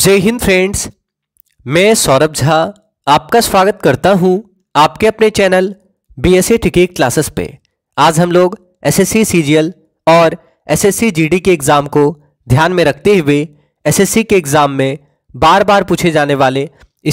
जय हिंद फ्रेंड्स मैं सौरभ झा आपका स्वागत करता हूं आपके अपने चैनल बी एस क्लासेस पे आज हम लोग एसएससी सीजीएल और एसएससी जीडी के एग्ज़ाम को ध्यान में रखते हुए एसएससी के एग्ज़ाम में बार बार पूछे जाने वाले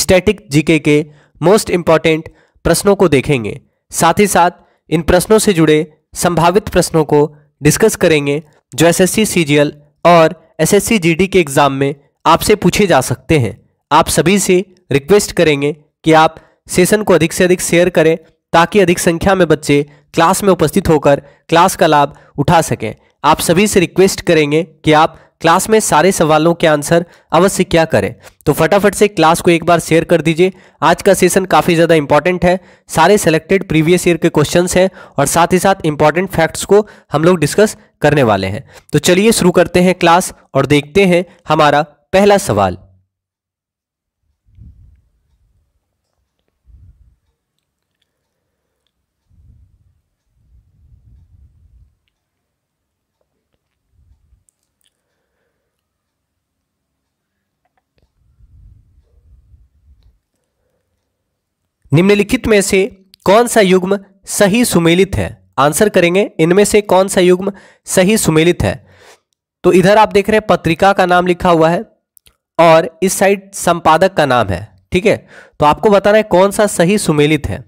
स्टैटिक जीके के मोस्ट इम्पॉर्टेंट प्रश्नों को देखेंगे साथ ही साथ इन प्रश्नों से जुड़े संभावित प्रश्नों को डिस्कस करेंगे जो एस सीजीएल और एस जीडी के एग्ज़ाम में आपसे पूछे जा सकते हैं आप सभी से रिक्वेस्ट करेंगे कि आप सेशन को अधिक से अधिक शेयर करें ताकि अधिक संख्या में बच्चे क्लास में उपस्थित होकर क्लास का लाभ उठा सकें आप सभी से रिक्वेस्ट करेंगे कि आप क्लास में सारे सवालों के आंसर अवश्य क्या करें तो फटाफट से क्लास को एक बार शेयर कर दीजिए आज का सेशन काफ़ी ज़्यादा इंपॉर्टेंट है सारे सेलेक्टेड प्रीवियस ईयर के क्वेश्चंस हैं और साथ ही साथ इंपॉर्टेंट फैक्ट्स को हम लोग डिस्कस करने वाले हैं तो चलिए शुरू करते हैं क्लास और देखते हैं हमारा पहला सवाल निम्नलिखित में से कौन सा युग्म सही सुमेलित है आंसर करेंगे इनमें से कौन सा युग्म सही सुमेलित है तो इधर आप देख रहे हैं पत्रिका का नाम लिखा हुआ है और इस साइड संपादक का नाम है ठीक है तो आपको बताना है कौन सा सही सुमेलित है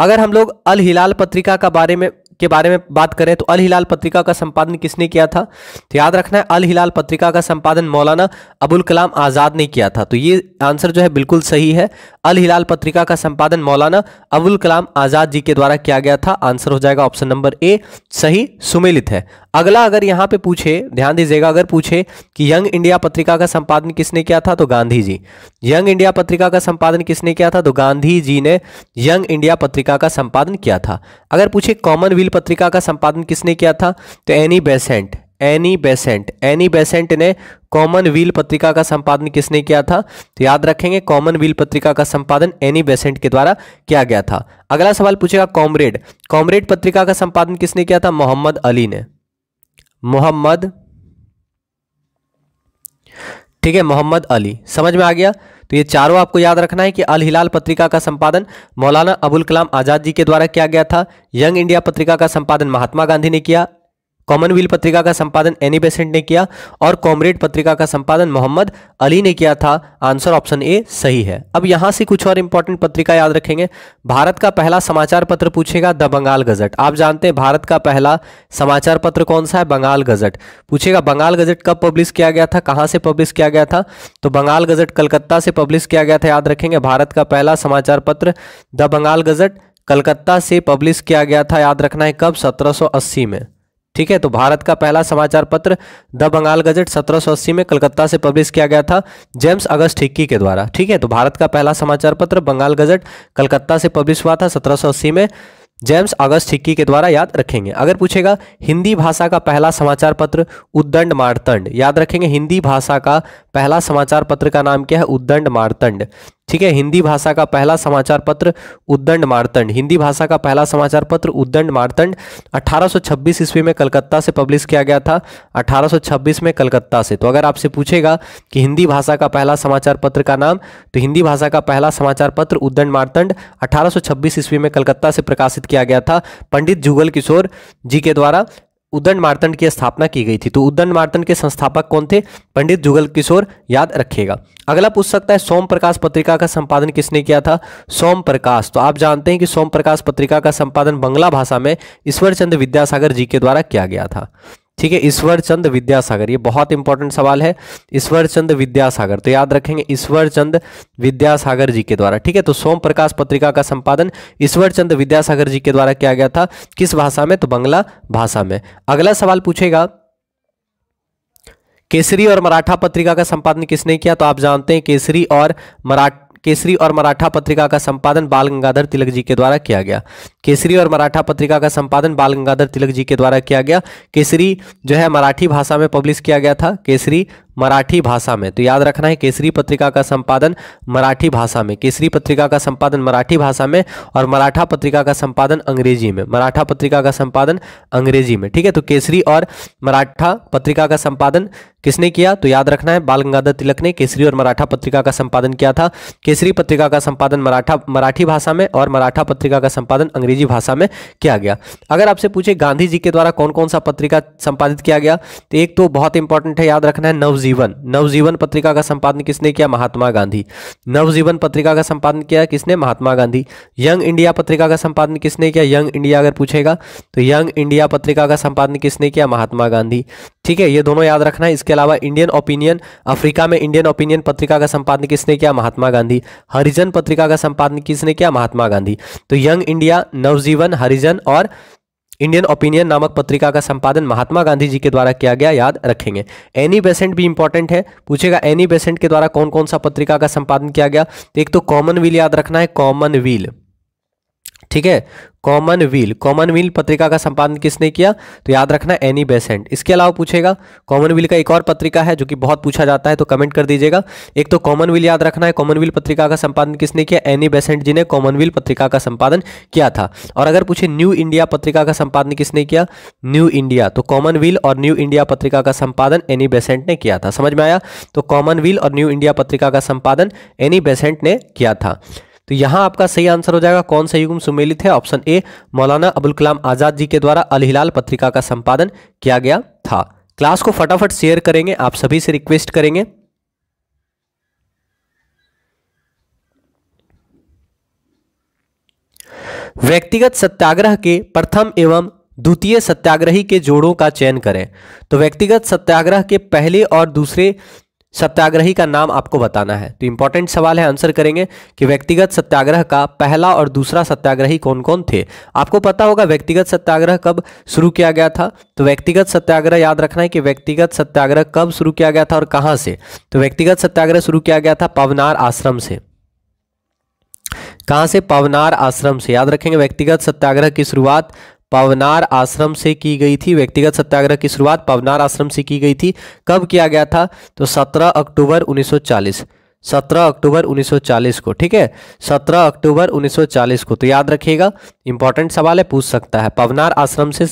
अगर हम लोग अल हिलाल पत्रिका का बारे में के बारे में बात करें तो अल हिलाल पत्रिका का संपादन किसने किया था तो याद रखना है अल हिलाल पत्रिका का संपादन मौलाना अबुल कलाम आज़ाद ने किया था तो ये आंसर जो है बिल्कुल सही है अल हिलाल पत्रिका का संपादन मौलाना अबुल कलाम आज़ाद जी के द्वारा किया गया था आंसर हो जाएगा ऑप्शन नंबर ए सही सुमेलित है अगला अगर यहाँ पे पूछे ध्यान दीजिएगा अगर पूछे कि यंग इंडिया पत्रिका का संपादन किसने किया था तो गांधी जी यंग इंडिया पत्रिका का संपादन किसने किया था तो गांधी जी ने यंग इंडिया पत्रिका का संपादन किया था अगर पूछे कॉमनवेल्थ व्हील पत्रिका का संपादन किसने किया था तो Annie Besant Annie Besant Annie Besant ने कॉमन व्हील पत्रिका का संपादन किसने किया था तो याद रखेंगे कॉमन व्हील पत्रिका का संपादन एनी बेसेंट के द्वारा किया गया था अगला सवाल पूछेगा कॉमरेड कॉमरेड पत्रिका का संपादन किसने किया था मोहम्मद अली ने मोहम्मद ठीक है मोहम्मद अली समझ में आ गया तो ये चारों आपको याद रखना है कि अल हिलाल पत्रिका का संपादन मौलाना अबुल कलाम आज़ाद जी के द्वारा किया गया था यंग इंडिया पत्रिका का संपादन महात्मा गांधी ने किया कॉमनवेल्थ पत्रिका का संपादन एनी बेसेंट ने किया और कॉमरेड पत्रिका का संपादन मोहम्मद अली ने किया था आंसर ऑप्शन ए सही है अब यहाँ से कुछ और इंपॉर्टेंट पत्रिका याद रखेंगे भारत का पहला समाचार पत्र पूछेगा द बंगाल गजट आप जानते हैं भारत का पहला समाचार पत्र कौन सा है बंगाल गजट पूछेगा बंगाल गजट कब पब्लिश किया गया था कहाँ से पब्लिश किया गया था तो बंगाल गजट कलकत्ता से पब्लिश किया गया था याद रखेंगे भारत का पहला समाचार पत्र द बंगाल गजट कलकत्ता से पब्लिश किया गया था याद रखना है कब सत्रह में ठीक है तो भारत का पहला समाचार पत्र द बंगाल गजट 1780 में कलकत्ता से पब्लिश किया गया था जेम्स अगस्त हिक्की के द्वारा ठीक है तो भारत का पहला समाचार पत्र बंगाल गजट कलकत्ता से पब्लिश हुआ था 1780 में जेम्स अगस्त हिक्की के द्वारा याद रखेंगे अगर पूछेगा हिंदी भाषा का पहला समाचार पत्र उद्दंड मारतंड याद रखेंगे हिंदी भाषा का पहला समाचार पत्र का नाम क्या है उद्दंड मारतंड ठीक है हिंदी भाषा का पहला समाचार पत्र उद्दंड मारतंड हिंदी भाषा का पहला समाचार पत्र उद्दंड मारतंड 1826 ईस्वी में कलकत्ता से पब्लिश किया गया था 1826 में कलकत्ता से तो अगर आपसे पूछेगा कि हिंदी भाषा का पहला समाचार पत्र का नाम तो हिंदी भाषा का पहला समाचार पत्र उद्दंड मारतंड 1826 ईस्वी में कलकत्ता से प्रकाशित किया गया था पंडित जुगल किशोर जी के द्वारा उदंड मारतंड की स्थापना की गई थी तो उदंड मारतंड के संस्थापक कौन थे पंडित जुगल किशोर याद रखिएगा अगला पूछ सकता है सोम प्रकाश पत्रिका का संपादन किसने किया था सोम प्रकाश तो आप जानते हैं कि सोम प्रकाश पत्रिका का संपादन बंगला भाषा में ईश्वरचंद विद्यासागर जी के द्वारा किया गया था ठीक है ईश्वर चंद विद्यासागर ये बहुत इंपॉर्टेंट सवाल है ईश्वर चंद विद्यासागर तो याद रखेंगे ईश्वर चंद विद्यासागर जी के द्वारा ठीक है तो सोम प्रकाश पत्रिका का संपादन ईश्वर चंद विद्यासागर जी के द्वारा किया गया था किस भाषा में तो बंगला भाषा में अगला सवाल पूछेगा केसरी और मराठा पत्रिका का संपादन किसने किया तो आप जानते हैं केसरी और मराठ केसरी और मराठा पत्रिका का संपादन बाल गंगाधर तिलक जी के द्वारा किया गया केसरी और मराठा पत्रिका का संपादन बाल गंगाधर तिलक जी के द्वारा किया गया केसरी जो है मराठी भाषा में पब्लिश किया गया था केसरी मराठी भाषा में तो याद रखना है केसरी पत्रिका का संपादन मराठी भाषा में केसरी पत्रिका का संपादन मराठी भाषा में और मराठा पत्रिका का संपादन अंग्रेजी में मराठा पत्रिका का संपादन अंग्रेजी में ठीक है तो केसरी और मराठा पत्रिका का संपादन किसने किया तो याद रखना है बाल गंगाधर तिलक ने केसरी और मराठा पत्रिका का संपादन किया था केसरी पत्रिका का संपादन मराठा मराठी भाषा में और मराठा पत्रिका का संपादन अंग्रेजी भाषा में किया गया अगर आपसे पूछे गांधी जी के द्वारा कौन कौन सा पत्रिका संपादित किया गया तो एक तो बहुत इंपॉर्टेंट है याद रखना है नव नवजीवन नवजीवन पत्रिका का संपादन किसने किया महात्मा गांधी नवजीवन पत्रिका का संपादन किया किसने महात्मा गांधी यंग इंडिया पत्रिका का संपादन किसने किया यंग इंडिया अगर पूछेगा तो यंग इंडिया पत्रिका का संपादन किसने किया महात्मा गांधी ठीक है ये दोनों याद रखना है इसके अलावा इंडियन ओपिनियन अफ्रीका में इंडियन ओपिनियन पत्रिका का संपादन किसने किया महात्मा गांधी हरिजन पत्रिका का संपादन किसने किया महात्मा गांधी तो यंग इंडिया नवजीवन हरिजन और इंडियन ओपिनियन नामक पत्रिका का संपादन महात्मा गांधी जी के द्वारा किया गया याद रखेंगे एनी बेसेंट भी इंपॉर्टेंट है पूछेगा एनी बेसेंट के द्वारा कौन कौन सा पत्रिका का संपादन किया गया तो एक तो कॉमन व्हील याद रखना है कॉमन व्हील ठीक है कॉमन व्हील कॉमन व्हील पत्रिका का संपादन किसने किया तो याद रखना एनी बेसेंट इसके अलावा पूछेगा कॉमन व्हील का एक और पत्रिका है जो कि बहुत पूछा जाता है तो कमेंट कर दीजिएगा एक तो कॉमन व्हील याद रखना है कॉमन व्हील पत्रिका का संपादन किसने किया एनी बेसेंट जी ने कॉमन व्हील पत्रिका का संपादन किया था और अगर पूछे न्यू इंडिया पत्रिका का संपादन किसने किया न्यू इंडिया तो कॉमन व्हील और न्यू इंडिया पत्रिका का संपादन एनी बेसेंट ने किया था समझ में आया तो कॉमन व्हील और न्यू इंडिया पत्रिका का संपादन एनी बेसेंट ने किया था तो यहाँ आपका सही आंसर हो जाएगा कौन सा युग्म सुमेलित है ऑप्शन ए मौलाना अबुल कलाम आज़ाद जी के द्वारा अलहिलाल पत्रिका का संपादन किया गया था क्लास को फटाफट शेयर करेंगे आप सभी से रिक्वेस्ट करेंगे व्यक्तिगत सत्याग्रह के प्रथम एवं द्वितीय सत्याग्रही के जोड़ों का चयन करें तो व्यक्तिगत सत्याग्रह के पहले और दूसरे सत्याग्रही का नाम आपको बताना है तो इंपॉर्टेंट सवाल है आंसर करेंगे कि व्यक्तिगत सत्याग्रह का पहला और दूसरा सत्याग्रही कौन कौन थे आपको पता होगा व्यक्तिगत सत्याग्रह कब शुरू किया गया था तो व्यक्तिगत सत्याग्रह याद रखना है कि व्यक्तिगत सत्याग्रह कब शुरू किया गया था और कहाँ से तो व्यक्तिगत सत्याग्रह शुरू किया गया था पवनार आश्रम से कहाँ से पवनार आश्रम से याद रखेंगे व्यक्तिगत सत्याग्रह की शुरुआत पवनार आश्रम से की गई थी व्यक्तिगत सत्याग्रह की शुरुआत पवनार आश्रम से की गई थी कब किया गया था तो 17 अक्टूबर 1940 17 अक्टूबर 1940 को ठीक है 17 अक्टूबर 1940 को तो याद रखिएगा इंपॉर्टेंट सवाल है पूछ सकता है पवनार आश्रम से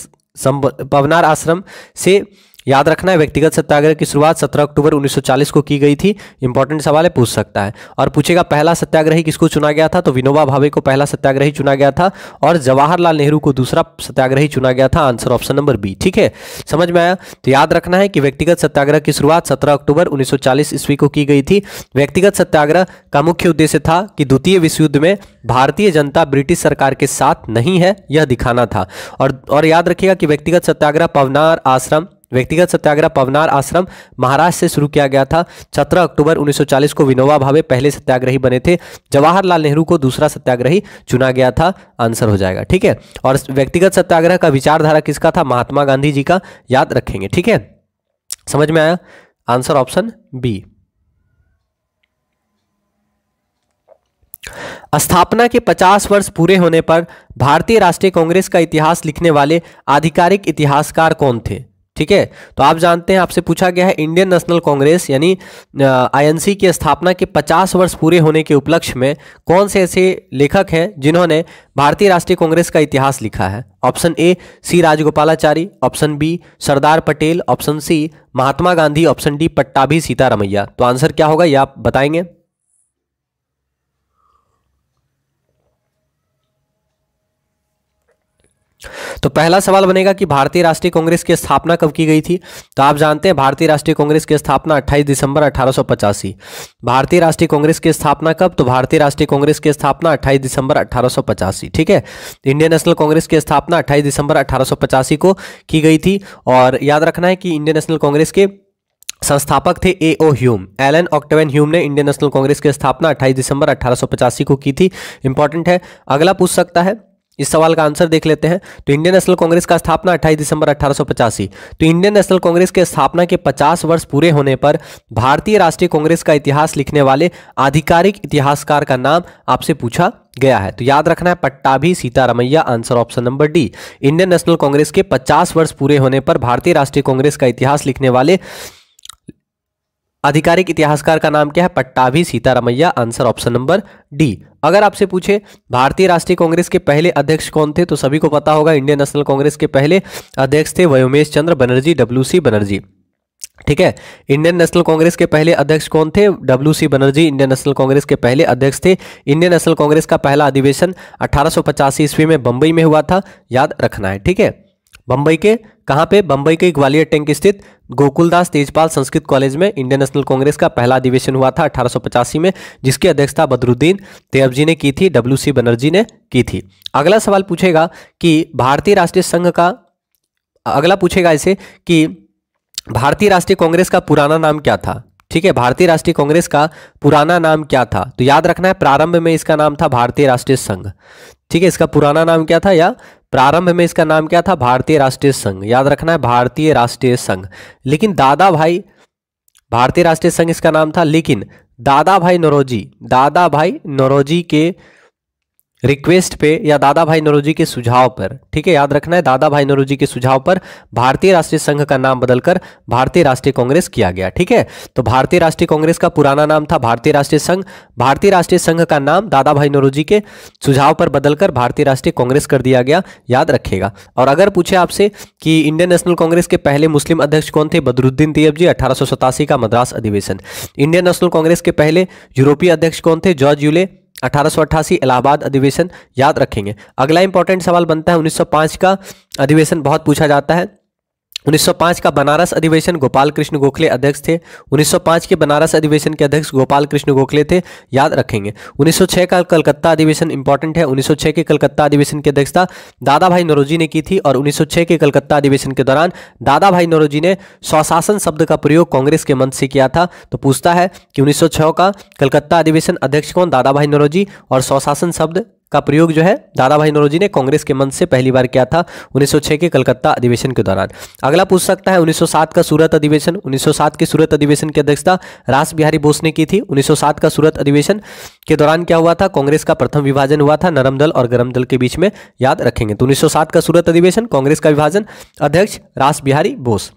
पवनार आश्रम से याद रखना है व्यक्तिगत सत्याग्रह की शुरुआत 17 अक्टूबर 1940 को की गई थी इंपॉर्टेंट सवाल है पूछ सकता है और पूछेगा पहला सत्याग्रही किसको चुना गया था तो विनोबा भावे को पहला सत्याग्रही चुना गया था और जवाहरलाल नेहरू को दूसरा सत्याग्रही चुना गया था आंसर ऑप्शन नंबर बी ठीक है समझ में आया तो याद रखना है कि व्यक्तिगत सत्याग्रह की शुरुआत सत्रह अक्टूबर उन्नीस ईस्वी को की गई थी व्यक्तिगत सत्याग्रह का मुख्य उद्देश्य था कि द्वितीय विश्व युद्ध में भारतीय जनता ब्रिटिश सरकार के साथ नहीं है यह दिखाना था और और याद रखिएगा कि व्यक्तिगत सत्याग्रह पवनार आश्रम व्यक्तिगत सत्याग्रह पवनार आश्रम महाराष्ट्र से शुरू किया गया था 17 अक्टूबर 1940 को विनोबा भावे पहले सत्याग्रही बने थे जवाहरलाल नेहरू को दूसरा सत्याग्रही चुना गया था आंसर हो जाएगा ठीक है और व्यक्तिगत सत्याग्रह का विचारधारा किसका था महात्मा गांधी जी का याद रखेंगे ठीक है समझ में आया आंसर ऑप्शन बी स्थापना के 50 वर्ष पूरे होने पर भारतीय राष्ट्रीय कांग्रेस का इतिहास लिखने वाले आधिकारिक इतिहासकार कौन थे ठीक है तो आप जानते हैं आपसे पूछा गया है इंडियन नेशनल कांग्रेस यानी आईएनसी की स्थापना के 50 वर्ष पूरे होने के उपलक्ष्य में कौन से ऐसे लेखक हैं जिन्होंने भारतीय राष्ट्रीय कांग्रेस का इतिहास लिखा है option A C Rajagopalachari option B Sardar Patel option C Mahatma Gandhi option D Pattabhi Sitaramayya तो आंसर क्या होगा ये आप बताएंगे तो पहला सवाल बनेगा कि भारतीय राष्ट्रीय कांग्रेस की स्थापना कब की गई थी तो आप जानते हैं भारतीय राष्ट्रीय कांग्रेस की स्थापना 28 दिसंबर अठारह भारतीय राष्ट्रीय कांग्रेस की स्थापना कब तो भारतीय राष्ट्रीय कांग्रेस की स्थापना 28 दिसंबर अठारह ठीक है इंडियन नेशनल कांग्रेस की स्थापना अट्ठाईस दिसंबर अठारह को की गई थी और याद रखना है कि इंडियन नेशनल कांग्रेस के संस्थापक थे A O Hume Allan Octavian Hume ने इंडियन नेशनल कांग्रेस की स्थापना 28 दिसंबर अठारह को की थी इंपॉर्टेंट है अगला पूछ सकता है इस सवाल का आंसर देख लेते हैं तो इंडियन नेशनल कांग्रेस का स्थापना 28 दिसंबर अठारह तो इंडियन नेशनल कांग्रेस के स्थापना के 50 वर्ष पूरे होने पर भारतीय राष्ट्रीय कांग्रेस का इतिहास लिखने वाले आधिकारिक इतिहासकार का नाम आपसे पूछा गया है तो याद रखना है Pattabhi Sitaramayya answer option number D Indian National Congress के पचास वर्ष पूरे होने पर भारतीय राष्ट्रीय कांग्रेस का इतिहास लिखने वाले आधिकारिक इतिहासकार का नाम क्या है Pattabhi Sitaramayya answer option number D अगर आपसे पूछे भारतीय राष्ट्रीय कांग्रेस के पहले अध्यक्ष कौन थे तो सभी को पता होगा इंडियन नेशनल कांग्रेस के पहले अध्यक्ष थे व्योमेश चंद्र बनर्जी डब्ल्यू सी बनर्जी ठीक है इंडियन नेशनल कांग्रेस के पहले अध्यक्ष कौन थे W C Banerjee Indian National Congress के पहले अध्यक्ष थे इंडियन नेशनल कांग्रेस का पहला अधिवेशन अठारह ईस्वी में बम्बई में हुआ था याद रखना है ठीक है बम्बई के कहाँ पे बंबई के ग्वालियर टैंक स्थित गोकुलदास तेजपाल संस्कृत कॉलेज में इंडियन नेशनल कांग्रेस का पहला अधिवेशन हुआ था अठारह में जिसकी अध्यक्षता बदरुद्दीन तेब जी ने की थी डब्ल्यू सी बनर्जी ने की थी अगला सवाल पूछेगा कि भारतीय राष्ट्रीय संघ का अगला पूछेगा इसे कि भारतीय राष्ट्रीय कांग्रेस का पुराना नाम क्या था ठीक है भारतीय राष्ट्रीय कांग्रेस का पुराना नाम क्या था तो याद रखना है प्रारंभ में इसका नाम था भारतीय राष्ट्रीय संघ ठीक है इसका पुराना नाम क्या था या प्रारंभ में इसका नाम क्या था भारतीय राष्ट्रीय संघ याद रखना है भारतीय राष्ट्रीय संघ लेकिन दादा भाई भारतीय राष्ट्रीय संघ इसका नाम था लेकिन दादा भाई नरोजी दादा भाई नरोजी के रिक्वेस्ट पे या दादा भाई नरोजी के सुझाव पर ठीक है याद रखना है दादा भाई नरोजी के सुझाव पर भारतीय राष्ट्रीय संघ का नाम बदलकर भारतीय राष्ट्रीय कांग्रेस किया गया ठीक है तो भारतीय राष्ट्रीय कांग्रेस का पुराना नाम था भारतीय राष्ट्रीय संघ भारतीय राष्ट्रीय संघ का नाम दादा भाई नरोजी के सुझाव पर बदलकर भारतीय राष्ट्रीय कांग्रेस कर दिया गया याद रखेगा और अगर पूछे आपसे कि इंडियन नेशनल कांग्रेस के पहले मुस्लिम अध्यक्ष कौन थे बदरुद्दीन तैयब जी अठारह का मद्रास अधिवेशन इंडियन नेशनल कांग्रेस के पहले यूरोपीय अध्यक्ष कौन थे जॉर्ज यूले अठारह इलाहाबाद अधिवेशन याद रखेंगे अगला इंपॉर्टेंट सवाल बनता है 1905 का अधिवेशन बहुत पूछा जाता है 1905 का बनारस अधिवेशन गोपाल कृष्ण गोखले अध्यक्ष थे 1905 के बनारस अधिवेशन के अध्यक्ष गोपाल कृष्ण गोखले थे याद रखेंगे 1906 का कलकत्ता अधिवेशन इंपॉर्टेंट है 1906 के कलकत्ता अधिवेशन की अध्यक्षता दादा भाई नरोजी ने की थी और 1906 के कलकत्ता अधिवेशन के दौरान दादा भाई नरोजी ने स्वशासन शब्द का प्रयोग कांग्रेस के मंच से किया था तो पूछता है कि उन्नीस का कलकत्ता अधिवेशन अध्यक्ष कौन दादा भाई नरोजी और स्वशासन शब्द का प्रयोग जो है दादा भाई नौरोजी ने कांग्रेस के मंच से पहली बार किया था 1906 के कलकत्ता अधिवेशन के दौरान अगला पूछ सकता है 1907 का सूरत अधिवेशन 1907 के सूरत अधिवेशन की अध्यक्षता रास बिहारी बोस ने की थी 1907 का सूरत अधिवेशन के दौरान क्या हुआ था कांग्रेस का प्रथम विभाजन हुआ था नरम दल और गरम दल के बीच में याद रखेंगे तो उन्नीस का सूरत अधिवेशन कांग्रेस का विभाजन अध्यक्ष रास बिहारी बोस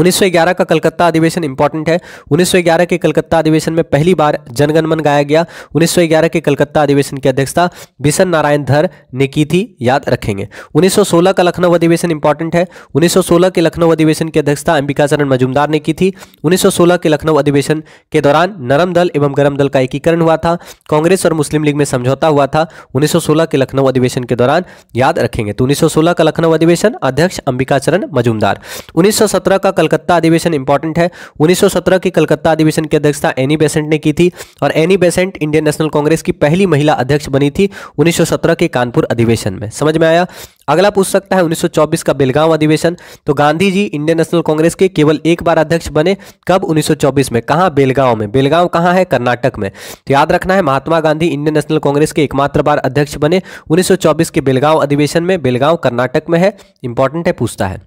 1911 का कलकत्ता अधिवेशन इंपॉर्टेंट है 1911 के कलकत्ता अधिवेशन में पहली बार जनगणमन गाया गया 1911 के कलकत्ता अधिवेशन की अध्यक्षता बिशन नारायण धर ने की थी याद रखेंगे 1916 का लखनऊ अधिवेशन इंपॉर्टेंट है 1916 के लखनऊ अधिवेशन की अध्यक्षता अंबिका चरण मजुमदार ने की थी उन्नीस के लखनऊ अधिवेशन के दौरान नरम दल एवं गर्म दल का एकीकरण हुआ था कांग्रेस और मुस्लिम लीग में समझौता हुआ था उन्नीस के लखनऊ अधिवेशन के दौरान याद रखेंगे तो उन्नीस का लखनऊ अधिवेशन अध्यक्ष अंबिका चरण मजुमदार उन्नीस का कलकत्ता अधिवेशन इंपॉर्टेंट है 1917 के कलकत्ता अधिवेशन की अध्यक्षता एनी बेसेंट ने की थी और Annie Besant Indian National Congress की पहली महिला अध्यक्ष बनी थी 1917 के कानपुर अधिवेशन में समझ में आया अगला पूछ सकता है 1924 का बेलगांव अधिवेशन तो Gandhi ji Indian National Congress के केवल एक बार अध्यक्ष बने कब 1924 में कहाँ बेलगांव में बेलगांव कहाँ है कर्नाटक में तो याद रखना है Mahatma Gandhi Indian National Congress के एकमात्र बार अध्यक्ष बने 1924 के बेलगांव अधिवेशन में बेलगांव कर्नाटक में है इंपॉर्टेंट है पूछता है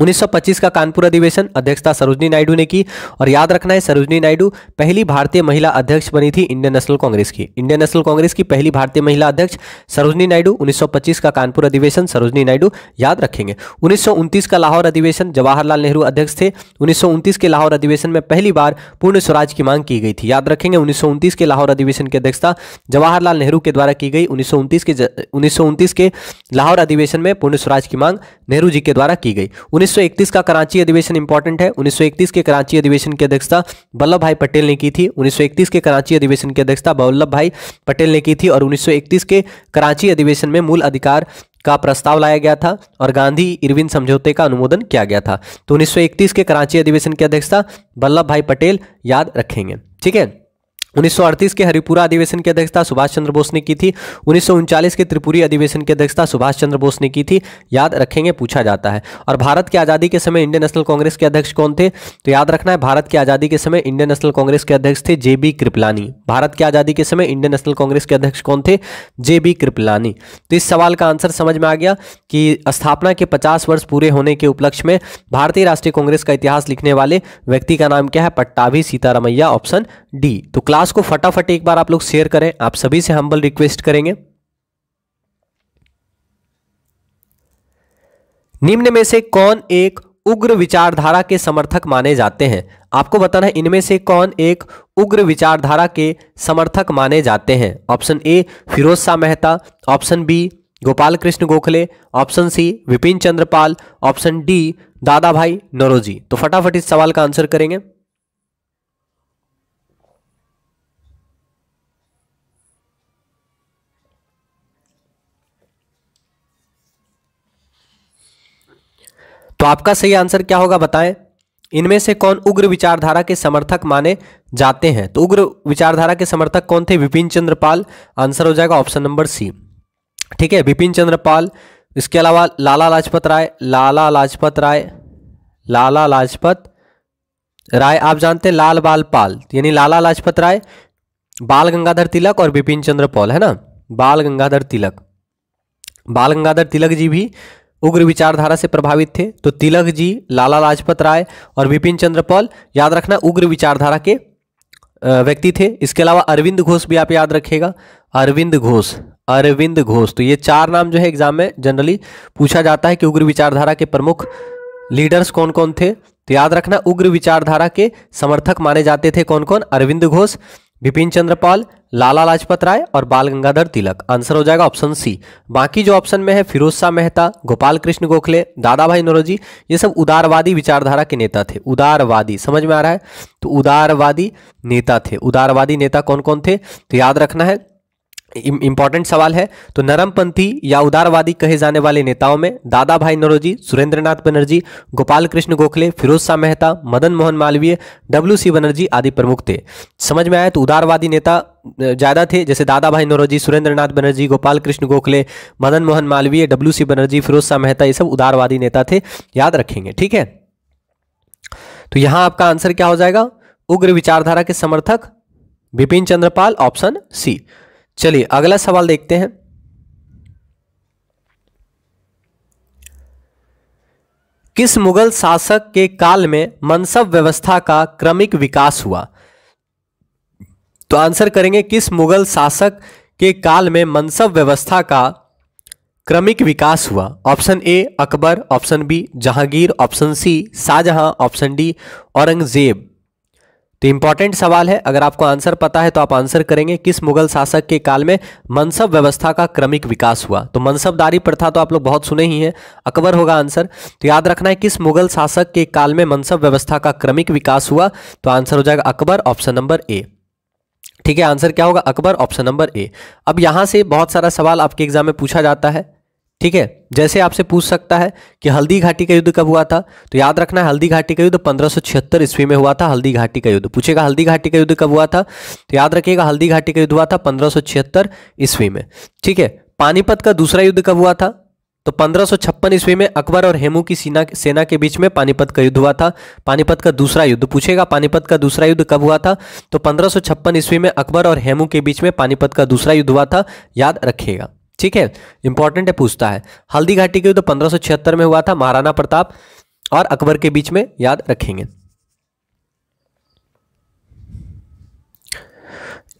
1925 का कानपुर अधिवेशन अध्यक्षता सरोजनी नायडू ने की और याद रखना है सरोजनी नायडू पहली भारतीय महिला अध्यक्ष बनी थी इंडियन नेशनल कांग्रेस की इंडियन नेशनल कांग्रेस की पहली भारतीय महिला अध्यक्ष सरोजनी नायडू 1925 का कानपुर अधिवेशन सरोजनी नायडू याद रखेंगे उन्नीस का लाहौर अधिवेशन जवाहरलाल नेहरू अध्यक्ष थे उन्नीस के लाहौर अधिवेशन में पहली बार पूर्ण स्वराज की मांग की गई थी याद रखेंगे उन्नीस के लाहौर अधिवेशन की अध्यक्षता जवाहरलाल नेहरू के द्वारा की गई उन्नीस के उन्नीस के लाहौर अधिवेशन में पूर्ण स्वराज की मांग नेहरू जी के द्वारा की गई 1931 का कराची अधिवेशन इंपॉर्टेंट है 1931 के कराची अधिवेशन की अध्यक्षता वल्लभ भाई पटेल ने की थी 1931 के कराची अधिवेशन की अध्यक्षता वल्लभ भाई पटेल ने की थी और 1931 के कराची अधिवेशन में मूल अधिकार का प्रस्ताव लाया गया था और गांधी इरविन समझौते का अनुमोदन किया गया था तो उन्नीस के कराची अधिवेशन की अध्यक्षता वल्लभ भाई पटेल याद रखेंगे ठीक है 1938 के हरिपुरा अधिवेशन की अध्यक्षता सुभाष चंद्र बोस ने की थी उन्नीस के त्रिपुरी अधिवेशन की अध्यक्षता सुभाष चंद्र बोस ने की थी याद रखेंगे पूछा जाता है और भारत की आज़ादी के समय इंडियन नेशनल कांग्रेस के अध्यक्ष कौन थे तो याद रखना है भारत की आज़ादी के समय इंडियन नेशनल कांग्रेस के अध्यक्ष थे जे बी कृपलानी भारत की आज़ादी के समय इंडियन नेशनल कांग्रेस के अध्यक्ष कौन थे जे बी कृपलानी तो इस सवाल का आंसर समझ में आ गया कि स्थापना के पचास वर्ष पूरे होने के उपलक्ष्य में भारतीय राष्ट्रीय कांग्रेस का इतिहास लिखने वाले व्यक्ति का नाम क्या है पट्टाभी सीतारामैया ऑप्शन डी तो क्लास को फटाफट एक बार आप लोग शेयर करें आप सभी से हम्बल रिक्वेस्ट करेंगे निम्न में से कौन एक उग्र विचारधारा के समर्थक माने जाते हैं आपको बताना है इनमें से कौन एक उग्र विचारधारा के समर्थक माने जाते हैं ऑप्शन ए Firoz Shah Mehta option B Gopal Krishna Gokhale option C Vipin Chandrapal option D दादा भाई नरोजी तो फटाफट इस सवाल का आंसर करेंगे तो आपका सही आंसर क्या होगा बताएं इनमें से कौन उग्र विचारधारा के समर्थक माने जाते हैं तो उग्र विचारधारा के समर्थक कौन थे विपिन चंद्रपाल आंसर हो जाएगा ऑप्शन नंबर सी ठीक है विपिन चंद्रपाल इसके अलावा लाला लाजपत राय लाला लाजपत राय लाला लाजपत राय आप जानते हैं लाल बाल पाल यानी लाला लाजपत राय बाल गंगाधर तिलक और विपिन चंद्र पॉल है ना बाल गंगाधर तिलक बाल गंगाधर तिलक जी भी उग्र विचारधारा से प्रभावित थे तो तिलक जी लाला लाजपत राय और विपिन चंद्र पॉल याद रखना उग्र विचारधारा के व्यक्ति थे इसके अलावा अरविंद घोष भी आप याद रखिएगा अरविंद घोष अरविंद घोष तो ये चार नाम जो है एग्जाम में जनरली पूछा जाता है कि उग्र विचारधारा के प्रमुख लीडर्स कौन कौन थे तो याद रखना उग्र विचारधारा के समर्थक माने जाते थे कौन कौन अरविंद घोष बिपिन चंद्रपाल लाला लाजपत राय और बाल गंगाधर तिलक आंसर हो जाएगा ऑप्शन सी बाकी जो ऑप्शन में है फिरोज शाह मेहता गोपाल कृष्ण गोखले दादा भाई नरोजी ये सब उदारवादी विचारधारा के नेता थे उदारवादी समझ में आ रहा है तो उदारवादी नेता थे उदारवादी नेता कौन कौन थे तो याद रखना है इंपॉर्टेंट सवाल है तो नरमपंथी या उदारवादी कहे जाने वाले नेताओं में Dadabhai Naoroji Surendranath Banerjee Gopal Krishna Gokhale Feroze Shah Mehta Madan Mohan Malaviya W C Banerjee आदि प्रमुख थे समझ में आया तो उदारवादी नेता ज़्यादा थे जैसे Dadabhai Naoroji Surendranath Banerjee Gopal Krishna Gokhale Madan Mohan Malaviya W C Banerjee Feroze Shah Mehta ये सब उदारवादी नेता थे याद रखेंगे ठीक है तो यहां आपका आंसर क्या हो जाएगा उग्र विचारधारा के समर्थक बिपिन चंद्रपाल ऑप्शन सी चलिए अगला सवाल देखते हैं किस मुगल शासक के काल में मनसब व्यवस्था का क्रमिक विकास हुआ तो आंसर करेंगे किस मुगल शासक के काल में मनसब व्यवस्था का क्रमिक विकास हुआ option A Akbar option B Jahangir option C Shahjahan option D Aurangzeb तो इम्पॉर्टेंट सवाल है अगर आपको आंसर पता है तो आप आंसर करेंगे किस मुगल शासक के काल में मनसब व्यवस्था का क्रमिक विकास हुआ तो मनसबदारी प्रथा तो आप लोग बहुत सुने ही हैं अकबर होगा आंसर तो याद रखना है किस मुगल शासक के काल में मनसब व्यवस्था का क्रमिक विकास हुआ तो आंसर हो जाएगा अकबर ऑप्शन नंबर ए ठीक है आंसर क्या होगा अकबर ऑप्शन नंबर ए अब यहाँ से बहुत सारा सवाल आपके एग्जाम में पूछा जाता है ठीक है जैसे आपसे पूछ सकता है कि हल्दी घाटी का युद्ध कब हुआ था तो याद रखना है हल्दी घाटी का युद्ध पंद्रह सौ छिहत्तर ईस्वी में हुआ था हल्दी घाटी का युद्ध पूछेगा हल्दी घाटी का युद्ध कब हुआ था तो याद रखिएगा हल्दी घाटी का युद्ध हुआ था पंद्रह सौ छिहत्तर ईस्वी में ठीक है पानीपत का दूसरा युद्ध कब हुआ था तो पंद्रह ईस्वी में अकबर और हेमू की सेना सेना के बीच में पानीपत का युद्ध हुआ था पानीपत का दूसरा युद्ध पूछेगा पानीपत का दूसरा युद्ध कब हुआ था तो पंद्रह ईस्वी में अकबर और हेमू के बीच में पानीपत का दूसरा युद्ध हुआ था याद रखिएगा ठीक है इंपॉर्टेंट है पूछता है हल्दी घाटी के युद्ध तो पंद्रह में हुआ था महाराणा प्रताप और अकबर के बीच में याद रखेंगे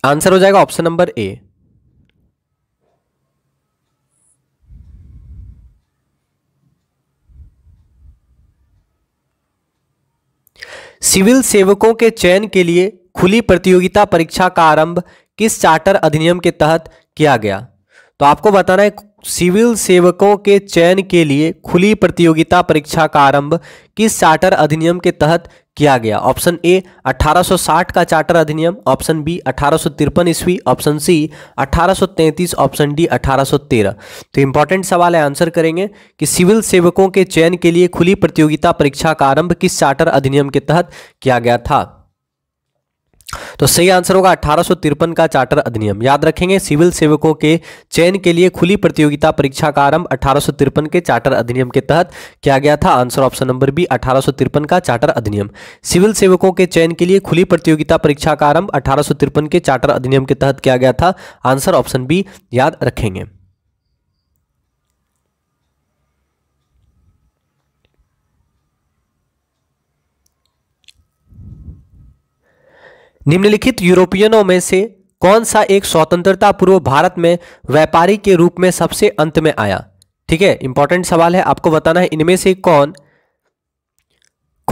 आंसर हो जाएगा ऑप्शन नंबर ए सिविल सेवकों के चयन के लिए खुली प्रतियोगिता परीक्षा का आरंभ किस चार्टर अधिनियम के तहत किया गया तो आपको बताना है सिविल सेवकों के चयन के लिए खुली प्रतियोगिता परीक्षा का आरंभ किस चार्टर अधिनियम के तहत किया गया ऑप्शन ए 1860 का चार्टर अधिनियम ऑप्शन बी अठारह सौ ईस्वी ऑप्शन सी 1833 ऑप्शन डी 1813 तो इंपॉर्टेंट सवाल है आंसर करेंगे कि सिविल सेवकों के चयन के लिए खुली प्रतियोगिता परीक्षा का आरंभ किस चार्टर अधिनियम के तहत किया गया था तो सही आंसर होगा अठारह का चार्टर अधिनियम याद रखेंगे सिविल सेवकों के चयन के लिए खुली प्रतियोगिता परीक्षा का आरंभ अठारह के चार्टर अधिनियम के तहत किया गया था आंसर ऑप्शन नंबर बी अठारह का चार्टर अधिनियम सिविल सेवकों के चयन के लिए खुली प्रतियोगिता परीक्षा का आरंभ अठारह के चार्टर अधिनियम के तहत किया गया था आंसर ऑप्शन बी याद रखेंगे निम्नलिखित यूरोपियनों में से कौन सा एक स्वतंत्रता पूर्व भारत में व्यापारी के रूप में सबसे अंत में आया ठीक है इंपॉर्टेंट सवाल है आपको बताना है इनमें से कौन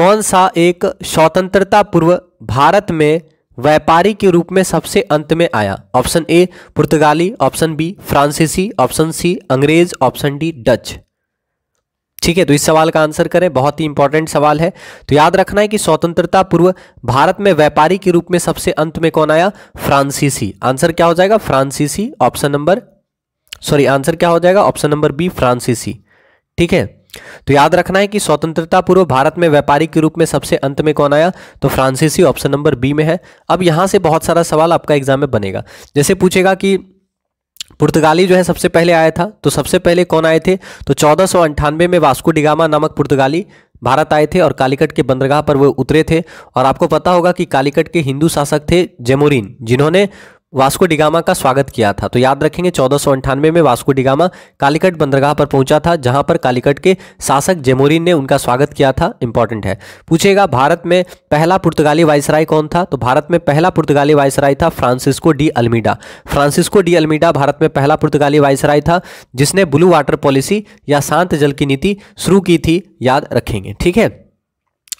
कौन सा एक स्वतंत्रता पूर्व भारत में व्यापारी के रूप में सबसे अंत में आया ऑप्शन ए पुर्तगाली ऑप्शन बी फ्रांसीसी ऑप्शन सी अंग्रेज ऑप्शन डी डच ठीक है तो इस सवाल का आंसर करें बहुत ही इंपॉर्टेंट सवाल है तो याद रखना है कि स्वतंत्रता पूर्व भारत में व्यापारी के रूप में सबसे अंत में कौन आया फ्रांसीसी आंसर क्या हो जाएगा फ्रांसीसी ऑप्शन नंबर सॉरी आंसर क्या हो जाएगा ऑप्शन नंबर बी फ्रांसीसी ठीक है तो याद रखना है कि स्वतंत्रता पूर्व भारत में व्यापारी के रूप में सबसे अंत में कौन आया तो फ्रांसीसी ऑप्शन नंबर बी में है अब यहां से बहुत सारा सवाल आपका एग्जाम में बनेगा जैसे पूछेगा कि पुर्तगाली जो है सबसे पहले आया था तो सबसे पहले कौन आए थे तो चौदह में वास्को डिगामा नामक पुर्तगाली भारत आए थे और कालीकट के बंदरगाह पर वो उतरे थे और आपको पता होगा कि कालीकट के हिंदू शासक थे जेमोरिन जिन्होंने वास्को डिगामा का स्वागत किया था तो याद रखेंगे चौदह में वास्को डिगामा कालीकट बंदरगाह पर पहुंचा था जहां पर कालीकट के शासक जेमोरिन ने उनका स्वागत किया था इंपॉर्टेंट है पूछेगा भारत में पहला पुर्तगाली वायसराय कौन था तो भारत में पहला पुर्तगाली वायसराय था Francisco de Almeida Francisco de Almeida Bharat में पहला पुर्तगाली वायसराय था जिसने ब्लू वाटर पॉलिसी या शांत जल की नीति शुरू की थी याद रखेंगे ठीक है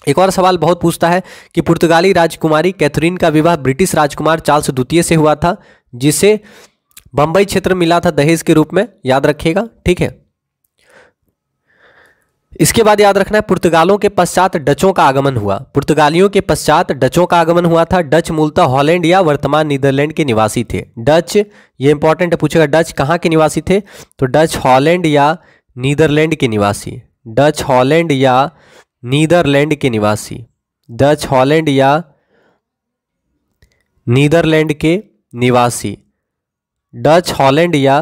एक और सवाल बहुत पूछता है कि पुर्तगाली राजकुमारी कैथरीन का विवाह ब्रिटिश राजकुमार चार्ल्स द्वितीय से हुआ था जिसे बंबई क्षेत्र मिला था दहेज के रूप में याद रखिएगा ठीक है इसके बाद याद रखना है पुर्तगालों के पश्चात डचों का आगमन हुआ पुर्तगालियों के पश्चात डचों का आगमन हुआ था डच मूलतः हॉलैंड या वर्तमान नीदरलैंड के निवासी थे डच ये इंपॉर्टेंट पूछेगा डच कहाँ के निवासी थे तो डच हॉलैंड या नीदरलैंड के निवासी डच हॉलैंड या नीदरलैंड के निवासी डच हॉलैंड या नीदरलैंड के निवासी डच हॉलैंड या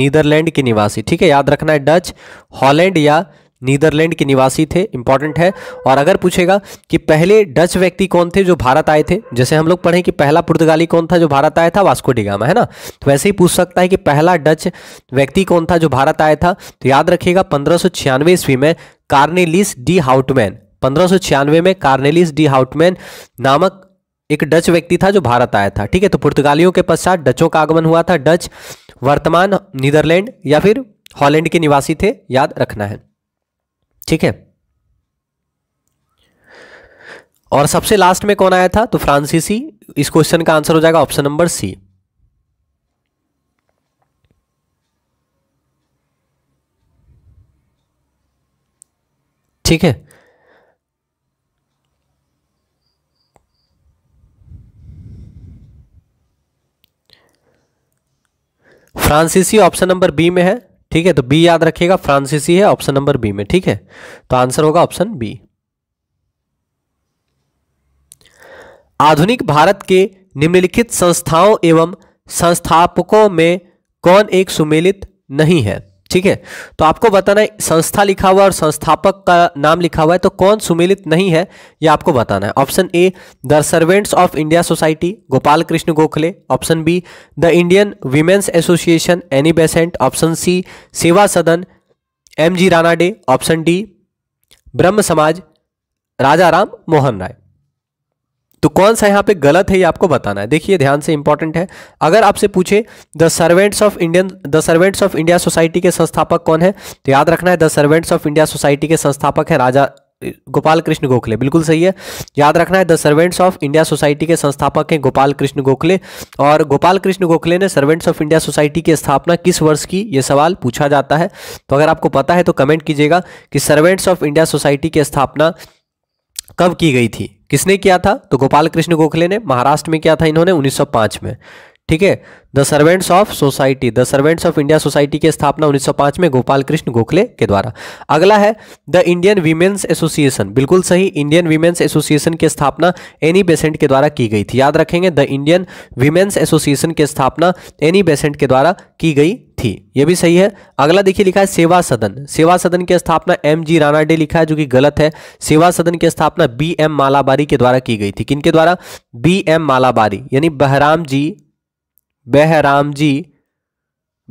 नीदरलैंड के निवासी ठीक है याद रखना है डच हॉलैंड या नीदरलैंड के निवासी थे इंपॉर्टेंट है और अगर पूछेगा कि पहले डच व्यक्ति कौन थे जो भारत आए थे जैसे हम लोग पढ़े कि पहला पुर्तगाली कौन था जो भारत आया था वास्को डिगामा है ना तो वैसे ही पूछ सकता है कि पहला डच व्यक्ति कौन था जो भारत आया था तो याद रखिएगा पंद्रह ईस्वी में कार्नेलिस डी हाउटमैन पंद्रह में कार्नेलिस डी हाउटमैन नामक एक डच व्यक्ति था जो भारत आया था ठीक है तो पुर्तगालियों के पश्चात डचों का आगमन हुआ था डच वर्तमान नीदरलैंड या फिर हॉलैंड के निवासी थे याद रखना है ठीक है और सबसे लास्ट में कौन आया था तो फ्रांसीसी इस क्वेश्चन का आंसर हो जाएगा ऑप्शन नंबर सी ठीक है फ्रांसीसी ऑप्शन नंबर बी में है ठीक है तो बी याद रखिएगा फ्रांसीसी है ऑप्शन नंबर बी में ठीक है तो आंसर होगा ऑप्शन बी आधुनिक भारत के निम्नलिखित संस्थाओं एवं संस्थापकों में कौन एक सुमेलित नहीं है ठीक है तो आपको बताना है संस्था लिखा हुआ और संस्थापक का नाम लिखा हुआ है तो कौन सुमिलित नहीं है ये आपको बताना है option A the servants of India Society Gopal Krishna Gokhale option B the Indian Women's Association Annie Besant option C Seva Sadan M G Ranade option D Brahmo Samaj राजा राम मोहन राय तो कौन सा यहाँ पे गलत है ये आपको बताना है देखिए ध्यान से इंपॉर्टेंट है अगर आपसे पूछे the servants of Indian the servants of India society के संस्थापक कौन है तो याद रखना है the servants of India society के संस्थापक है राजा गोपाल कृष्ण गोखले बिल्कुल सही है याद रखना है the servants of India society के संस्थापक हैं गोपाल कृष्ण गोखले और गोपाल कृष्ण गोखले ने सर्वेंट्स ऑफ इंडिया सोसाइटी की स्थापना किस वर्ष की यह सवाल पूछा जाता है तो अगर आपको पता है तो कमेंट कीजिएगा कि सर्वेंट्स ऑफ इंडिया सोसाइटी की स्थापना कब की गई थी किसने किया था तो गोपाल कृष्ण गोखले ने महाराष्ट्र में किया था इन्होंने 1905 में ठीक है the servants of Society the servants of India Society की स्थापना 1905 में गोपाल कृष्ण गोखले के द्वारा अगला है द इंडियन वीमेन्स एसोसिएशन बिल्कुल सही इंडियन वीमेन्स एसोसिएशन की स्थापना एनी बेसेंट के द्वारा की गई थी याद रखेंगे द इंडियन वीमेन्स एसोसिएशन की स्थापना एनी बेसेंट के द्वारा की गई थी ये भी सही है अगला देखिए लिखा है सेवा सदन सेवा सदन की स्थापना एम जी रानाडे लिखा है जो कि गलत है सेवा सदन की स्थापना बी एम मालाबारी के द्वारा की गई थी किनके द्वारा बी एम मालाबारी यानी बहराम जी बहराम जी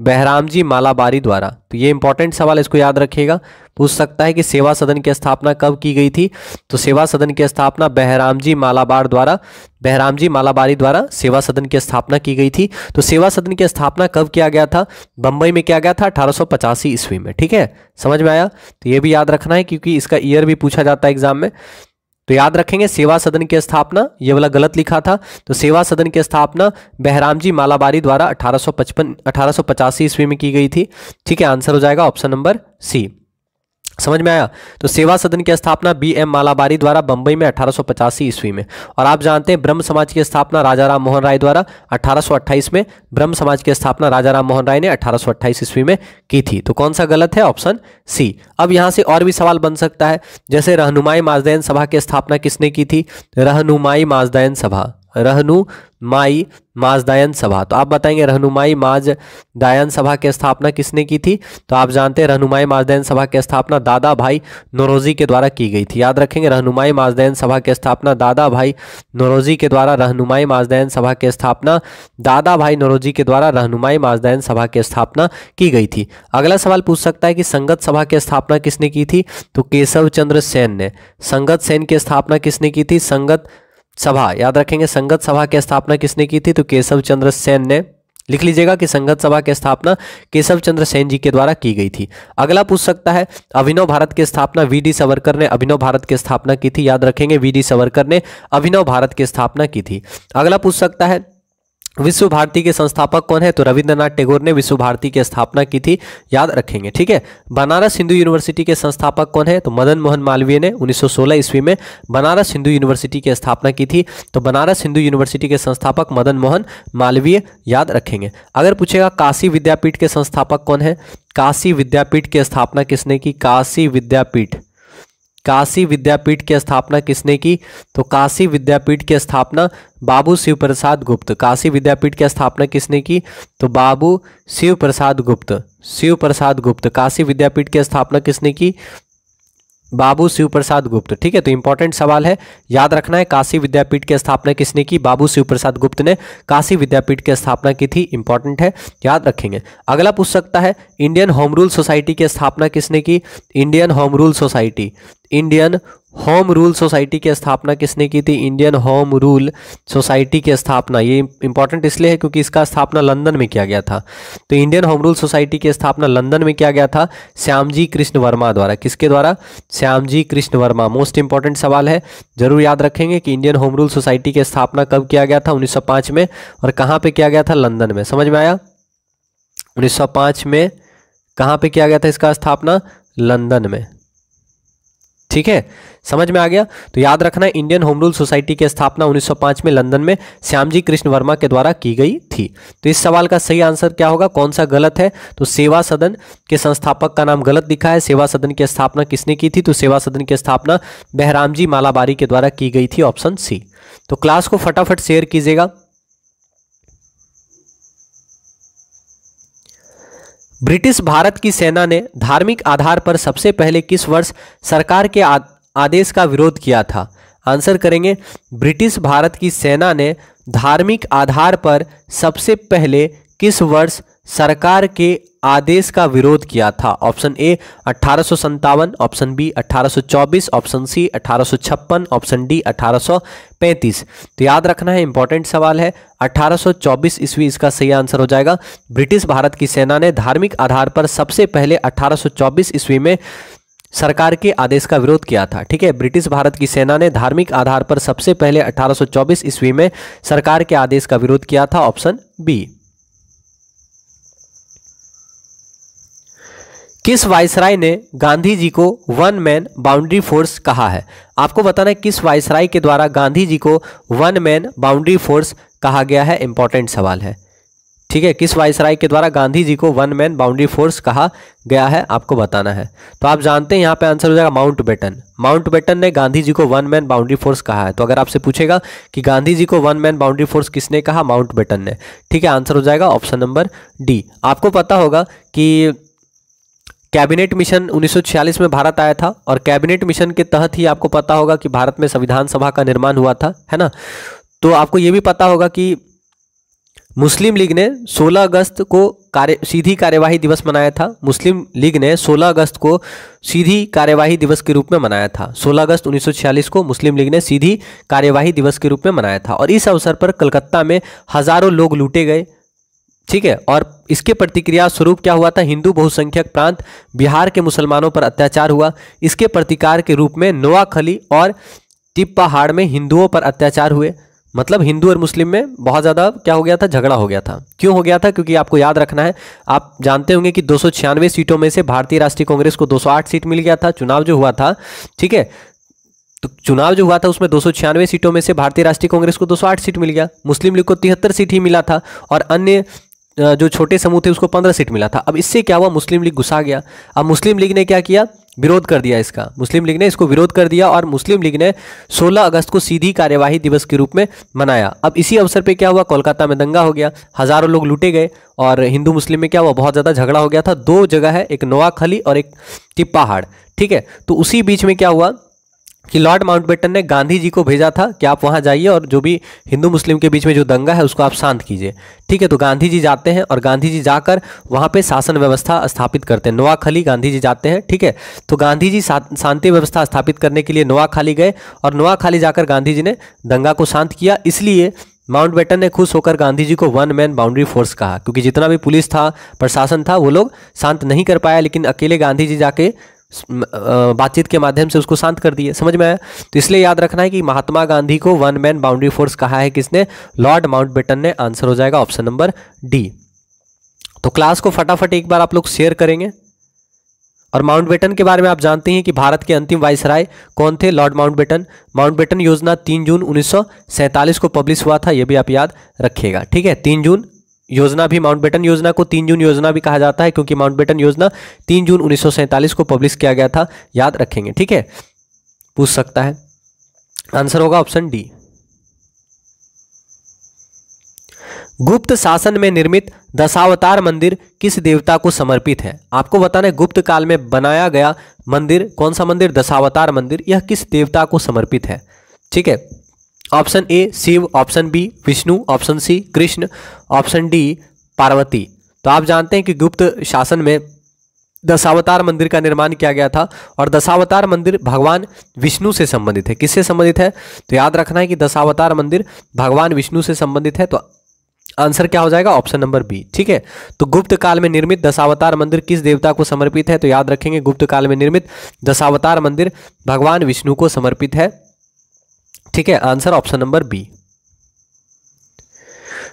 बहराम जी मालाबारी द्वारा तो ये इंपॉर्टेंट सवाल इसको याद रखिएगा पूछ सकता है कि सेवा सदन की स्थापना कब की गई थी तो सेवा सदन की स्थापना बहराम जी मालाबार द्वारा बहराम जी मालाबारी द्वारा सेवा सदन की स्थापना की गई थी तो सेवा सदन की स्थापना कब किया गया था बम्बई में किया गया था अठारह ईस्वी में ठीक है समझ में आया तो ये भी याद रखना है क्योंकि इसका ईयर भी पूछा जाता है एग्जाम में तो याद रखेंगे सेवा सदन की स्थापना ये वाला गलत लिखा था तो सेवा सदन की स्थापना बहराम जी मालाबारी द्वारा 1855 1885 ईस्वी में की गई थी ठीक है आंसर हो जाएगा ऑप्शन नंबर सी समझ में आया तो सेवा सदन की स्थापना बी एम मालाबारी द्वारा बंबई में अठारह ईस्वी में और आप जानते हैं ब्रह्म समाज की स्थापना राजा राम मोहन राय द्वारा 1828 में ब्रह्म समाज की स्थापना राजा राम मोहन राय ने अठारह ईस्वी में की थी तो कौन सा गलत है ऑप्शन सी अब यहां से और भी सवाल बन सकता है जैसे रहनुमाई माजदैन सभा की स्थापना किसने की थी रहनुमाई माजदयन सभा रहनुमाई माजदायन सभा तो आप बताएंगे रहनुमाई माजदायन सभा की स्थापना किसने की थी तो आप जानते हैं रहनुमाई माजदायन सभा की स्थापना दादा भाई नरोजी के द्वारा की गई थी याद रखेंगे रहनुमाई माजदायन सभा की स्थापना दादा भाई नरोजी के द्वारा रहनुमाई माजदायन सभा की स्थापना दादा भाई नरोजी के द्वारा रहनुमाई माजदायन सभा की स्थापना की गई थी अगला सवाल पूछ सकता है कि संगत सभा की स्थापना किसने की थी तो केशव चंद्र सेन ने संगत सेन की स्थापना किसने की थी संगत सभा याद रखेंगे संगत सभा की स्थापना किसने की थी तो केशव चंद्र सेन ने लिख लीजिएगा कि संगत सभा की स्थापना केशव चंद्र सेन जी के द्वारा की गई थी अगला पूछ सकता है अभिनव भारत की स्थापना वी डी सावरकर ने अभिनव भारत की स्थापना की थी याद रखेंगे वी डी सावरकर ने अभिनव भारत की स्थापना की थी अगला पूछ सकता है विश्व भारती के संस्थापक कौन है तो रविंद्रनाथ टैगोर ने विश्व भारती की स्थापना की थी याद रखेंगे ठीक है बनारस हिंदू यूनिवर्सिटी के संस्थापक कौन है तो मदन मोहन मालवीय ने 1916 ईस्वी में बनारस हिंदू यूनिवर्सिटी की स्थापना की थी तो बनारस हिंदू यूनिवर्सिटी के संस्थापक मदन मोहन मालवीय याद रखेंगे अगर पूछेगा काशी विद्यापीठ के संस्थापक कौन है काशी विद्यापीठ की स्थापना किसने की काशी विद्यापीठ काशी विद्यापीठ की स्थापना किसने की तो काशी विद्यापीठ की स्थापना बाबू शिव प्रसाद गुप्त काशी विद्यापीठ की स्थापना किसने की तो बाबू शिव प्रसाद गुप्त शिव प्रसाद गुप्त काशी विद्यापीठ की स्थापना किसने की बाबू शिव प्रसाद गुप्त ठीक है तो इंपॉर्टेंट सवाल है याद रखना है काशी विद्यापीठ की स्थापना किसने की बाबू शिव प्रसाद गुप्त ने काशी विद्यापीठ की स्थापना की थी इंपॉर्टेंट है याद रखेंगे अगला पूछ सकता है इंडियन होम रूल सोसाइटी की स्थापना किसने की Indian Home Rule Society Indian Home Rule Society की स्थापना किसने की थी इंडियन होम रूल सोसाइटी की स्थापना ये इंपॉर्टेंट इसलिए है क्योंकि इसका स्थापना लंदन में किया गया था तो इंडियन होम रूल सोसाइटी की स्थापना लंदन में किया गया था श्यामजी कृष्ण वर्मा द्वारा किसके द्वारा श्यामजी कृष्ण वर्मा मोस्ट इंपॉर्टेंट सवाल है जरूर याद रखेंगे कि इंडियन होम रूल सोसाइटी की स्थापना कब किया गया था उन्नीस में और कहाँ पर किया गया था लंदन में समझ में आया उन्नीस में कहाँ पर किया गया था इसका स्थापना लंदन में ठीक है समझ में आ गया तो याद रखना इंडियन होम रूल सोसाइटी की स्थापना 1905 में लंदन में श्यामजी कृष्ण वर्मा के द्वारा की गई थी तो इस सवाल का सही आंसर क्या होगा कौन सा गलत है तो सेवा सदन के संस्थापक का नाम गलत दिखा है सेवा सदन की स्थापना किसने की थी तो सेवा सदन की स्थापना बहराम जी मालाबारी के द्वारा की गई थी ऑप्शन सी तो क्लास को फटाफट शेयर कीजिएगा ब्रिटिश भारत की सेना ने धार्मिक आधार पर सबसे पहले किस वर्ष सरकार के आदेश का विरोध किया था आंसर करेंगे ब्रिटिश भारत की सेना ने धार्मिक आधार पर सबसे पहले किस वर्ष सरकार के आदेश का विरोध किया था ऑप्शन ए अठारह option B 1824 option C 1856 option D 1835 तो याद रखना है इंपॉर्टेंट सवाल है 1824 ईस्वी इसका सही आंसर हो जाएगा ब्रिटिश भारत की सेना ने धार्मिक आधार पर सबसे पहले 1824 ईस्वी में सरकार के आदेश का विरोध किया था ठीक है ब्रिटिश भारत की सेना ने धार्मिक आधार पर सबसे पहले 1824 ईस्वी में सरकार के आदेश का विरोध किया था ऑप्शन बी किस वायसराय ने गांधी जी को वन मैन बाउंड्री फोर्स कहा है आपको बताना है किस वायसराय के द्वारा गांधी जी को वन मैन बाउंड्री फोर्स कहा गया है इंपॉर्टेंट सवाल है ठीक है किस वायसराय के द्वारा गांधी जी को वन मैन बाउंड्री फोर्स कहा गया है आपको बताना है तो आप जानते हैं यहाँ पे आंसर हो जाएगा माउंट बेटन माउंट बेटन ने गांधी जी को वन मैन बाउंड्री फोर्स कहा है तो अगर आपसे पूछेगा कि गांधी जी को वन मैन बाउंड्री फोर्स किसने कहा माउंट बेटन ने ठीक है आंसर हो जाएगा ऑप्शन नंबर डी आपको पता होगा कि कैबिनेट मिशन उन्नीस में भारत आया था और कैबिनेट मिशन के तहत ही आपको पता होगा कि भारत में संविधान सभा का निर्माण हुआ था है ना तो आपको ये भी पता होगा कि मुस्लिम लीग ने 16 अगस्त को कार्य सीधी कार्यवाही दिवस मनाया था मुस्लिम लीग ने 16 अगस्त को सीधी कार्यवाही दिवस के रूप में मनाया था 16 अगस्त 1946 को मुस्लिम लीग ने सीधी कार्यवाही दिवस के रूप में मनाया था और इस अवसर पर कलकत्ता में हज़ारों लोग लूटे गए ठीक है और इसके प्रतिक्रिया स्वरूप क्या हुआ था हिंदू बहुसंख्यक प्रांत बिहार के मुसलमानों पर अत्याचार हुआ इसके प्रतिकार के रूप में नोआखली और टिप्पहाड़ में हिंदुओं पर अत्याचार हुए मतलब हिंदू और मुस्लिम में बहुत ज़्यादा क्या हो गया था झगड़ा हो गया था क्यों हो गया था क्योंकि आपको याद रखना है आप जानते होंगे कि दो सीटों में से भारतीय राष्ट्रीय कांग्रेस को 208 सीट मिल गया था चुनाव जो हुआ था ठीक है तो चुनाव जो हुआ था उसमें दो सीटों में से भारतीय राष्ट्रीय कांग्रेस को 208 सीट मिल गया मुस्लिम लीग को तिहत्तर सीट ही मिला था और अन्य जो छोटे समूह थे उसको पंद्रह सीट मिला था अब इससे क्या हुआ मुस्लिम लीग घुसा गया अब मुस्लिम लीग ने क्या किया विरोध कर दिया इसका मुस्लिम लीग ने इसको विरोध कर दिया और मुस्लिम लीग ने 16 अगस्त को सीधी कार्यवाही दिवस के रूप में मनाया अब इसी अवसर पे क्या हुआ कोलकाता में दंगा हो गया हज़ारों लोग लूटे गए और हिंदू मुस्लिम में क्या हुआ बहुत ज़्यादा झगड़ा हो गया था दो जगह है एक नोआखली और एक टिप्पाहाड़ ठीक है तो उसी बीच में क्या हुआ कि लॉर्ड माउंटबेटन ने गांधी जी को भेजा था कि आप वहाँ जाइए और जो भी हिंदू मुस्लिम के बीच में जो दंगा है उसको आप शांत कीजिए ठीक है तो गांधी जी जाते हैं और गांधी जी जाकर वहाँ पे शासन व्यवस्था स्थापित करते हैं नोआखली गांधी जी जाते हैं ठीक है तो गांधी जी शांति व्यवस्था स्थापित करने के लिए नोआखाली गए और नोआखाली जाकर गांधी जी ने दंगा को शांत किया इसलिए माउंटबेटन ने खुश होकर गांधी जी को वन मैन बाउंड्री फोर्स कहा क्योंकि जितना भी पुलिस था प्रशासन था वो लोग शांत नहीं कर पाया लेकिन अकेले गांधी जी जाके बातचीत के माध्यम से उसको शांत कर दिए समझ में आया तो इसलिए याद रखना है कि महात्मा गांधी को वन मैन बाउंड्री फोर्स कहा है किसने लॉर्ड माउंटबेटन ने आंसर हो जाएगा ऑप्शन नंबर डी तो क्लास को फटाफट एक बार आप लोग शेयर करेंगे और माउंटबेटन के बारे में आप जानते हैं कि भारत के अंतिम वायसराय कौन थे लॉर्ड माउंट माउंटबेटन योजना तीन जून उन्नीस को पब्लिश हुआ था यह भी आप याद रखिएगा ठीक है तीन जून योजना भी माउंटबेटन योजना को तीन जून योजना भी कहा जाता है क्योंकि माउंटबेटन योजना तीन जून उन्नीस को पब्लिश किया गया था याद रखेंगे ठीक है पूछ सकता है आंसर होगा ऑप्शन डी गुप्त शासन में निर्मित दशावतार मंदिर किस देवता को समर्पित है आपको बताना है गुप्त काल में बनाया गया मंदिर कौन सा मंदिर दशावतार मंदिर यह किस देवता को समर्पित है ठीक है option A Shiva option B Vishnu option C Krishna option D Parvati तो आप जानते हैं कि गुप्त शासन में दशावतार मंदिर का निर्माण किया गया था और दशावतार मंदिर भगवान विष्णु से संबंधित है किससे संबंधित है तो याद रखना है कि दशावतार मंदिर भगवान विष्णु से संबंधित है तो आंसर क्या हो जाएगा ऑप्शन नंबर बी ठीक है तो गुप्त काल में निर्मित दशावतार मंदिर किस देवता को समर्पित है तो याद रखेंगे गुप्त काल में निर्मित दशावतार मंदिर भगवान विष्णु को समर्पित है ठीक है आंसर ऑप्शन नंबर बी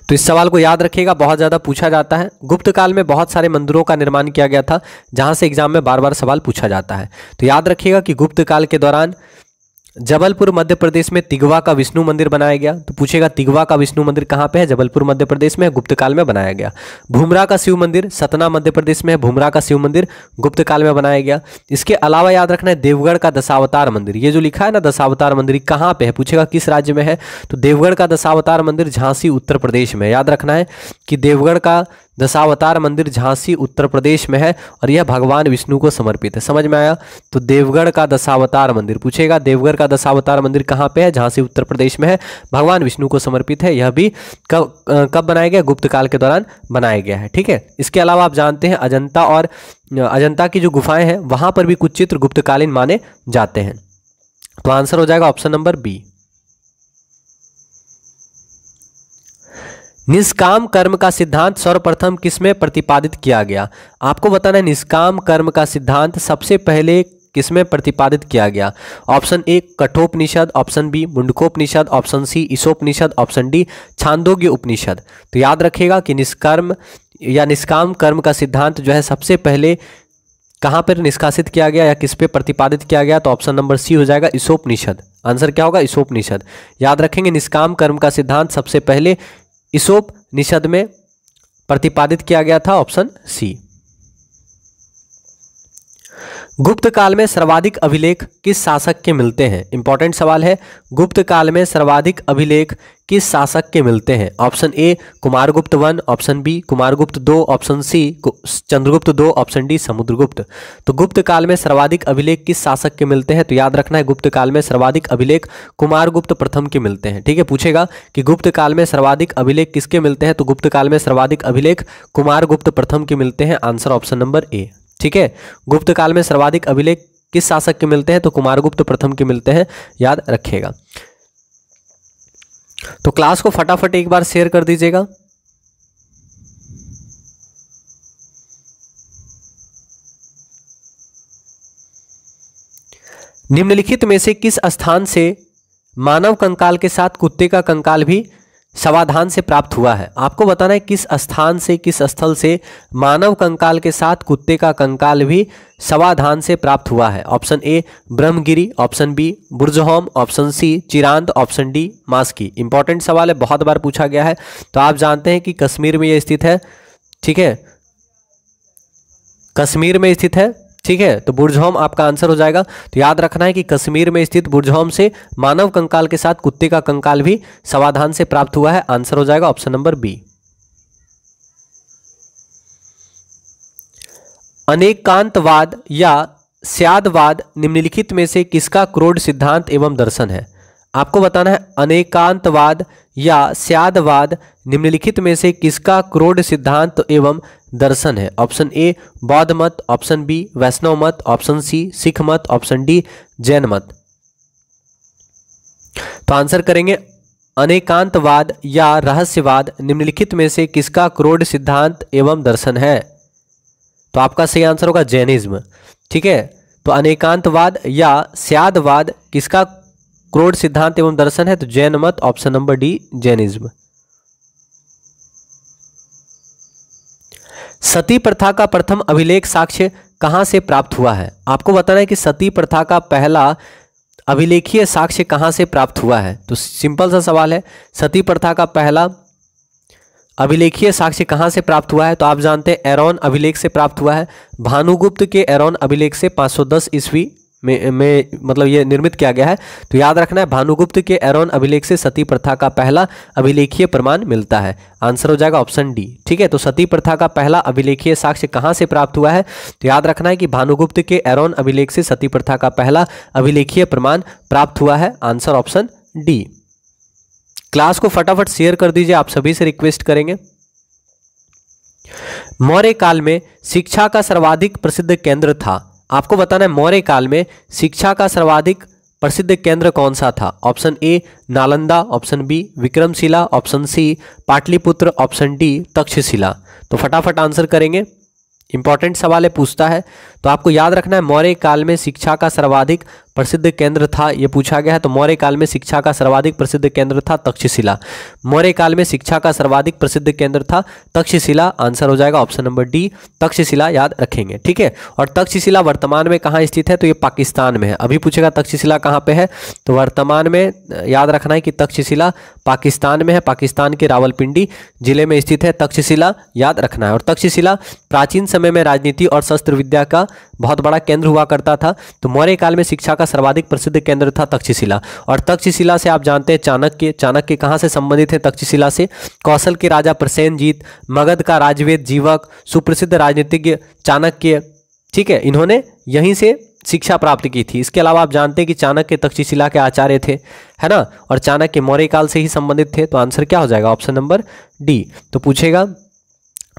तो इस सवाल को याद रखिएगा बहुत ज़्यादा पूछा जाता है गुप्त काल में बहुत सारे मंदिरों का निर्माण किया गया था जहां से एग्जाम में बार बार सवाल पूछा जाता है तो याद रखिएगा कि गुप्त काल के दौरान जबलपुर मध्य प्रदेश में तिगवा का विष्णु मंदिर बनाया गया तो पूछेगा तिगवा का विष्णु मंदिर कहाँ पे है जबलपुर मध्य प्रदेश में गुप्त काल में बनाया गया भूमरा का शिव मंदिर सतना मध्य प्रदेश में है भूमरा का शिव मंदिर गुप्त काल में बनाया गया इसके अलावा याद रखना है देवगढ़ का दशावतार मंदिर ये जो लिखा है ना दशावतार मंदिर कहाँ पे है पूछेगा किस राज्य में है तो देवगढ़ का दशावतार मंदिर झांसी उत्तर प्रदेश में याद रखना है कि देवगढ़ का दशावतार मंदिर झांसी उत्तर प्रदेश में है और यह भगवान विष्णु को समर्पित है समझ में आया तो देवगढ़ का दशावतार मंदिर पूछेगा देवगढ़ का दशावतार मंदिर कहाँ पे है झांसी उत्तर प्रदेश में है भगवान विष्णु को समर्पित है यह भी कब कब बनाया गया गुप्त काल के दौरान बनाया गया है ठीक है इसके अलावा आप जानते हैं अजंता और अजंता की जो गुफाएं हैं वहाँ पर भी कुछ चित्र गुप्तकालीन माने जाते हैं तो आंसर हो जाएगा ऑप्शन नंबर बी निष्काम कर्म का सिद्धांत सर्वप्रथम किसमें प्रतिपादित किया गया आपको बताना है निष्काम कर्म का सिद्धांत सबसे पहले किसमें प्रतिपादित किया गया option A Kathopanishad option B Mundakopanishad option C Ishopanishad option D Chandogya Upanishad तो याद रखेगा कि निष्कर्म या निष्काम कर्म का सिद्धांत जो है सबसे पहले कहाँ पर निष्कासित किया गया या किस पे प्रतिपादित किया गया तो ऑप्शन नंबर सी हो जाएगा ईशोपनिषद आंसर क्या होगा ईशोपनिषद याद रखेंगे निष्काम कर्म का सिद्धांत सबसे पहले इसोप निषद में प्रतिपादित किया गया था ऑप्शन सी गुप्त काल में सर्वाधिक अभिलेख किस शासक के मिलते हैं इंपॉर्टेंट सवाल है गुप्त काल में सर्वाधिक अभिलेख किस शासक के मिलते हैं option A Kumaragupta one option B Kumaragupta दो ऑप्शन सी चंद्रगुप्त दो ऑप्शन डी समुद्रगुप्त तो गुप्त काल में सर्वाधिक अभिलेख किस शासक के मिलते हैं तो याद रखना है गुप्त काल में सर्वाधिक अभिलेख कुमारगुप्त प्रथम के मिलते हैं ठीक है पूछेगा कि गुप्त काल में सर्वाधिक अभिलेख किसके मिलते हैं तो गुप्त काल में सर्वाधिक अभिलेख कुमारगुप्त प्रथम के मिलते हैं आंसर ऑप्शन नंबर ए ठीक है गुप्त काल में सर्वाधिक अभिलेख किस शासक के मिलते हैं तो कुमारगुप्त प्रथम के मिलते हैं याद रखिएगा तो क्लास को फटाफट एक बार शेयर कर दीजिएगा निम्नलिखित में से किस स्थान से मानव कंकाल के साथ कुत्ते का कंकाल भी समाधान से प्राप्त हुआ है आपको बताना है किस स्थान से किस स्थल से मानव कंकाल के साथ कुत्ते का कंकाल भी समाधान से प्राप्त हुआ है option A Brahmagiri option B Burzahom option C Chirand option D Maski important सवाल है बहुत बार पूछा गया है तो आप जानते हैं कि कश्मीर में यह स्थित है ठीक है कश्मीर में स्थित है ठीक है तो बुर्जहॉम आपका आंसर हो जाएगा तो याद रखना है कि कश्मीर में स्थित बुर्जहॉम से मानव कंकाल के साथ कुत्ते का कंकाल भी समाधान से प्राप्त हुआ है आंसर हो जाएगा ऑप्शन नंबर बी अनेकांतवाद या स्यादवाद निम्नलिखित में से किसका क्रोड सिद्धांत एवं दर्शन है आपको बताना है अनेकांतवाद या स्यादवाद निम्नलिखित में से किसका क्रोड सिद्धांत तो एवं दर्शन है ऑप्शन ए बौद्ध मत ऑप्शन बी वैष्णव मत ऑप्शन सी सिख मत ऑप्शन डी जैन मत तो आंसर करेंगे अनेकांतवाद या रहस्यवाद निम्नलिखित में से किसका क्रोड सिद्धांत एवं दर्शन है तो आपका सही आंसर होगा जैनिज्म ठीक है तो अनेकांतवाद या स्यादवाद किसका क्रोड सिद्धांत एवं दर्शन है तो जैन मत option number D Jainism sati प्रथा का प्रथम अभिलेख साक्ष्य कहां से प्राप्त हुआ है आपको बताना है कि सती प्रथा का पहला अभिलेखीय साक्ष्य कहां से प्राप्त हुआ है तो सिंपल सा सवाल है सती प्रथा का पहला अभिलेखीय साक्ष्य कहां से प्राप्त हुआ है तो आप जानते हैं एरोन अभिलेख से प्राप्त हुआ है भानुगुप्त के एरोन अभिलेख से 510 ईस्वी में, में मतलब ये निर्मित किया गया है तो याद रखना है भानुगुप्त के एरोन अभिलेख से सती प्रथा का पहला अभिलेखीय प्रमाण मिलता है आंसर हो जाएगा ऑप्शन डी ठीक है तो सती प्रथा का पहला अभिलेखीय साक्ष्य कहाँ से प्राप्त हुआ है तो याद रखना है कि भानुगुप्त के एरोन अभिलेख से सती प्रथा का पहला अभिलेखीय प्रमाण प्राप्त हुआ है आंसर ऑप्शन डी क्लास को फटाफट शेयर कर दीजिए आप सभी से रिक्वेस्ट करेंगे मौर्य काल में शिक्षा का सर्वाधिक प्रसिद्ध केंद्र था आपको बताना है मौर्य काल में शिक्षा का सर्वाधिक प्रसिद्ध केंद्र कौन सा था option A Nalanda option B Vikramashila option C Pataliputra option D Taxila तो फटाफट आंसर करेंगे इंपॉर्टेंट सवाल है पूछता है तो आपको याद रखना है मौर्य काल में शिक्षा का सर्वाधिक प्रसिद्ध केंद्र था ये पूछा गया है तो मौर्य काल में शिक्षा का सर्वाधिक प्रसिद्ध केंद्र था तक्षशिला मौर्य काल में शिक्षा का सर्वाधिक प्रसिद्ध केंद्र था तक्षशिला आंसर हो जाएगा ऑप्शन नंबर डी तक्षशिला याद रखेंगे ठीक है और तक्षशिला वर्तमान में कहाँ स्थित है तो ये पाकिस्तान में है अभी पूछेगा तक्षशिला कहाँ पे है तो वर्तमान में याद रखना है कि तक्षशिला पाकिस्तान में है पाकिस्तान के रावलपिंडी जिले में स्थित है तक्षशिला याद रखना है और तक्षशिला प्राचीन समय में राजनीति और शस्त्र विद्या का बहुत बड़ा केंद्र हुआ करता था तो मौर्य काल में शिक्षा का सर्वाधिक प्रसिद्ध केंद्र था तक्षशिला और तक्षशिला से आप जानते हैं चाणक्य चाणक्य कहाँ से संबंधित है तक्षशिला से कौशल के राजा प्रसेनजीत मगध का राजवेद जीवक सुप्रसिद्ध राजनीतिज्ञ चाणक्य ठीक है इन्होंने यहीं से शिक्षा प्राप्त की थी इसके अलावा आप जानते हैं कि चाणक्य तक्षशिला के आचार्य थे है ना और चाणक्य मौर्य काल से ही संबंधित थे तो आंसर क्या हो जाएगा ऑप्शन नंबर डी तो पूछेगा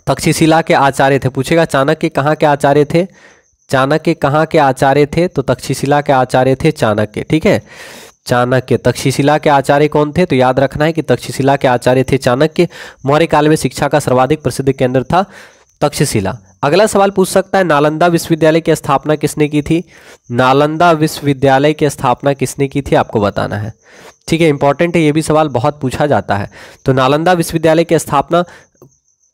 तक्षशिला के आचार्य थे पूछेगा चाणक्य कहाँ के आचार्य थे चाणक्य कहाँ के आचार्य थे तो तक्षशिला के आचार्य थे चाणक्य ठीक है चाणक्य तक्षशिला के आचार्य कौन थे तो याद रखना है कि तक्षशिला के आचार्य थे चाणक्य मौर्य काल में शिक्षा का सर्वाधिक प्रसिद्ध केंद्र था तक्षशिला अगला सवाल पूछ सकता है नालंदा विश्वविद्यालय की स्थापना किसने की थी नालंदा विश्वविद्यालय की स्थापना किसने की थी आपको बताना है ठीक है इंपॉर्टेंट है ये भी सवाल बहुत पूछा जाता है तो नालंदा विश्वविद्यालय की स्थापना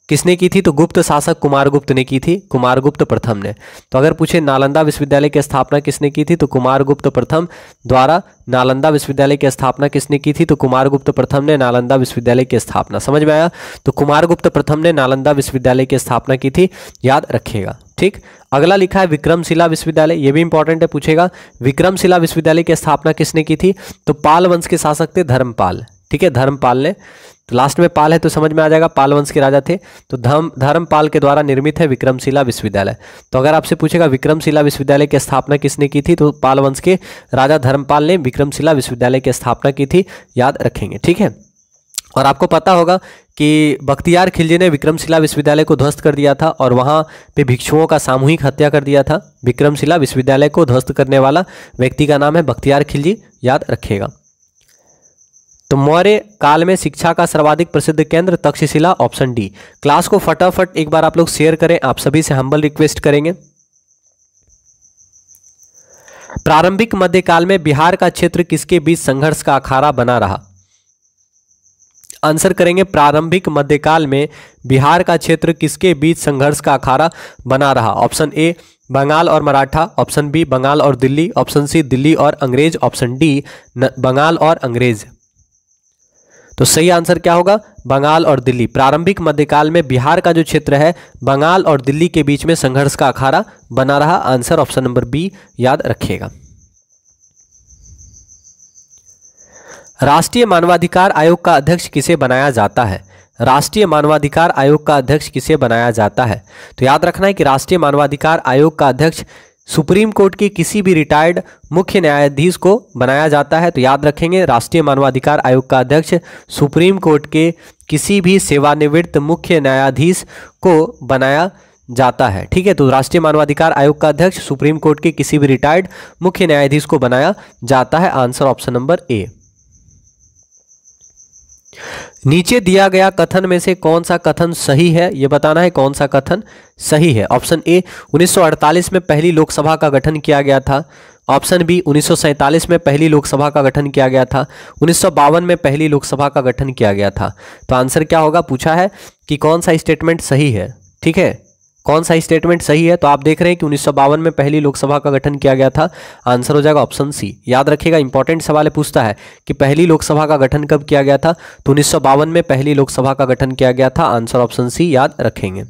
किसने की थी तो गुप्त शासक कुमारगुप्त ने की थी कुमारगुप्त प्रथम ने तो अगर पूछे नालंदा विश्वविद्यालय की स्थापना किसने की थी तो कुमारगुप्त प्रथम द्वारा नालंदा विश्वविद्यालय की स्थापना किसने की थी तो कुमारगुप्त प्रथम ने नालंदा विश्वविद्यालय की स्थापना समझ में आया तो कुमारगुप्त प्रथम ने नालंदा विश्वविद्यालय की स्थापना की थी याद रखिएगा ठीक अगला लिखा है विक्रमशिला विश्वविद्यालय ये भी इंपॉर्टेंट है पूछेगा विक्रमशिला विश्वविद्यालय की स्थापना किसने की थी तो पाल वंश के शासक थे धर्मपाल ठीक है धर्मपाल ने तो लास्ट में पाल है तो समझ में आ जाएगा पाल वंश के राजा थे तो धर्म धर्मपाल के द्वारा निर्मित है विक्रमशिला विश्वविद्यालय तो अगर आपसे पूछेगा विक्रमशिला विश्वविद्यालय की स्थापना किसने की थी तो पाल वंश के राजा धर्मपाल ने विक्रमशिला विश्वविद्यालय की स्थापना की थी याद रखेंगे ठीक है और आपको पता होगा कि बख्तियार खिलजी ने विक्रमशिला विश्वविद्यालय को ध्वस्त कर दिया था और वहाँ पे भिक्षुओं का सामूहिक हत्या कर दिया था विक्रमशिला विश्वविद्यालय को ध्वस्त करने वाला व्यक्ति का नाम है बख्तियार खिलजी याद रखिएगा तो मौर्य काल में शिक्षा का सर्वाधिक प्रसिद्ध केंद्र तक्षशिला ऑप्शन डी क्लास को फटाफट एक बार आप लोग शेयर करें आप सभी से हम्बल रिक्वेस्ट करेंगे प्रारंभिक मध्यकाल में बिहार का क्षेत्र किसके बीच संघर्ष का अखाड़ा बना रहा आंसर करेंगे प्रारंभिक मध्यकाल में बिहार का क्षेत्र किसके बीच संघर्ष का अखाड़ा बना रहा ऑप्शन ए बंगाल और मराठा ऑप्शन बी बंगाल और दिल्ली ऑप्शन सी दिल्ली और अंग्रेज ऑप्शन डी बंगाल और अंग्रेज तो सही आंसर क्या होगा बंगाल और दिल्ली प्रारंभिक मध्यकाल में बिहार का जो क्षेत्र है बंगाल और दिल्ली के बीच में संघर्ष का अखाड़ा बना रहा आंसर ऑप्शन नंबर बी याद रखिएगा राष्ट्रीय मानवाधिकार आयोग का अध्यक्ष किसे बनाया जाता है राष्ट्रीय मानवाधिकार आयोग का अध्यक्ष किसे बनाया जाता है तो याद रखना है कि राष्ट्रीय मानवाधिकार आयोग का अध्यक्ष सुप्रीम कोर्ट के किसी भी रिटायर्ड मुख्य न्यायाधीश को बनाया जाता है तो याद रखेंगे राष्ट्रीय मानवाधिकार आयोग का अध्यक्ष सुप्रीम कोर्ट के किसी भी सेवानिवृत्त मुख्य न्यायाधीश को बनाया जाता है ठीक है तो राष्ट्रीय मानवाधिकार आयोग का अध्यक्ष सुप्रीम कोर्ट के किसी भी रिटायर्ड मुख्य न्यायाधीश को बनाया जाता है आंसर ऑप्शन नंबर ए नीचे दिया गया कथन में से कौन सा कथन सही है यह बताना है कौन सा कथन सही है ऑप्शन ए 1948 में पहली लोकसभा का गठन किया गया था ऑप्शन बी 1947 में पहली लोकसभा का गठन किया गया था उन्नीस में पहली लोकसभा का गठन किया गया था तो आंसर क्या होगा पूछा है कि कौन सा स्टेटमेंट सही है ठीक है कौन सा स्टेटमेंट सही है तो आप देख रहे हैं कि उन्नीस में पहली लोकसभा का गठन किया गया था आंसर हो जाएगा ऑप्शन सी याद रखिएगा इंपॉर्टेंट सवाल पूछता है कि पहली लोकसभा का गठन कब किया गया था तो उन्नीस में पहली लोकसभा का गठन किया गया था आंसर ऑप्शन सी याद रखेंगे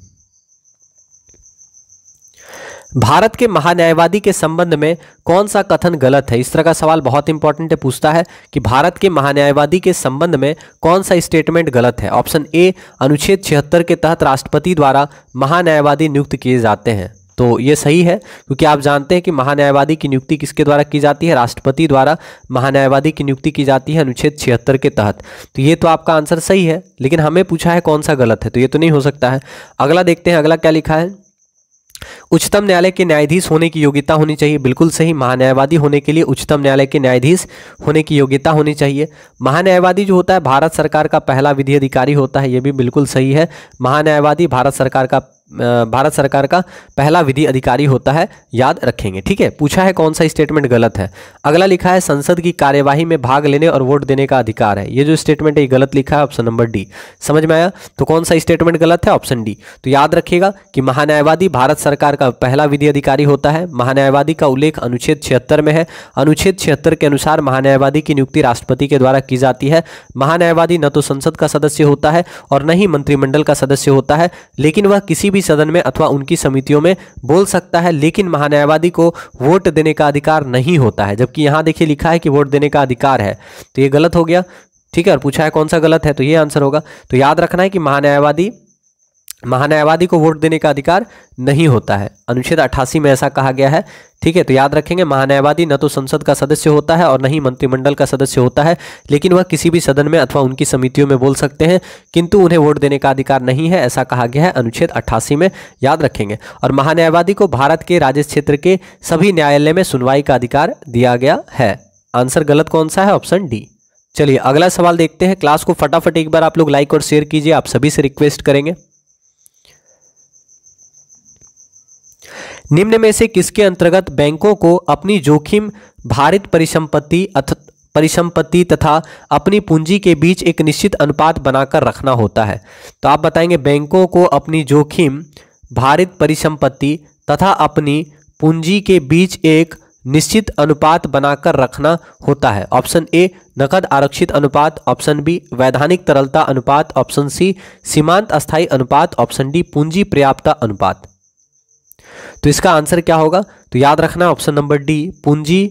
भारत के महान्यायवादी के संबंध में कौन सा कथन गलत है इस तरह का सवाल बहुत इंपॉर्टेंट है पूछता है कि भारत के महान्यायवादी के संबंध में कौन सा स्टेटमेंट गलत है ऑप्शन ए अनुच्छेद छिहत्तर के तहत राष्ट्रपति द्वारा महान्यायवादी नियुक्त किए जाते हैं तो ये सही है क्योंकि आप जानते हैं कि महान्यायवादी की नियुक्ति किसके द्वारा की जाती है राष्ट्रपति द्वारा महान्यायवादी की नियुक्ति की जाती है अनुच्छेद छिहत्तर के तहत तो ये तो आपका आंसर सही है लेकिन हमें पूछा है कौन सा गलत है तो ये तो नहीं हो सकता है अगला देखते हैं अगला क्या लिखा है उच्चतम न्यायालय के न्यायाधीश होने की योग्यता होनी चाहिए बिल्कुल सही महान्यायवादी होने के लिए उच्चतम न्यायालय के न्यायाधीश होने की योग्यता होनी चाहिए महान्यायवादी जो होता है भारत सरकार का पहला विधि अधिकारी होता है ये भी बिल्कुल सही है महान्यायवादी भारत सरकार का भारत सरकार का पहला विधि अधिकारी होता है याद रखेंगे ठीक है पूछा है कौन सा स्टेटमेंट गलत है अगला लिखा है संसद की कार्यवाही में भाग लेने और वोट देने का अधिकार है ये जो स्टेटमेंट है गलत लिखा है ऑप्शन नंबर डी समझ में आया तो कौन सा स्टेटमेंट गलत है ऑप्शन डी तो याद रखिएगा कि महान्यायवादी भारत सरकार का पहला विधि अधिकारी होता है महान्यायवादी का उल्लेख अनुच्छेद छिहत्तर में है अनुच्छेद छिहत्तर के अनुसार महान्यायवादी की नियुक्ति राष्ट्रपति के द्वारा की जाती है महान्यायवादी न तो संसद का सदस्य होता है और न ही मंत्रिमंडल का सदस्य होता है लेकिन वह किसी भी भी सदन में अथवा उनकी समितियों में बोल सकता है लेकिन महान्यायवादी को वोट देने का अधिकार नहीं होता है जबकि यहाँ देखिए लिखा है कि वोट देने का अधिकार है तो ये गलत हो गया ठीक है और पूछा है कौन सा गलत है तो ये आंसर होगा तो याद रखना है कि महान्यायवादी महान्यायवादी को वोट देने का अधिकार नहीं होता है अनुच्छेद 88 में ऐसा कहा गया है ठीक है तो याद रखेंगे महान्यायवादी न तो संसद का सदस्य होता है और न ही मंत्रिमंडल का सदस्य होता है लेकिन वह किसी भी सदन में अथवा उनकी समितियों में बोल सकते हैं किंतु उन्हें वोट देने का अधिकार नहीं है ऐसा कहा गया है अनुच्छेद अट्ठासी में याद रखेंगे और महान्यायवादी को भारत के राज्य क्षेत्र के सभी न्यायालय में सुनवाई का अधिकार दिया गया है आंसर गलत कौन सा है ऑप्शन डी चलिए अगला सवाल देखते हैं क्लास को फटाफट एक बार आप लोग लाइक और शेयर कीजिए आप सभी से रिक्वेस्ट करेंगे निम्न में से किसके अंतर्गत बैंकों को अपनी जोखिम भारित परिसंपत्ति परिसंपत्ति तथा अपनी पूंजी के बीच एक निश्चित अनुपात बनाकर रखना होता है तो आप बताएंगे बैंकों को अपनी जोखिम भारित परिसंपत्ति तथा अपनी पूंजी के बीच एक निश्चित अनुपात बनाकर रखना होता है ऑप्शन ए नकद आरक्षित अनुपात ऑप्शन बी वैधानिक तरलता अनुपात ऑप्शन सी सीमांत अस्थायी अनुपात ऑप्शन डी पूंजी पर्याप्ता अनुपात तो इसका आंसर क्या होगा तो याद रखना ऑप्शन नंबर डी पूंजी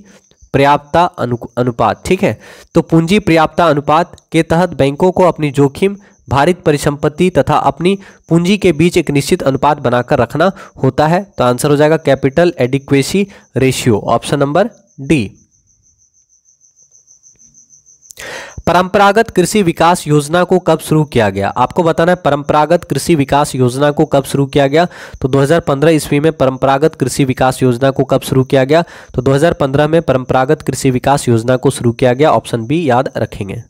पर्याप्तता अनु, अनुपात ठीक है तो पूंजी पर्याप्तता अनुपात के तहत बैंकों को अपनी जोखिम भारित परिसंपत्ति तथा अपनी पूंजी के बीच एक निश्चित अनुपात बनाकर रखना होता है तो आंसर हो जाएगा capital adequacy ratio option number D परंपरागत कृषि विकास योजना को कब शुरू किया गया आपको बताना है परंपरागत कृषि विकास योजना को कब शुरू किया गया तो 2015 ईस्वी में परंपरागत कृषि विकास योजना को कब शुरू किया गया तो 2015 में परंपरागत कृषि विकास योजना को शुरू किया गया ऑप्शन बी याद रखेंगे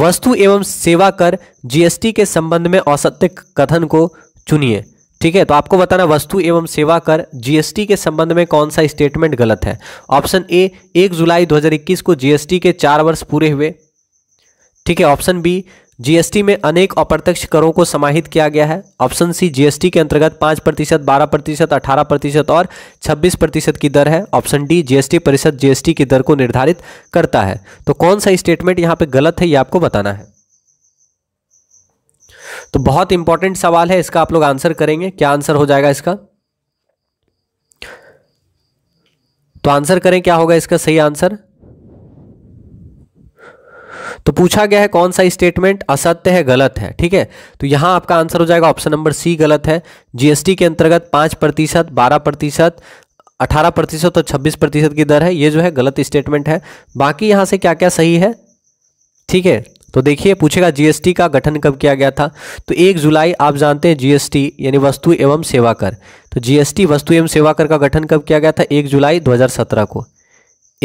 वस्तु एवं सेवा कर जीएसटी के संबंध में औसत्य कथन को चुनिए ठीक है तो आपको बताना वस्तु एवं सेवा कर जीएसटी के संबंध में कौन सा स्टेटमेंट गलत है ऑप्शन ए एक जुलाई 2021 को जीएसटी के चार वर्ष पूरे हुए ठीक है ऑप्शन बी जीएसटी में अनेक अप्रत्यक्ष करों को समाहित किया गया है ऑप्शन सी जीएसटी के अंतर्गत पाँच प्रतिशत बारह प्रतिशत अठारह प्रतिशत और छब्बीस प्रतिशत की दर है ऑप्शन डी जीएसटी परिषद जीएसटी की दर को निर्धारित करता है तो कौन सा स्टेटमेंट यहाँ पे गलत है ये आपको बताना है तो बहुत इंपॉर्टेंट सवाल है इसका आप लोग आंसर करेंगे क्या आंसर हो जाएगा इसका तो आंसर करें क्या होगा इसका सही आंसर तो पूछा गया है कौन सा स्टेटमेंट असत्य है गलत है ठीक है तो यहां आपका आंसर हो जाएगा ऑप्शन नंबर सी गलत है जीएसटी के अंतर्गत पांच प्रतिशत बारह प्रतिशत अठारह प्रतिशत और छब्बीस प्रतिशत की दर है ये जो है गलत स्टेटमेंट है बाकी यहां से क्या क्या सही है ठीक है तो देखिए पूछेगा जीएसटी का गठन कब किया गया था तो एक जुलाई आप जानते हैं जीएसटी यानी वस्तु एवं सेवा कर तो जीएसटी वस्तु एवं सेवा कर का गठन कब किया गया था एक जुलाई 2017 को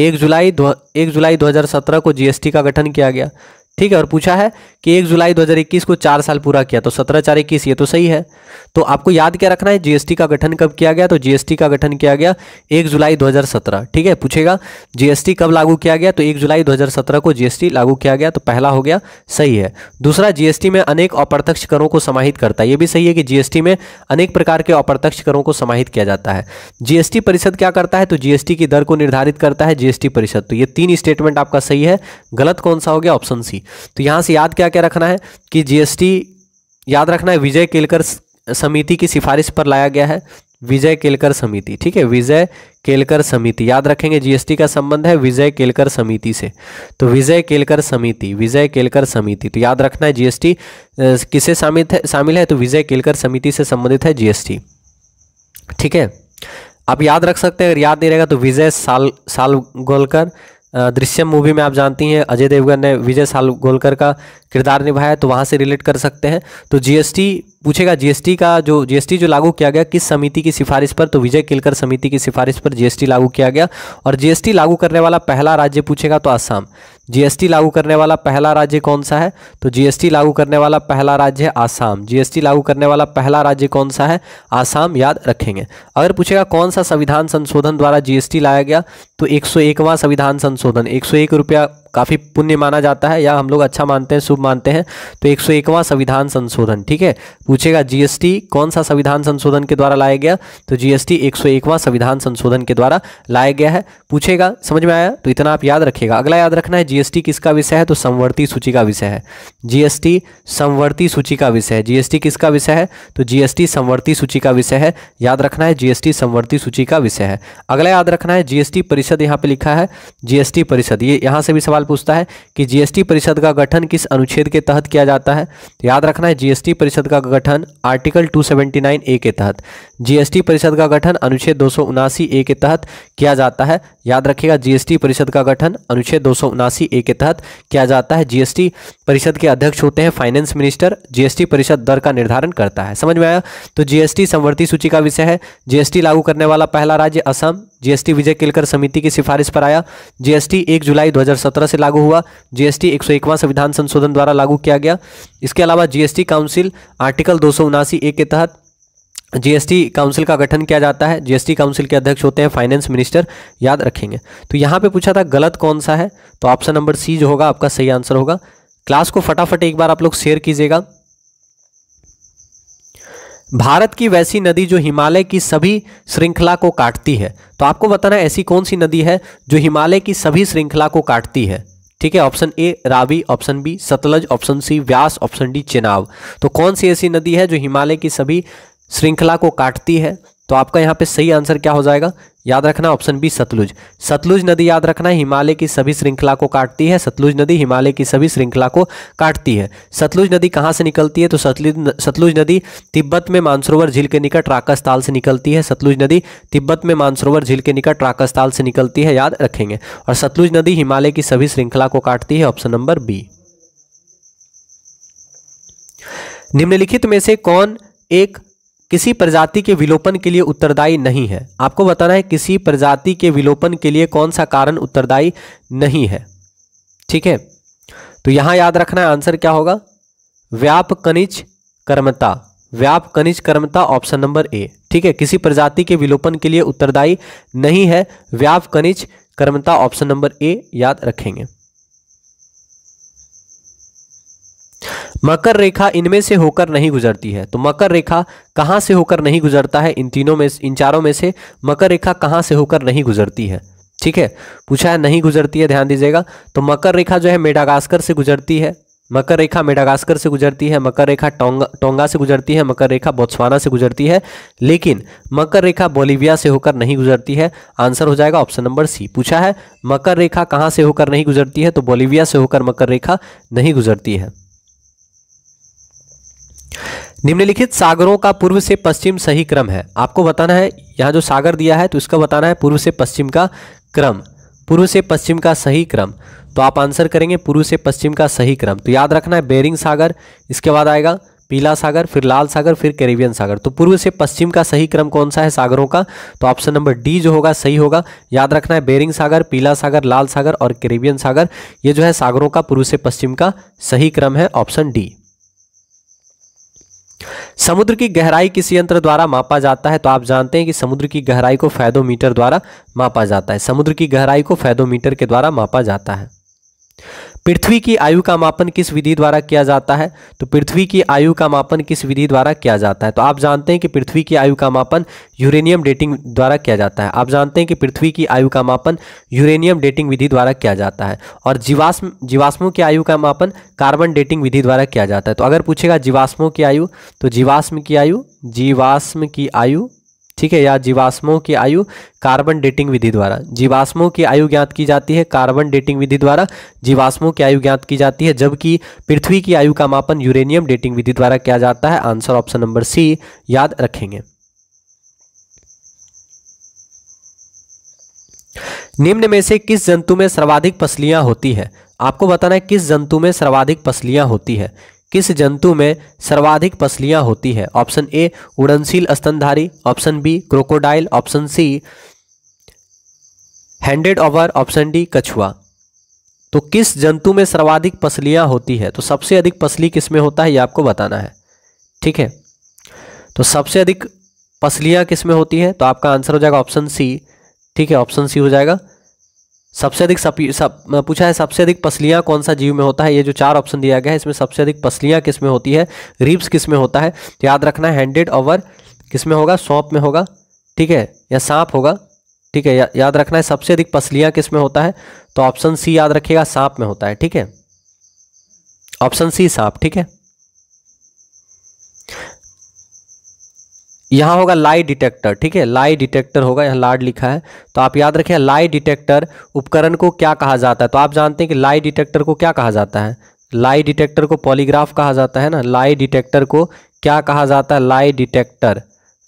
एक जुलाई एक जुलाई 2017 को जीएसटी का गठन किया गया ठीक है और पूछा है कि एक जुलाई 2021 को चार साल पूरा किया तो सत्रह चार इक्कीस ये तो सही है तो आपको याद क्या रखना है जीएसटी का गठन कब किया गया तो जीएसटी का गठन किया गया एक जुलाई 2017 ठीक है पूछेगा जीएसटी कब लागू किया गया तो एक जुलाई 2017 को जीएसटी लागू किया गया तो पहला हो गया सही है दूसरा जीएसटी में अनेक अप्रत्यक्ष करों को समाहित करता है यह भी सही है कि जीएसटी में अनेक प्रकार के अप्रत्यक्ष करों को समाहित किया जाता है जीएसटी परिषद क्या करता है तो जीएसटी की दर को निर्धारित करता है जीएसटी परिषद तो ये तीन स्टेटमेंट आपका सही है गलत कौन सा हो गया ऑप्शन सी जीएसटी तो यहाँ से याद क्या क्या रखना है कि जीएसटी याद रखना है विजय केलकर समिति की सिफारिश पर लाया गया है विजय केलकर समिति ठीक है विजय केलकर समिति याद रखेंगे जीएसटी का संबंध है विजय केलकर समिति से तो विजय केलकर समिति विजय केलकर समिति तो याद रखना है जीएसटी किसे शामिल है शामिल है तो विजय केलकर समिति से संबंधित है जीएसटी ठीक है आप याद रख सकते हैं अगर याद नहीं रहेगा तो विजय साल सालगोलकर दृश्यम मूवी में आप जानती हैं अजय देवगन ने विजय सालगोलकर का किरदार निभाया तो वहाँ से रिलेट कर सकते हैं तो जीएसटी पूछेगा जीएसटी का जो जीएसटी जो लागू किया गया किस समिति की सिफारिश पर तो विजय किलकर समिति की सिफारिश पर जीएसटी लागू किया गया और जीएसटी लागू करने वाला पहला राज्य पूछेगा तो आसाम जीएसटी लागू करने वाला पहला राज्य कौन सा है तो जीएसटी लागू करने वाला पहला राज्य है आसाम जीएसटी लागू करने वाला पहला राज्य कौन सा है आसाम याद रखेंगे अगर पूछेगा कौन सा संविधान संशोधन द्वारा जीएसटी लाया गया तो 101वां संविधान संशोधन 101 रुपया काफ़ी पुण्य माना जाता है या हम लोग अच्छा मानते हैं शुभ मानते हैं तो एक सौ एकवा संविधान संशोधन ठीक है पूछेगा जीएसटी कौन सा संविधान संशोधन के द्वारा लाया गया तो जीएसटी एक सौ एकवा संविधान संशोधन के द्वारा लाया गया है पूछेगा समझ में आया तो इतना आप याद रखिएगा अगला याद रखना है जीएसटी किसका विषय है तो संवर्ती सूची का विषय है जीएसटी संवर्ती सूची का विषय है जीएसटी किसका विषय है तो जीएसटी संवर्ती सूची का विषय है याद रखना है जीएसटी संवर्ती सूची का विषय है अगला याद रखना है जीएसटी परिषद यहाँ पर लिखा है जीएसटी परिषद ये यहाँ से भी सवाल सवाल पूछता है कि जीएसटी परिषद का गठन किस अनुच्छेद के तहत किया जाता है तो याद रखना है जीएसटी परिषद का गठन आर्टिकल 279 ए के तहत जीएसटी परिषद का गठन अनुच्छेद दो ए के तहत किया जाता है याद रखिएगा जीएसटी परिषद का गठन अनुच्छेद दो ए के तहत किया जाता है जीएसटी परिषद के अध्यक्ष होते हैं फाइनेंस मिनिस्टर जीएसटी परिषद दर का निर्धारण करता है समझ में आया तो जीएसटी संवर्ती सूची का विषय है जीएसटी लागू करने वाला पहला राज्य असम जीएसटी विजय केलकर समिति की सिफारिश पर आया जीएसटी 1 जुलाई 2017 से लागू हुआ जीएसटी एक संविधान संशोधन द्वारा लागू किया गया इसके अलावा जीएसटी काउंसिल आर्टिकल दो ए के तहत जीएसटी काउंसिल का गठन किया जाता है जीएसटी काउंसिल के अध्यक्ष होते हैं फाइनेंस मिनिस्टर याद रखेंगे तो यहाँ पे पूछा था गलत कौन सा है तो ऑप्शन नंबर सी जो होगा आपका सही आंसर होगा क्लास को फटाफट एक बार आप लोग शेयर कीजिएगा भारत की वैसी नदी जो हिमालय की सभी श्रृंखला को काटती है तो आपको बताना है ऐसी कौन सी नदी है जो हिमालय की सभी श्रृंखला को काटती है ठीक है option A Ravi option B Sutlej option C Beas option D Chenab तो कौन सी ऐसी नदी है जो हिमालय की सभी श्रृंखला को काटती है तो आपका यहाँ पे सही आंसर क्या हो जाएगा याद रखना ऑप्शन बी सतलुज सतलुज नदी याद रखना हिमालय की सभी श्रृंखला को काटती है सतलुज नदी हिमालय की सभी श्रृंखला को काटती है सतलुज नदी कहाँ से निकलती है तो सतलुज सतलुज नदी तिब्बत में मानसरोवर झील के निकट राकस्ताल से निकलती है सतलुज नदी तिब्बत में मानसरोवर झील के निकट राकस्ताल से निकलती है याद रखेंगे और सतलुज नदी हिमालय की सभी श्रृंखला को काटती है ऑप्शन नंबर बी निम्नलिखित में से कौन एक किसी प्रजाति के विलोपन के लिए उत्तरदायी नहीं है आपको बताना है किसी प्रजाति के विलोपन के लिए कौन सा कारण उत्तरदायी नहीं है ठीक है तो यहां याद रखना है आंसर क्या होगा व्याप कनिज कर्मता व्याप कनिज कर्मता ऑप्शन नंबर ए ठीक है किसी प्रजाति के विलोपन के लिए उत्तरदायी नहीं है व्याप कनिज कर्मता ऑप्शन नंबर ए याद रखेंगे मकर रेखा इनमें से होकर नहीं गुजरती है तो मकर रेखा कहाँ से होकर नहीं गुजरता है इन तीनों में इन चारों में से मकर रेखा कहाँ से होकर नहीं गुजरती है ठीक है पूछा है नहीं गुजरती है ध्यान दीजिएगा तो मकर रेखा जो है मेडागास्कर से गुजरती है मकर रेखा मेडागास्कर से गुजरती है मकर रेखा टोंगा टोंगा से गुजरती है मकर रेखा बोत्सवाना से गुजरती है लेकिन मकर रेखा बोलीविया से होकर नहीं गुजरती है आंसर हो जाएगा ऑप्शन नंबर सी पूछा है मकर रेखा कहाँ से होकर नहीं गुजरती है तो बोलीविया से होकर मकर रेखा नहीं गुजरती है निम्नलिखित सागरों का पूर्व से पश्चिम सही क्रम है आपको बताना है यहाँ जो सागर दिया है तो इसका बताना है पूर्व से पश्चिम का क्रम पूर्व से पश्चिम का सही क्रम तो आप आंसर करेंगे पूर्व से पश्चिम का सही क्रम तो याद रखना है बेरिंग सागर इसके बाद आएगा पीला सागर फिर लाल सागर फिर कैरेबियन सागर तो पूर्व से पश्चिम का सही क्रम कौन सा है सागरों का तो ऑप्शन नंबर डी जो होगा सही होगा याद रखना है बेरिंग सागर पीला सागर लाल सागर और कैरेबियन सागर ये जो है सागरों का पूर्व से पश्चिम का सही क्रम है ऑप्शन डी समुद्र की गहराई किस यंत्र द्वारा मापा जाता है तो आप जानते हैं कि समुद्र की गहराई को फैदोमीटर द्वारा मापा जाता है समुद्र की गहराई को फैदोमीटर के द्वारा मापा जाता है पृथ्वी की आयु का मापन किस विधि द्वारा किया जाता है तो पृथ्वी की आयु का मापन किस विधि द्वारा किया जाता है तो आप जानते हैं कि पृथ्वी की आयु का मापन यूरेनियम डेटिंग द्वारा किया जाता है आप जानते हैं कि पृथ्वी की आयु का मापन यूरेनियम डेटिंग विधि द्वारा किया जाता है और जीवाश्म जीवाश्मों की आयु का मापन कार्बन डेटिंग विधि द्वारा किया जाता है तो अगर पूछेगा जीवाश्मों की आयु तो जीवाश्म की आयु जीवाश्म की आयु ठीक है या जीवाश्मों की आयु कार्बन डेटिंग विधि द्वारा जीवाश्मों की आयु ज्ञात की जाती है कार्बन डेटिंग विधि द्वारा जीवाश्मों की आयु ज्ञात की जाती है जबकि पृथ्वी की आयु का मापन यूरेनियम डेटिंग विधि द्वारा किया जाता है आंसर ऑप्शन नंबर सी याद रखेंगे निम्न में से किस जंतु में सर्वाधिक पसलियां होती है आपको बताना है किस जंतु में सर्वाधिक पसलियां होती है किस जंतु में सर्वाधिक पसलियां होती है ऑप्शन ए उड़नशील स्तनधारी option B crocodile option C handed over option D कछुआ तो किस जंतु में सर्वाधिक पसलियां होती है तो सबसे अधिक पसली किस में होता है ये आपको बताना है ठीक है तो सबसे अधिक पसलियां किस में होती है तो आपका आंसर हो जाएगा ऑप्शन सी ठीक है ऑप्शन सी हो जाएगा सबसे अधिक सब, सब पूछा है सबसे अधिक पसलियां कौन सा जीव में होता है ये जो चार ऑप्शन दिया गया है इसमें सबसे अधिक पसलियां किस में होती है रिब्स किस में होता है याद रखना हैंडेड ओवर किस में होगा सौंप में होगा ठीक है या सांप होगा ठीक है या, याद रखना है सबसे अधिक पसलियां किस में होता है तो ऑप्शन सी याद रखिएगा सांप में होता है ठीक है ऑप्शन सी सांप ठीक है यहाँ होगा लाई डिटेक्टर ठीक है लाई डिटेक्टर होगा यहाँ लाड लिखा है तो आप याद रखें लाई डिटेक्टर उपकरण को क्या कहा जाता है तो आप जानते हैं कि लाई डिटेक्टर को क्या कहा जाता है लाई डिटेक्टर को पॉलीग्राफ कहा जाता है ना लाई डिटेक्टर को क्या कहा जाता है लाई डिटेक्टर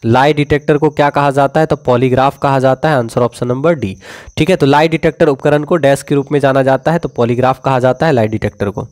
लाई डिटेक्टर को क्या कहा जाता है तो पॉलीग्राफ कहा जाता है आंसर ऑप्शन नंबर डी ठीक है तो लाई डिटेक्टर उपकरण को डैश के रूप में जाना जाता है तो पॉलीग्राफ कहा जाता है लाई डिटेक्टर को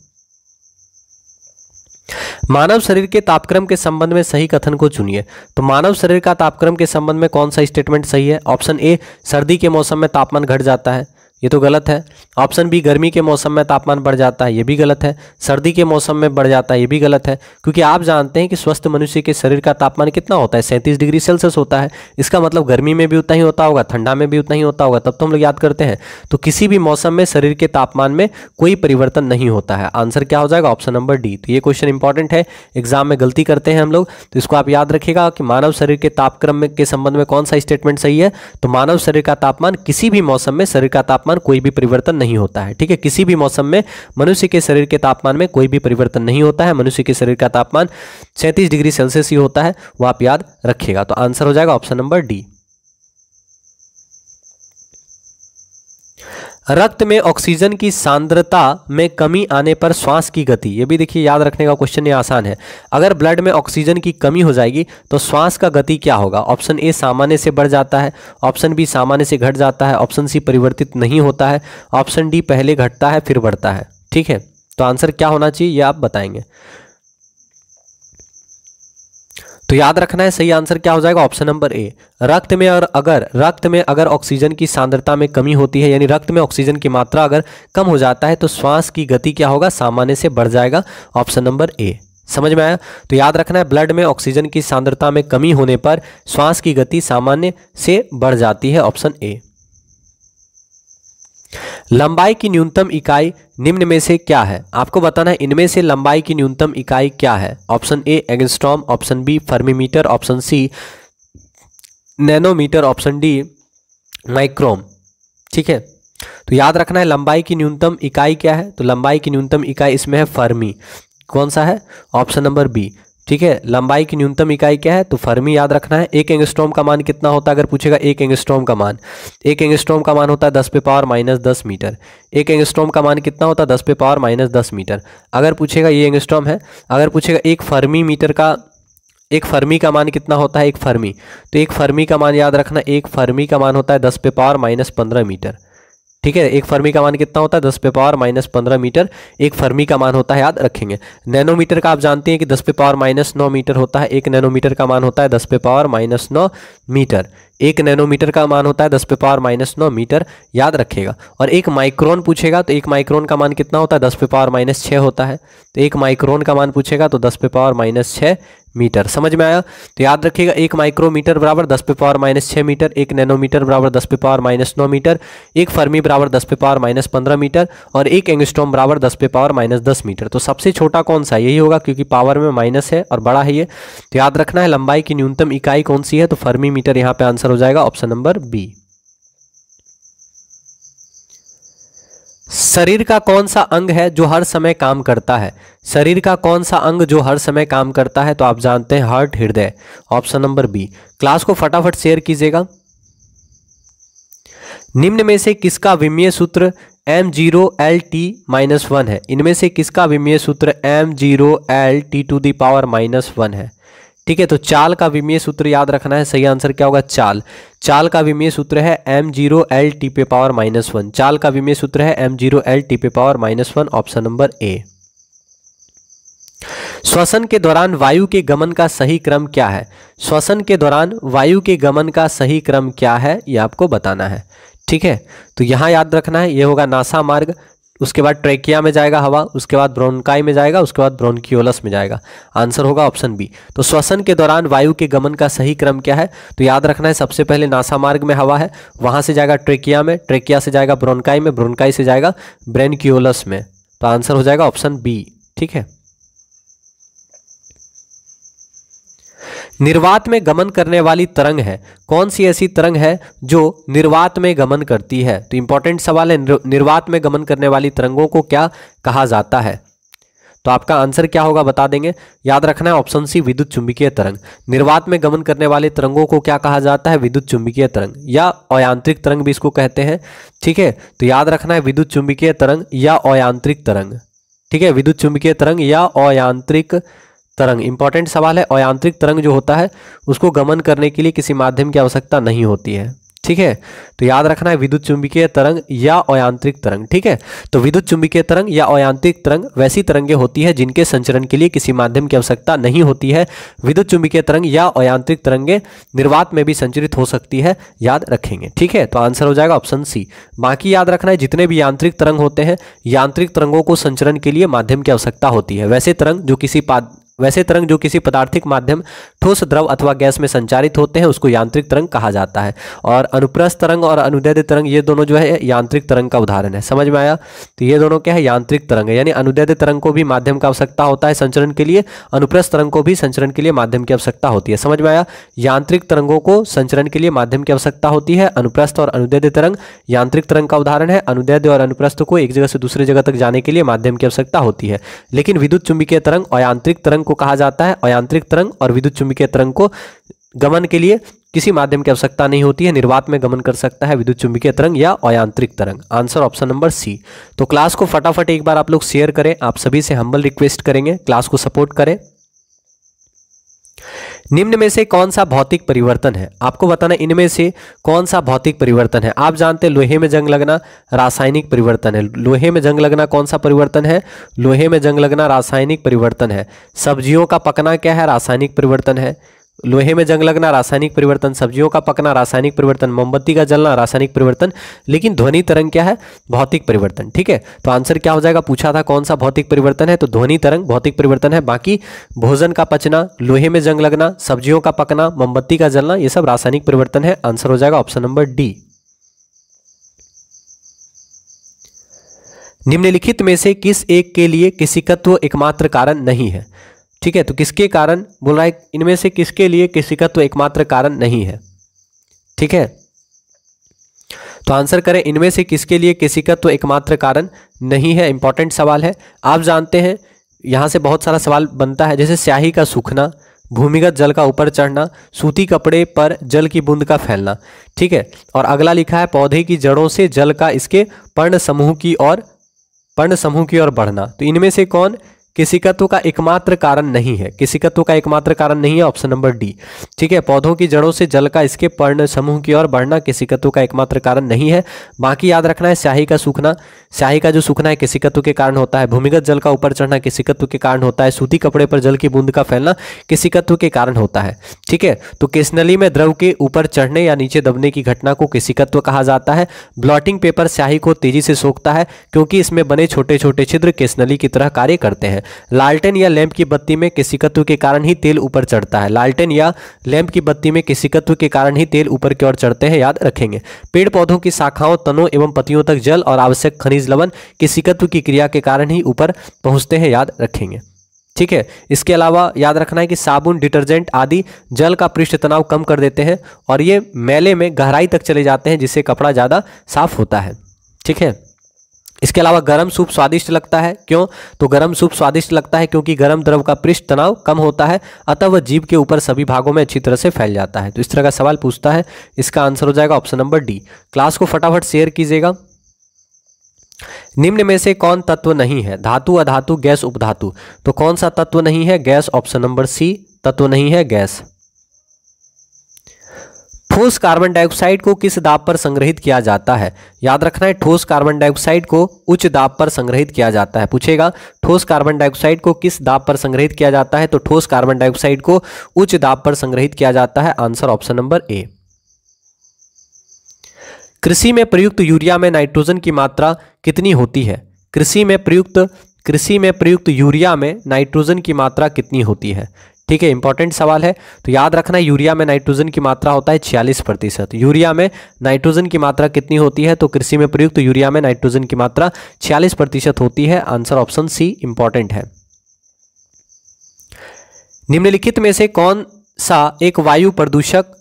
मानव शरीर के तापक्रम के संबंध में सही कथन को चुनिए तो मानव शरीर का तापक्रम के संबंध में कौन सा स्टेटमेंट सही है ऑप्शन ए सर्दी के मौसम में तापमान घट जाता है ये तो गलत है ऑप्शन बी गर्मी के मौसम में तापमान बढ़ जाता है ये भी गलत है सर्दी के मौसम में बढ़ जाता है ये भी गलत है क्योंकि आप जानते हैं कि स्वस्थ मनुष्य के शरीर का तापमान कितना होता है सैंतीस डिग्री सेल्सियस होता है इसका मतलब गर्मी में भी उतना ही होता होगा ठंडा में भी उतना ही होता होगा तब तो हम लोग याद करते हैं तो किसी भी मौसम में शरीर के तापमान में कोई परिवर्तन नहीं होता है आंसर क्या हो जाएगा ऑप्शन नंबर डी तो ये क्वेश्चन इंपॉर्टेंट है एग्जाम में गलती करते हैं हम लोग तो इसको आप याद रखिएगा कि मानव शरीर के तापक्रम के संबंध में कौन सा स्टेटमेंट सही है तो मानव शरीर का तापमान किसी भी मौसम में शरीर का तापमान तापमान कोई भी परिवर्तन नहीं होता है ठीक है किसी भी मौसम में मनुष्य के शरीर के तापमान में कोई भी परिवर्तन नहीं होता है मनुष्य के शरीर का तापमान सैंतीस डिग्री सेल्सियस ही होता है वो आप याद रखिएगा तो आंसर हो जाएगा ऑप्शन नंबर डी रक्त में ऑक्सीजन की सांद्रता में कमी आने पर श्वास की गति ये भी देखिए याद रखने का क्वेश्चन ये आसान है अगर ब्लड में ऑक्सीजन की कमी हो जाएगी तो श्वास का गति क्या होगा ऑप्शन ए सामान्य से बढ़ जाता है ऑप्शन बी सामान्य से घट जाता है ऑप्शन सी परिवर्तित नहीं होता है ऑप्शन डी पहले घटता है फिर बढ़ता है ठीक है तो आंसर क्या होना चाहिए ये आप बताएंगे तो याद रखना है सही आंसर क्या हो जाएगा ऑप्शन नंबर ए रक्त में और अगर रक्त में अगर ऑक्सीजन की सांद्रता में कमी होती है यानी रक्त में ऑक्सीजन की मात्रा अगर कम हो जाता है तो श्वास की गति क्या होगा सामान्य से बढ़ जाएगा ऑप्शन नंबर ए समझ में आया तो याद रखना है ब्लड में ऑक्सीजन की सांद्रता में कमी होने पर श्वास की गति सामान्य से बढ़ जाती है ऑप्शन ए लंबाई की न्यूनतम इकाई निम्न में से क्या है आपको बताना है इनमें से लंबाई की न्यूनतम इकाई क्या है option A angstrom option B femtometre option C nanometre option D micrometre ठीक है तो याद रखना है लंबाई की न्यूनतम इकाई क्या है तो लंबाई की न्यूनतम इकाई इसमें है फर्मी कौन सा है ऑप्शन नंबर बी ठीक है लंबाई की न्यूनतम इकाई क्या है तो फर्मी याद रखना है एक एंगस्ट्रोम का मान कितना होता है अगर पूछेगा एक एंगस्ट्रोम का मान एक एंगस्ट्रोम का मान होता है दस पे पावर माइनस दस मीटर एक एंगस्ट्रोम का मान कितना होता है दस पे पावर माइनस दस मीटर अगर पूछेगा ये एंगस्ट्रोम है अगर पूछेगा एक फर्मी मीटर का एक फर्मी का मान कितना होता है एक फर्मी तो एक फर्मी का मान याद रखना एक फर्मी का मान होता है दस पे पावर माइनस पंद्रह मीटर ठीक है एक फर्मी का मान कितना होता है दस पे पावर माइनस पंद्रह मीटर एक फर्मी का मान होता है याद रखेंगे नैनोमीटर का आप जानते हैं कि दस पे पावर माइनस नौ मीटर होता है एक नैनोमीटर का मान होता है दस पे पावर माइनस नौ मीटर एक नैनोमीटर का मान होता है दस पे पावर माइनस नौ मीटर याद रखेगा और एक माइक्रोन पूछेगा तो एक माइक्रोन का मान कितना होता है दस पे पावर माइनस छः होता है तो एक माइक्रोन का मान पूछेगा तो दस पे पावर माइनस छः मीटर समझ में आया तो याद रखिएगा एक माइक्रोमीटर बराबर दस पे पावर माइनस छः मीटर एक नैनोमीटर बराबर दस पे पावर माइनस नौ मीटर एक फर्मी बराबर दस पे पावर माइनस पंद्रह मीटर और एक एंगस्टोम बराबर दस पे पावर माइनस दस मीटर तो सबसे छोटा कौन सा यही होगा क्योंकि पावर में माइनस है और बड़ा है ये तो याद रखना है लंबाई की न्यूनतम इकाई कौन सी है तो फर्मी मीटर यहाँ पर आंसर हो जाएगा ऑप्शन नंबर बी शरीर का कौन सा अंग है जो हर समय काम करता है शरीर का कौन सा अंग जो हर समय काम करता है तो आप जानते हैं हार्ट हृदय ऑप्शन नंबर बी क्लास को फटाफट शेयर कीजिएगा निम्न में से किसका विमीय सूत्र M zero L T minus one है इनमें से किसका विमीय सूत्र M zero L T to the power minus one है ठीक है तो चाल का विमीय सूत्र याद रखना है सही आंसर क्या होगा चाल चाल का विमीय सूत्र है एम जीरो एल टी पे पावर माइनस वन चाल का विमीय सूत्र है एम जीरो एल टी पे power minus one option number A श्वसन के दौरान वायु के गमन का सही क्रम क्या है श्वसन के दौरान वायु के गमन का सही क्रम क्या है यह आपको बताना है ठीक है तो यहां याद रखना है यह होगा नासा मार्ग उसके बाद ट्रेकिया में जाएगा हवा उसके बाद ब्रोनकाई में जाएगा उसके बाद ब्रोनकियोलस में जाएगा आंसर होगा ऑप्शन बी तो श्वसन के दौरान वायु के गमन का सही क्रम क्या है तो याद रखना है सबसे पहले नासा मार्ग में हवा है वहाँ से जाएगा ट्रेकिया में ट्रेकिया से जाएगा ब्रोनकाई में ब्रोनकाई से जाएगा ब्रेनक्योलस में तो आंसर हो जाएगा ऑप्शन बी ठीक है निर्वात में गमन करने वाली तरंग है कौन सी ऐसी तरंग है जो निर्वात में गमन करती है तो इंपॉर्टेंट सवाल है निर्वात में गमन करने वाली तरंगों को क्या कहा जाता है तो आपका आंसर क्या होगा बता देंगे याद रखना है ऑप्शन सी विद्युत चुंबकीय तरंग निर्वात में गमन करने वाले तरंगों को क्या कहा जाता है विद्युत चुंबकीय तरंग या अयांत्रिक तरंग भी इसको कहते हैं ठीक है तो याद रखना है विद्युत चुंबकीय तरंग या अयांत्रिक तरंग ठीक है विद्युत चुंबकीय तरंग या अयांत्रिक तरंग इंपॉर्टेंट सवाल है और तरंग जो होता है उसको गमन करने के लिए किसी माध्यम की आवश्यकता नहीं होती है ठीक है तो याद रखना है विद्युत चुंबकीय तरंग या अयांत्रिक तरंग ठीक है तो विद्युत चुंबकीय तरंग या अयांत्रिक तरंग वैसी तरंगें होती है जिनके संचरण के लिए किसी माध्यम की आवश्यकता नहीं होती है विद्युत चुंबकीय तरंग या अयांत्रिक तरंगें निर्वात में भी संचरित हो सकती है याद रखेंगे ठीक है तो आंसर हो जाएगा ऑप्शन सी बाकी याद रखना है जितने भी यांत्रिक तरंग होते हैं यांत्रिक तरंगों को संचरण के लिए माध्यम की आवश्यकता होती है वैसे तरंग जो किसी वैसे तरंग जो किसी पदार्थिक माध्यम ठोस द्रव अथवा गैस में संचारित होते हैं उसको यांत्रिक तरंग कहा जाता है और अनुप्रस्थ तरंग और अनुदैध तरंग ये दोनों जो है यांत्रिक तरंग का उदाहरण है समझ में आया तो ये दोनों क्या है यांत्रिक तरंग है यानी अनुदैध तरंग को भी माध्यम की आवश्यकता होता है संचरण के लिए अनुप्रस्थ तरंग को भी संचरण के लिए माध्यम की आवश्यकता होती है समझ में आया यांत्रिक तरंगों को संचरण के लिए माध्यम की आवश्यकता होती है अनुप्रस्थ और अनुदैध तरंग यांत्रिक तरंग का उदाहरण है अनुदैध और अनुप्रस्थ को एक जगह से दूसरी जगह तक जाने के लिए माध्यम की आवश्यकता होती है लेकिन विद्युत चुंबकीय तरंग और यांत्रिक तरंग को कहा जाता है अयांत्रिक तरंग और विद्युत चुंबकीय तरंग को गमन के लिए किसी माध्यम की आवश्यकता नहीं होती है निर्वात में गमन कर सकता है विद्युत चुंबकीय तरंग या अयांत्रिक तरंग आंसर ऑप्शन नंबर सी तो क्लास को फटाफट एक बार आप लोग शेयर करें आप सभी से हम्बल रिक्वेस्ट करेंगे क्लास को सपोर्ट करें निम्न में से कौन सा भौतिक परिवर्तन है आपको बताना इनमें से कौन सा भौतिक परिवर्तन है आप जानते हैं लोहे में जंग लगना रासायनिक परिवर्तन है लोहे में जंग लगना कौन सा परिवर्तन है लोहे में जंग लगना रासायनिक परिवर्तन है सब्जियों का पकना क्या है रासायनिक परिवर्तन है लोहे में जंग लगना रासायनिक परिवर्तन सब्जियों का पकना रासायनिक परिवर्तन मोमबत्ती का जलना रासायनिक परिवर्तन लेकिन ध्वनि तरंग क्या है भौतिक परिवर्तन ठीक है तो आंसर क्या हो जाएगा पूछा था कौन सा भौतिक परिवर्तन है तो ध्वनि तरंग भौतिक परिवर्तन है बाकी भोजन का पचना लोहे में जंग लगना सब्जियों का पकना मोमबत्ती का जलना ये सब रासायनिक परिवर्तन है आंसर हो जाएगा ऑप्शन नंबर डी निम्नलिखित में से किस एक के लिए किसी तत्व एकमात्र कारण नहीं है ठीक है तो किसके कारण बोल रहा है इनमें से किसके लिए किसी का तो एकमात्र कारण नहीं है ठीक है तो आंसर करें इनमें से किसके लिए किसी का तो एकमात्र कारण नहीं है इंपॉर्टेंट सवाल है आप जानते हैं यहां से बहुत सारा सवाल बनता है जैसे स्याही का सूखना भूमिगत जल का ऊपर चढ़ना सूती कपड़े पर जल की बूंद का फैलना ठीक है और अगला लिखा है पौधे की जड़ों से जल का इसके पर्ण समूह की ओर पर्ण समूह की ओर बढ़ना तो इनमें से कौन तत्व का एकमात्र कारण नहीं है तत्व का एकमात्र कारण नहीं है ऑप्शन नंबर डी ठीक है पौधों की जड़ों से जल का इसके पर्ण समूह की ओर बढ़ना तत्व का एकमात्र कारण नहीं है बाकी याद रखना है स्याही का सूखना स्याही का जो सूखना है तत्व के कारण होता है भूमिगत जल का ऊपर चढ़ना तत्व के कारण होता है सूती कपड़े पर जल की बूंद का फैलना तत्व के कारण होता है ठीक है तो किसनली में द्रव के ऊपर चढ़ने या नीचे दबने की घटना को तत्व कहा जाता है ब्लॉटिंग पेपर स्याही को तेजी से सोखता है क्योंकि इसमें बने छोटे छोटे छिद्र किसनली की तरह कार्य करते हैं है लालटेन या लैंप की बत्ती में किसी तत्व के कारण ही तेल ऊपर चढ़ता है लालटेन या लैंप की बत्ती में किसी तत्व के कारण ही तेल ऊपर की ओर चढ़ते हैं याद रखेंगे पेड़ पौधों की शाखाओं तनों एवं पतियों तक जल और आवश्यक खनिज लवन किसी तत्व की क्रिया के कारण ही ऊपर पहुँचते हैं याद रखेंगे ठीक है इसके अलावा याद रखना है कि साबुन डिटर्जेंट आदि जल का पृष्ठ तनाव कम कर देते हैं और ये मैले में गहराई तक चले जाते हैं जिससे कपड़ा ज़्यादा साफ होता है ठीक है इसके अलावा गर्म सूप स्वादिष्ट लगता है क्यों तो गर्म सूप स्वादिष्ट लगता है क्योंकि गर्म द्रव का पृष्ठ तनाव कम होता है अतः वह जीव के ऊपर सभी भागों में अच्छी तरह से फैल जाता है तो इस तरह का सवाल पूछता है इसका आंसर हो जाएगा ऑप्शन नंबर डी क्लास को फटाफट शेयर कीजिएगा निम्न में से कौन तत्व नहीं है धातु अधातु गैस उपधातु तो कौन सा तत्व नहीं है गैस ऑप्शन नंबर सी तत्व नहीं है गैस ठोस कार्बन डाइऑक्साइड को किस दाब पर संग्रहित किया जाता है याद रखना है ठोस कार्बन डाइऑक्साइड को उच्च दाब पर संग्रहित किया जाता है पूछेगा ठोस कार्बन डाइऑक्साइड को किस दाब पर संग्रहित किया जाता है तो ठोस कार्बन डाइऑक्साइड को उच्च दाब पर संग्रहित किया जाता है आंसर ऑप्शन नंबर ए कृषि में प्रयुक्त यूरिया में नाइट्रोजन की मात्रा कितनी होती है कृषि में प्रयुक्त कृषि में प्रयुक्त यूरिया में नाइट्रोजन की मात्रा कितनी होती है ठीक है इंपॉर्टेंट सवाल है तो याद रखना यूरिया में नाइट्रोजन की मात्रा होता है छियालीस प्रतिशत यूरिया में नाइट्रोजन की मात्रा कितनी होती है तो कृषि में प्रयुक्त तो यूरिया में नाइट्रोजन की मात्रा छियालीस प्रतिशत होती है आंसर ऑप्शन सी इंपॉर्टेंट है निम्नलिखित में से कौन सा एक वायु प्रदूषक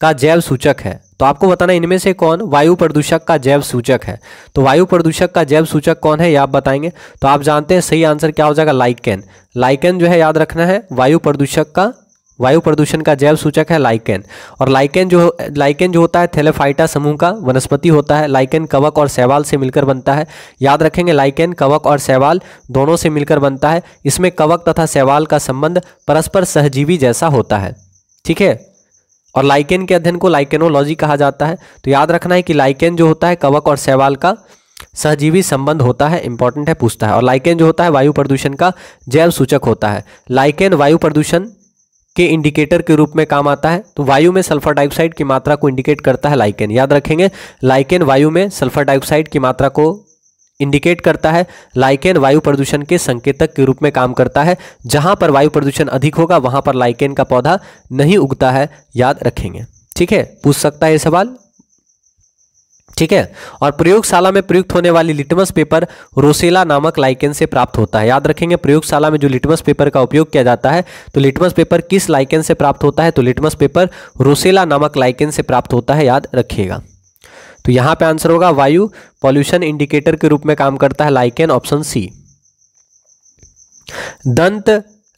का जैव सूचक है तो आपको बताना इनमें से कौन वायु प्रदूषक का जैव सूचक है तो वायु प्रदूषक का जैव सूचक कौन है ये आप बताएंगे तो आप जानते हैं सही आंसर क्या हो जाएगा लाइकेन लाइकेन जो है याद रखना है वायु प्रदूषक का वायु प्रदूषण का जैव सूचक है लाइकेन और लाइकेन जो लाइकेन जो होता है थेलेफाइटा समूह का वनस्पति होता है लाइकेन कवक और सैवाल से मिलकर बनता है याद रखेंगे लाइकेन कवक और सैवाल दोनों से मिलकर बनता है इसमें कवक तथा सैवाल का संबंध परस्पर सहजीवी जैसा होता है ठीक है और लाइकेन के अध्ययन को लाइकेनोलॉजी कहा जाता है तो याद रखना है कि लाइकेन जो होता है कवक और सेवाल का सहजीवी संबंध होता है इंपॉर्टेंट है पूछता है और लाइकेन जो होता है वायु प्रदूषण का जैव सूचक होता है लाइकेन वायु प्रदूषण के इंडिकेटर के रूप में काम आता है तो वायु में सल्फर डाइऑक्साइड की मात्रा को इंडिकेट करता है लाइकेन याद रखेंगे लाइकेन वायु में सल्फर डाइऑक्साइड की मात्रा को इंडिकेट करता है लाइकेन वायु प्रदूषण के संकेतक के रूप में काम करता है जहां पर वायु प्रदूषण अधिक होगा वहां पर लाइकेन का पौधा नहीं उगता है याद रखेंगे ठीक है पूछ सकता है ये सवाल ठीक है और प्रयोगशाला में प्रयुक्त होने वाली लिटमस पेपर रोसेला नामक लाइकेन से प्राप्त होता है याद रखेंगे प्रयोगशाला में जो लिटमस पेपर का उपयोग किया जाता है तो लिटमस पेपर किस लाइकेन से प्राप्त होता है तो लिटमस पेपर रोसेला नामक लाइकेन से प्राप्त होता है याद रखिएगा तो यहाँ पे आंसर होगा वायु पॉल्यूशन इंडिकेटर के रूप में काम करता है लाइकेन ऑप्शन सी दंत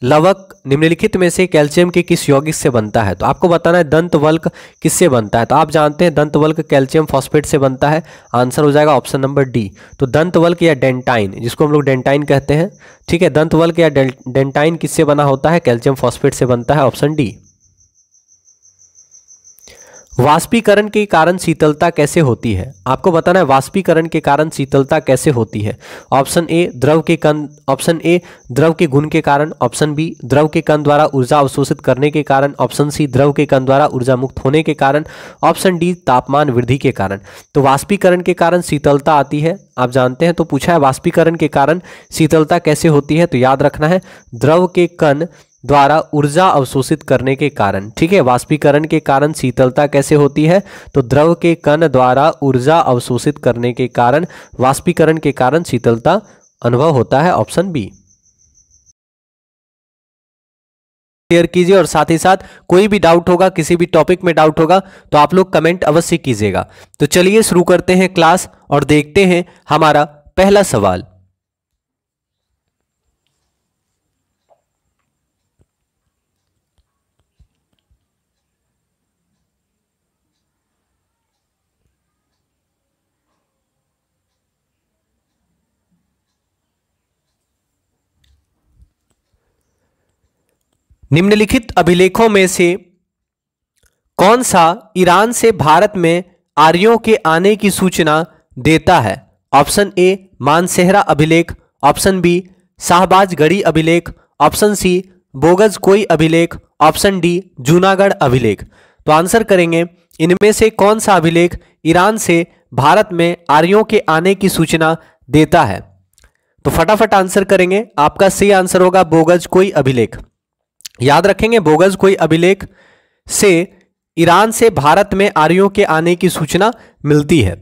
लवक निम्नलिखित में से कैल्शियम के किस यौगिक से बनता है तो आपको बताना है दंत वल्क किससे बनता है तो आप जानते हैं दंत वल्क कैल्शियम फॉस्फेट से बनता है आंसर हो जाएगा ऑप्शन नंबर डी तो दंत वल्क या डेंटाइन जिसको हम लोग डेंटाइन कहते हैं ठीक है दंत वल्क या डेंटाइन किससे बना होता है कैल्शियम फॉस्फेट से बनता है ऑप्शन डी वाष्पीकरण के कारण शीतलता कैसे होती है आपको बताना है वाष्पीकरण के कारण शीतलता कैसे होती है ऑप्शन ए द्रव के कण ऑप्शन ए द्रव के गुण के कारण ऑप्शन बी द्रव के कण द्वारा ऊर्जा अवशोषित करने के कारण ऑप्शन सी द्रव के कण द्वारा ऊर्जा मुक्त होने के कारण ऑप्शन डी तापमान वृद्धि के कारण तो वाष्पीकरण के कारण शीतलता आती है आप जानते हैं तो पूछा है वाष्पीकरण के कारण शीतलता कैसे होती है तो याद रखना है द्रव के कण द्वारा ऊर्जा अवशोषित करने के कारण ठीक है वाष्पीकरण के कारण शीतलता कैसे होती है तो द्रव के कण द्वारा ऊर्जा अवशोषित करने के कारण वाष्पीकरण के कारण शीतलता अनुभव होता है ऑप्शन बी शेयर कीजिए और साथ ही साथ कोई भी डाउट होगा किसी भी टॉपिक में डाउट होगा तो आप लोग कमेंट अवश्य कीजिएगा तो चलिए शुरू करते हैं क्लास और देखते हैं हमारा पहला सवाल निम्नलिखित अभिलेखों में से कौन सा ईरान से भारत में आर्यों के आने की सूचना देता है ऑप्शन ए मानसेहरा अभिलेख ऑप्शन बी शाहबाज गढ़ी अभिलेख ऑप्शन सी बोगज कोई अभिलेख ऑप्शन डी जूनागढ़ अभिलेख तो आंसर करेंगे इनमें से कौन सा अभिलेख ईरान से भारत में आर्यों के आने की सूचना देता है तो फटाफट आंसर करेंगे आपका सही आंसर होगा बोगज कोई अभिलेख याद रखेंगे बोगस कोई अभिलेख से ईरान से भारत में आर्यों के आने की सूचना मिलती है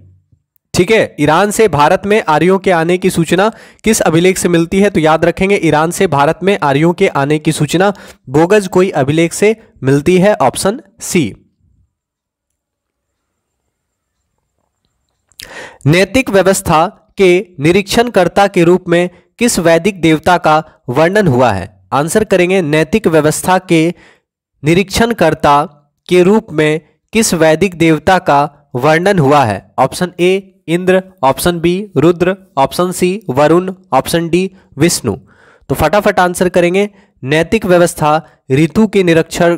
ठीक है ईरान से भारत में आर्यों के आने की सूचना किस अभिलेख से मिलती है तो याद रखेंगे ईरान से भारत में आर्यों के आने की सूचना बोगज कोई अभिलेख से मिलती है ऑप्शन सी नैतिक व्यवस्था के निरीक्षणकर्ता के रूप में किस वैदिक देवता का वर्णन हुआ है आंसर करेंगे नैतिक व्यवस्था के निरीक्षणकर्ता के रूप में किस वैदिक देवता का वर्णन हुआ है option A Indra option B Rudra option C Varuna option D Vishnu तो फटाफट आंसर करेंगे नैतिक व्यवस्था ऋतु के निरीक्षण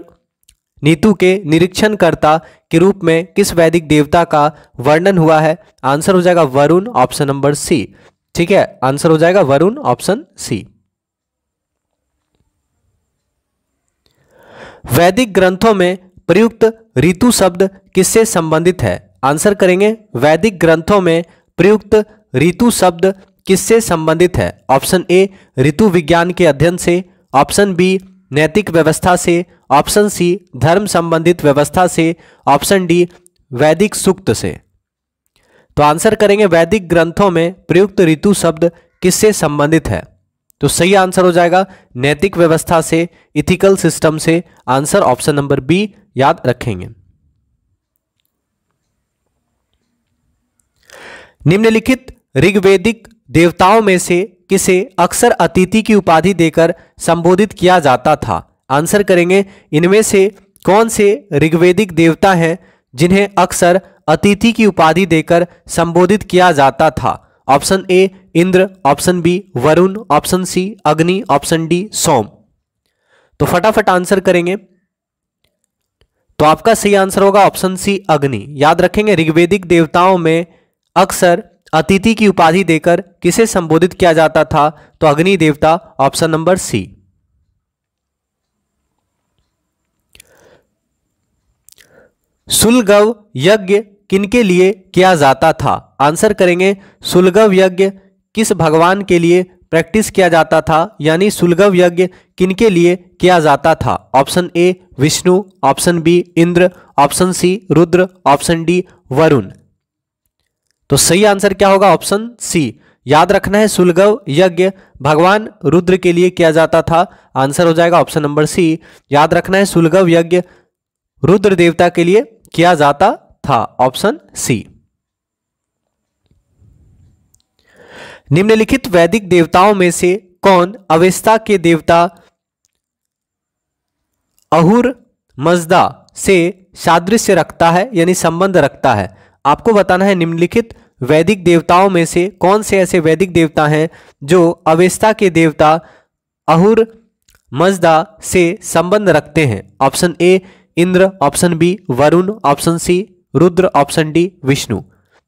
नीतु के निरीक्षणकर्ता के रूप में किस वैदिक देवता का वर्णन हुआ है आंसर हो जाएगा वरुण ऑप्शन नंबर सी ठीक है आंसर हो जाएगा वरुण ऑप्शन सी वैदिक ग्रंथों में प्रयुक्त ऋतु शब्द किससे संबंधित है आंसर करेंगे वैदिक ग्रंथों में प्रयुक्त ऋतु शब्द किससे संबंधित है ऑप्शन ए ऋतु विज्ञान के अध्ययन से ऑप्शन बी नैतिक व्यवस्था से ऑप्शन सी धर्म संबंधित व्यवस्था से ऑप्शन डी वैदिक सूक्त से तो आंसर करेंगे वैदिक ग्रंथों में प्रयुक्त ऋतु शब्द किससे संबंधित है तो सही आंसर हो जाएगा नैतिक व्यवस्था से इथिकल सिस्टम से आंसर ऑप्शन नंबर बी याद रखेंगे निम्नलिखित ऋग्वेदिक देवताओं में से किसे अक्सर अतिथि की उपाधि देकर संबोधित किया जाता था आंसर करेंगे इनमें से कौन से ऋग्वेदिक देवता हैं जिन्हें अक्सर अतिथि की उपाधि देकर संबोधित किया जाता था option A Indra option B Varuna option C Agni option D सोम तो फटाफट आंसर करेंगे तो आपका सही आंसर होगा ऑप्शन सी अग्नि याद रखेंगे ऋग्वेदिक देवताओं में अक्सर अतिथि की उपाधि देकर किसे संबोधित किया जाता था तो अग्नि देवता ऑप्शन नंबर सी सुलगव यज्ञ किनके लिए किया जाता था आंसर करेंगे सुलगव यज्ञ किस भगवान के लिए प्रैक्टिस किया जाता था यानी सुलगव यज्ञ किनके लिए किया जाता था option A Vishnu option B Indra option C Rudra option D Varuna तो सही आंसर क्या होगा ऑप्शन सी याद रखना है सुलगव यज्ञ भगवान रुद्र के लिए किया जाता था आंसर हो जाएगा ऑप्शन नंबर सी याद रखना है सुलगव यज्ञ रुद्र देवता के लिए किया जाता था ऑप्शन सी निम्नलिखित वैदिक देवताओं में से कौन अवेस्ता के देवता अहुर मजदा से सादृश्य रखता है यानी संबंध रखता है आपको बताना है निम्नलिखित वैदिक देवताओं में से कौन से ऐसे वैदिक देवता हैं जो अवेस्ता के देवता अहुर मजदा से संबंध रखते हैं option A Indra option B Varuna option C Rudra option D Vishnu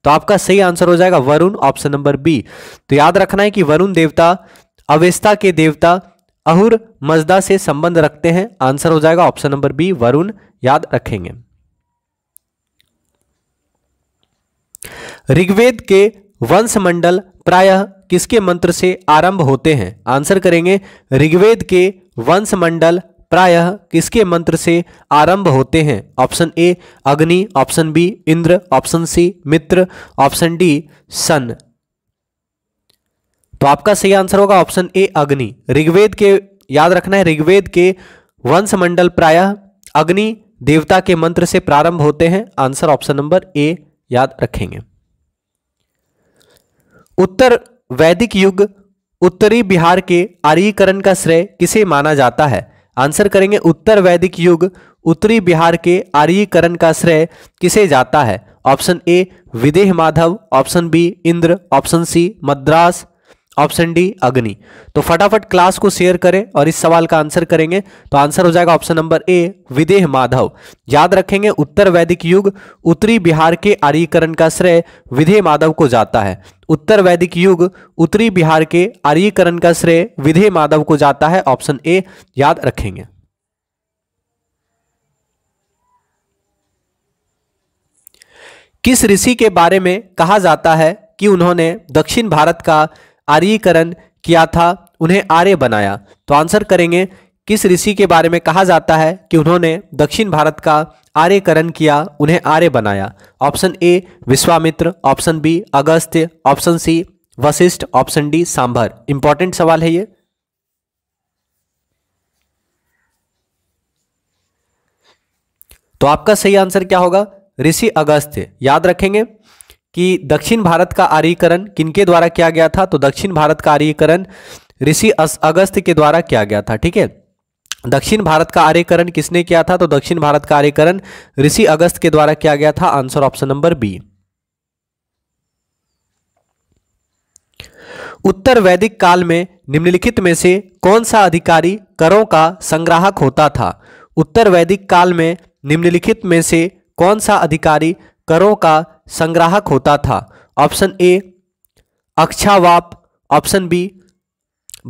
तो आपका सही आंसर हो जाएगा वरुण ऑप्शन नंबर बी तो याद रखना है कि वरुण देवता अवेस्ता के देवता अहुर मजदा से संबंध रखते हैं आंसर हो जाएगा ऑप्शन नंबर बी वरुण याद रखेंगे ऋग्वेद के वंश मंडल प्रायः किसके मंत्र से आरंभ होते हैं आंसर करेंगे ऋग्वेद के वंश मंडल प्रायः किसके मंत्र से आरंभ होते हैं option A Agni option B Indra option C Mitra option D sun तो आपका सही आंसर होगा ऑप्शन ए अग्नि ऋग्वेद के याद रखना है ऋग्वेद के वंश मंडल प्रायः अग्नि देवता के मंत्र से प्रारंभ होते हैं आंसर ऑप्शन नंबर ए याद रखेंगे उत्तर वैदिक युग उत्तरी बिहार के आर्यीकरण का श्रेय किसे माना जाता है आंसर करेंगे उत्तर वैदिक युग उत्तरी बिहार के आर्यीकरण का श्रेय किसे जाता है option A Videh Madhav option B Indra option C Madras option D Agni तो फटाफट क्लास को शेयर करें और इस सवाल का आंसर करेंगे तो आंसर हो जाएगा option number A Videh Madhav याद रखेंगे उत्तर वैदिक युग उत्तरी बिहार के आर्यीकरण का श्रेय विदेह माधव को जाता है उत्तर वैदिक युग उत्तरी बिहार के आर्यकरण का श्रेय विधे माधव को जाता है ऑप्शन ए याद रखेंगे किस ऋषि के बारे में कहा जाता है कि उन्होंने दक्षिण भारत का आर्यकरण किया था उन्हें आर्य बनाया तो आंसर करेंगे किस ऋषि के बारे में कहा जाता है कि उन्होंने दक्षिण भारत का आर्यकरण किया उन्हें आर्य बनाया option A Vishwamitra option B Agastya option C Vashishtha option D सांभर इंपॉर्टेंट सवाल है ये तो आपका सही आंसर क्या होगा ऋषि अगस्त्य याद रखेंगे कि दक्षिण भारत का आर्यकरण किनके द्वारा किया गया था तो दक्षिण भारत का आर्यकरण ऋषि अगस्त के द्वारा किया गया था ठीक है दक्षिण भारत का आर्यकरण किसने किया था तो दक्षिण भारत का आर्यकरण ऋषि अगस्त के द्वारा किया गया था आंसर ऑप्शन नंबर बी उत्तर वैदिक काल में निम्नलिखित में से कौन सा अधिकारी करों का संग्राहक होता था उत्तर वैदिक काल में निम्नलिखित में से कौन सा अधिकारी करों का संग्राहक होता था ऑप्शन ए अक्षावाप ऑप्शन बी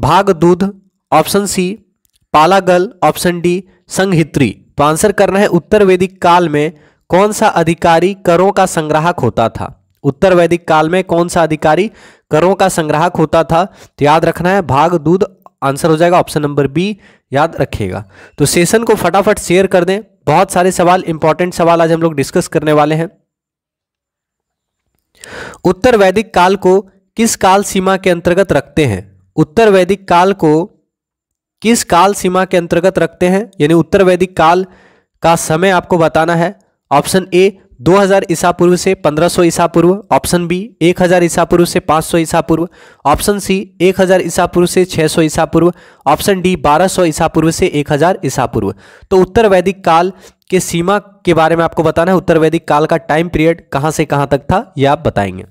भागदूध ऑप्शन सी पालागल ऑप्शन डी संहित्री तो आंसर करना है उत्तर वैदिक काल में कौन सा अधिकारी करों का संग्राहक होता था उत्तर वैदिक काल में कौन सा अधिकारी करों का संग्राहक होता था तो याद रखना है भाग दूध आंसर हो जाएगा ऑप्शन नंबर बी याद रखिएगा तो सेशन को फटाफट शेयर कर दें बहुत सारे सवाल इंपॉर्टेंट सवाल आज हम लोग डिस्कस करने वाले हैं उत्तर वैदिक काल को किस काल सीमा के अंतर्गत रखते हैं उत्तर वैदिक काल को किस काल सीमा के अंतर्गत रखते हैं यानी उत्तर वैदिक काल का समय आपको बताना है ऑप्शन ए 2000 ईसा पूर्व से 1500 ईसा पूर्व ऑप्शन बी 1000 ईसा पूर्व से 500 ईसा पूर्व ऑप्शन सी 1000 ईसा पूर्व से 600 ईसा पूर्व ऑप्शन डी 1200 ईसा पूर्व से 1000 ईसा पूर्व तो उत्तर वैदिक काल के सीमा के बारे में आपको बताना है उत्तर वैदिक काल का टाइम पीरियड कहाँ से कहाँ तक था ये आप बताएंगे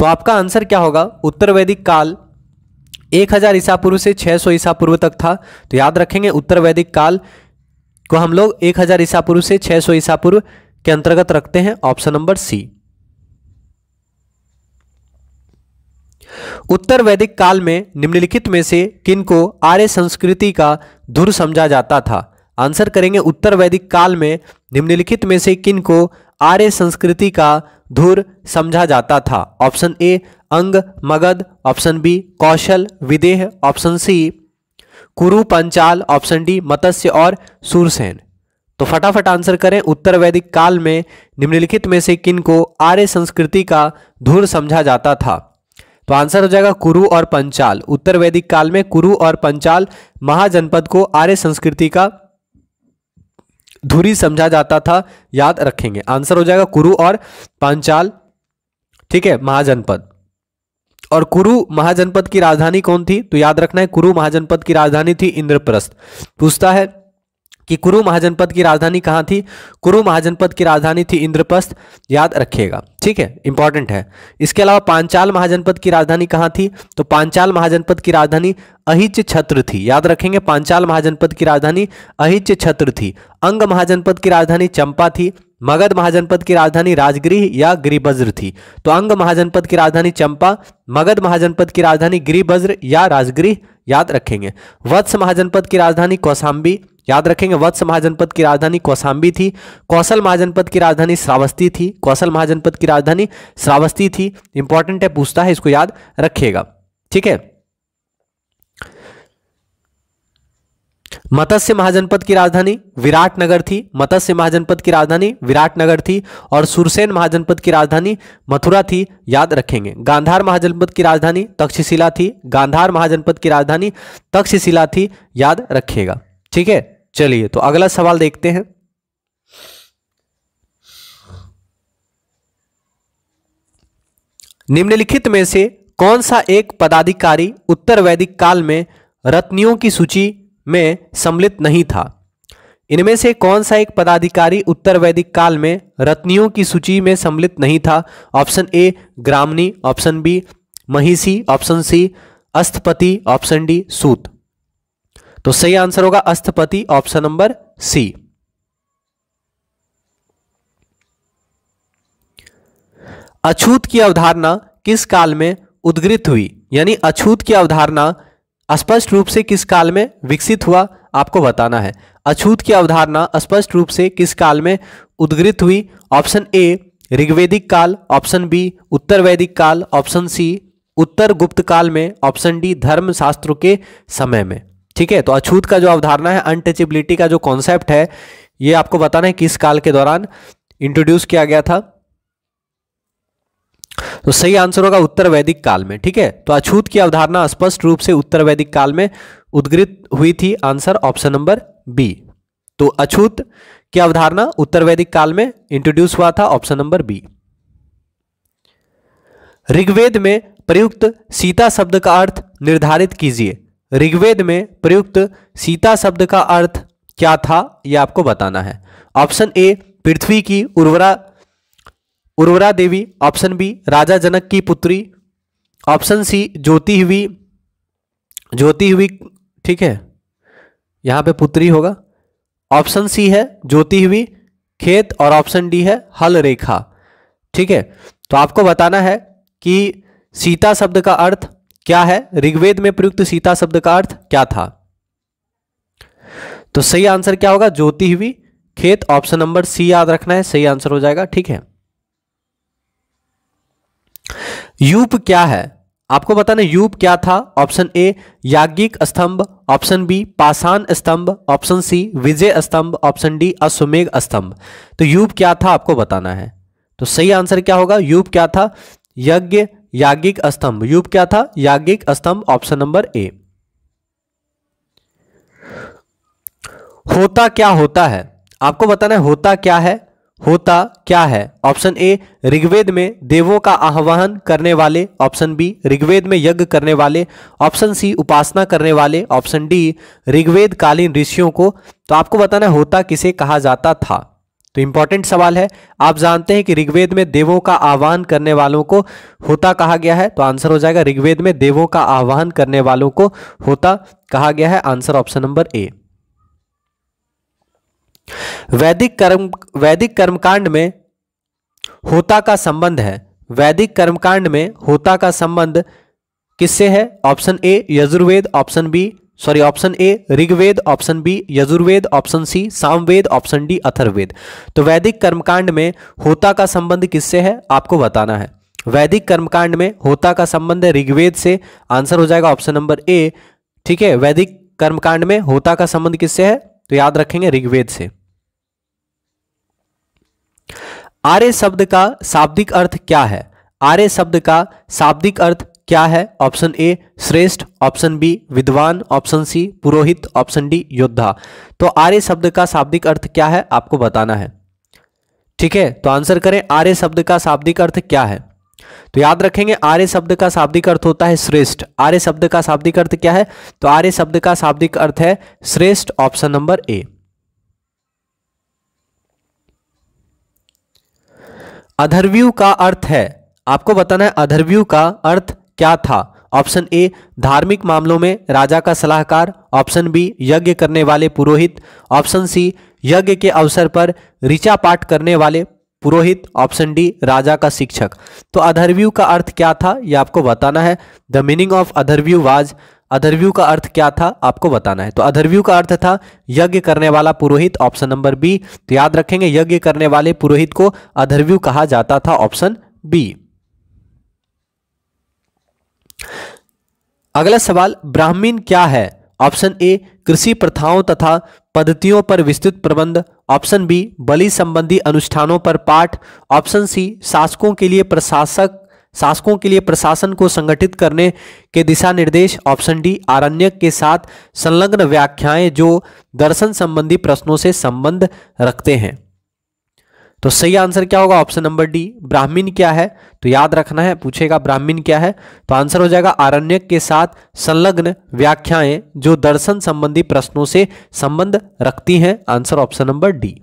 तो आपका आंसर क्या होगा उत्तर वैदिक काल एक हज़ार ईसा पूर्व से 600 ईसा पूर्व तक था तो याद रखेंगे उत्तर वैदिक काल को हम लोग एक हज़ार ईसा पूर्व से 600 ईसा पूर्व के अंतर्गत रखते हैं ऑप्शन नंबर सी उत्तर वैदिक काल में निम्नलिखित में से किन को आर्य संस्कृति का धुर समझा जाता था आंसर करेंगे उत्तर वैदिक काल में निम्नलिखित में से किन को आर्य संस्कृति का धुर समझा जाता था option A Anga Magadha option B Kosala Videha option C Kuru Panchala option D मत्स्य और सूरसेन तो फटाफट आंसर करें उत्तर वैदिक काल में निम्नलिखित में से किन को आर्य संस्कृति का धुर समझा जाता था तो आंसर हो जाएगा कुरु और पंचाल उत्तर वैदिक काल में कुरु और पंचाल महाजनपद को आर्य संस्कृति का धुरी समझा जाता था याद रखेंगे आंसर हो जाएगा कुरु और पांचाल ठीक है महाजनपद और कुरु महाजनपद की राजधानी कौन थी तो याद रखना है कुरु महाजनपद की राजधानी थी इंद्रप्रस्थ पूछता है कि कुरु महाजनपद की राजधानी कहाँ थी कुरु महाजनपद की राजधानी थी इंद्रप्रस्थ याद रखिएगा ठीक है इंपॉर्टेंट है इसके अलावा पांचाल महाजनपद की राजधानी कहाँ थी तो पांचाल महाजनपद की राजधानी अहिच छत्र थी याद रखेंगे पांचाल महाजनपद की राजधानी अहिच छत्र थी अंग महाजनपद की राजधानी चंपा थी मगध महाजनपद की राजधानी राजगृह या गिरिबज्र थी तो अंग महाजनपद की राजधानी चंपा मगध महाजनपद की राजधानी गिरिभज्र या राजगृह याद रखेंगे वत्स महाजनपद की राजधानी कौसाम्बी याद रखेंगे वत्स महाजनपद की राजधानी कौसाम्बी थी कौशल महाजनपद की राजधानी श्रावस्ती थी कौशल महाजनपद की राजधानी श्रावस्ती थी इंपॉर्टेंट है पूछता है इसको याद रखिएगा ठीक है मत्स्य महाजनपद की राजधानी विराटनगर थी मत्स्य महाजनपद की राजधानी विराटनगर थी और सुरसेन महाजनपद की राजधानी मथुरा थी याद रखेंगे गांधार महाजनपद की राजधानी तक्षशिला थी गांधार महाजनपद की राजधानी तक्षशिला थी याद रखिएगा ठीक है चलिए तो अगला सवाल देखते हैं निम्नलिखित में से कौन सा एक पदाधिकारी उत्तर वैदिक काल में रत्नियों की सूची में सम्मिलित नहीं था इनमें से कौन सा एक पदाधिकारी उत्तर वैदिक काल में रत्नियों की सूची में सम्मिलित नहीं था ऑप्शन ए ग्रामनी ऑप्शन बी महिषी ऑप्शन सी अस्थपति ऑप्शन डी सूत तो सही आंसर होगा अस्थपति ऑप्शन नंबर सी अछूत की अवधारणा किस काल में उद्गृत हुई यानी अछूत की अवधारणा स्पष्ट रूप से किस काल में विकसित हुआ आपको बताना है अछूत की अवधारणा स्पष्ट रूप से किस काल में उद्गृत हुई ऑप्शन ए ऋग्वेदिक काल ऑप्शन बी उत्तर वैदिक काल ऑप्शन सी उत्तर गुप्त काल में ऑप्शन डी धर्मशास्त्र के समय में ठीक है तो अछूत का जो अवधारणा है अनटचेबिलिटी का जो कॉन्सेप्ट है ये आपको बताना है किस काल के दौरान इंट्रोड्यूस किया गया था तो सही आंसर होगा उत्तर वैदिक काल में ठीक है तो अछूत की अवधारणा स्पष्ट रूप से उत्तर वैदिक काल में उद्गृत हुई थी आंसर ऑप्शन नंबर बी तो अछूत की अवधारणा उत्तर वैदिक काल में इंट्रोड्यूस हुआ था ऑप्शन नंबर बी ऋग्वेद में प्रयुक्त सीता शब्द का अर्थ निर्धारित कीजिए ऋग्वेद में प्रयुक्त सीता शब्द का अर्थ क्या था यह आपको बताना है ऑप्शन ए पृथ्वी की उर्वरा उर्वरा देवी ऑप्शन बी राजा जनक की पुत्री ऑप्शन सी ज्योति हुई ज्योति हुई ठीक है यहाँ पे पुत्री होगा ऑप्शन सी है ज्योति हुई खेत और ऑप्शन डी है हल रेखा ठीक है तो आपको बताना है कि सीता शब्द का अर्थ क्या है ऋग्वेद में प्रयुक्त सीता शब्द का अर्थ क्या था तो सही आंसर क्या होगा ज्योति हुई खेत ऑप्शन नंबर सी याद रखना है सही आंसर हो जाएगा ठीक है यूप क्या है आपको बताना यूप क्या था ऑप्शन ए याज्ञिक स्तंभ ऑप्शन बी पाषाण स्तंभ ऑप्शन सी विजय स्तंभ ऑप्शन डी अश्वमेघ स्तंभ तो यूप क्या था आपको बताना है तो सही आंसर क्या होगा यूप क्या था यज्ञ याज्ञिक स्तंभ यूप क्या था याज्ञिक स्तंभ ऑप्शन नंबर ए होता क्या होता है आपको बताना है होता क्या है होता क्या है ऑप्शन ए ऋग्वेद में देवों का आह्वान करने वाले ऑप्शन बी ऋग्वेद में यज्ञ करने वाले ऑप्शन सी उपासना करने वाले ऑप्शन डी ऋग्वेद कालीन ऋषियों को तो आपको बताना है होता किसे कहा जाता था तो इंपॉर्टेंट सवाल है आप जानते हैं कि ऋग्वेद में देवों का आह्वान करने वालों को होता कहा गया है तो आंसर हो जाएगा ऋग्वेद में देवों का आह्वान करने वालों को होता कहा गया है आंसर ऑप्शन नंबर ए वैदिक कर्म वैदिक कर्मकांड में होता का संबंध है वैदिक कर्मकांड में होता का संबंध किससे है option A Yajurveda option B sorry option A Rigveda option B Yajurveda option C Samaveda option D Atharvaveda तो वैदिक कर्मकांड में होता का संबंध किससे है आपको बताना है वैदिक कर्मकांड में होता का संबंध ऋग्वेद से आंसर हो जाएगा ऑप्शन नंबर ए ठीक है वैदिक कर्मकांड में होता का संबंध किससे है तो याद रखेंगे ऋग्वेद से आर्य शब्द का शाब्दिक अर्थ क्या है आर्य शब्द का शाब्दिक अर्थ क्या है ऑप्शन ए श्रेष्ठ ऑप्शन बी विद्वान ऑप्शन सी पुरोहित ऑप्शन डी योद्धा तो आर्य शब्द का शाब्दिक अर्थ क्या है आपको बताना है ठीक है तो आंसर करें आर्य शब्द का शाब्दिक अर्थ क्या है तो याद रखेंगे आर्य शब्द का शाब्दिक अर्थ होता है श्रेष्ठ आर्य शब्द का शाब्दिक अर्थ क्या है तो आर्य शब्द का शाब्दिक अर्थ है श्रेष्ठ ऑप्शन नंबर ए अधर्व्यू का अर्थ है आपको बताना है अधर्व्यू का अर्थ क्या था ऑप्शन ए धार्मिक मामलों में राजा का सलाहकार ऑप्शन बी यज्ञ करने वाले पुरोहित ऑप्शन सी यज्ञ के अवसर पर ऋचा पाठ करने वाले पुरोहित ऑप्शन डी राजा का शिक्षक तो अधरव्यू का अर्थ क्या था यह आपको बताना है the meaning of adhvaryu was अधरव्यू का अर्थ क्या था आपको बताना है तो अधरव्यू का अर्थ था यज्ञ करने वाला पुरोहित ऑप्शन नंबर बी तो याद रखेंगे यज्ञ करने वाले पुरोहित को अधरव्यू कहा जाता था ऑप्शन बी अगला सवाल ब्राह्मीण क्या है ऑप्शन ए कृषि प्रथाओं तथा पद्धतियों पर विस्तृत प्रबंध ऑप्शन बी बलि संबंधी अनुष्ठानों पर पाठ ऑप्शन सी शासकों के लिए प्रशासक शासकों के लिए प्रशासन को संगठित करने के दिशा निर्देश ऑप्शन डी आरण्यक के साथ संलग्न व्याख्याएं जो दर्शन संबंधी प्रश्नों से संबंध रखते हैं तो सही आंसर क्या होगा ऑप्शन नंबर डी ब्राह्मीण क्या है तो याद रखना है पूछेगा ब्राह्मीण क्या है तो आंसर हो जाएगा आरण्यक के साथ संलग्न व्याख्याएं जो दर्शन संबंधी प्रश्नों से संबंध रखती हैं आंसर ऑप्शन नंबर डी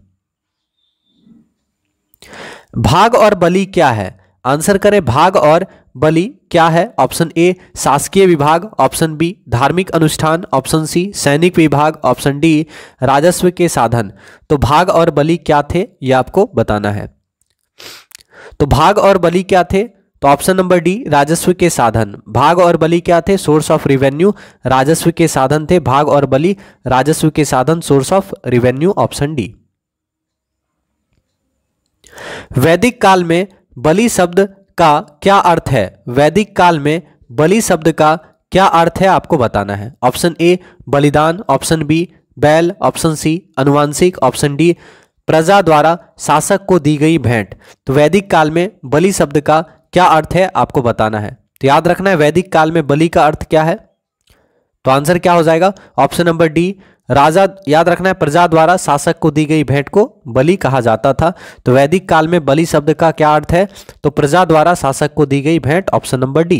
भाग और बलि क्या है आंसर करें भाग और बलि क्या है ऑप्शन ए शासकीय विभाग ऑप्शन बी धार्मिक अनुष्ठान ऑप्शन सी सैनिक विभाग ऑप्शन डी राजस्व के साधन तो भाग और बलि क्या थे यह आपको बताना है तो भाग और बलि क्या थे तो ऑप्शन नंबर डी राजस्व के साधन भाग और बलि क्या थे सोर्स ऑफ रिवेन्यू राजस्व के साधन थे भाग और बलि राजस्व के साधन source of revenue option D वैदिक काल में बलि शब्द का क्या अर्थ है वैदिक काल में बलि शब्द का क्या अर्थ है आपको बताना है ऑप्शन ए बलिदान ऑप्शन बी बैल ऑप्शन सी अनुवांशिक ऑप्शन डी प्रजा द्वारा शासक को दी गई भेंट तो वैदिक काल में बलि शब्द का क्या अर्थ है आपको बताना है तो याद रखना है वैदिक काल में बलि का अर्थ क्या है तो आंसर क्या हो जाएगा ऑप्शन नंबर डी राजा याद रखना है प्रजा द्वारा शासक को दी गई भेंट को बलि कहा जाता था तो वैदिक काल में बलि शब्द का क्या अर्थ है तो प्रजा द्वारा शासक को दी गई भेंट ऑप्शन नंबर डी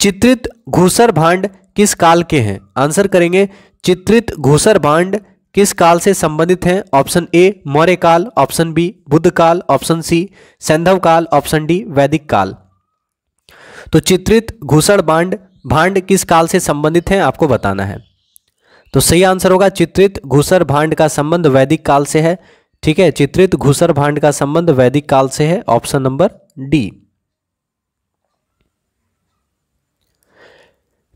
चित्रित घूसर भांड किस काल के हैं आंसर करेंगे चित्रित घूसर भांड किस काल से संबंधित हैं ऑप्शन ए मौर्य काल ऑप्शन बी बुद्ध काल ऑप्शन सी सैंधव काल ऑप्शन डी वैदिक काल तो चित्रित घूसर भांड भांड किस काल से संबंधित हैं आपको बताना है तो सही आंसर होगा चित्रित घूसर भांड का संबंध वैदिक काल से है ठीक है चित्रित घूसर भांड का संबंध वैदिक काल से है ऑप्शन नंबर डी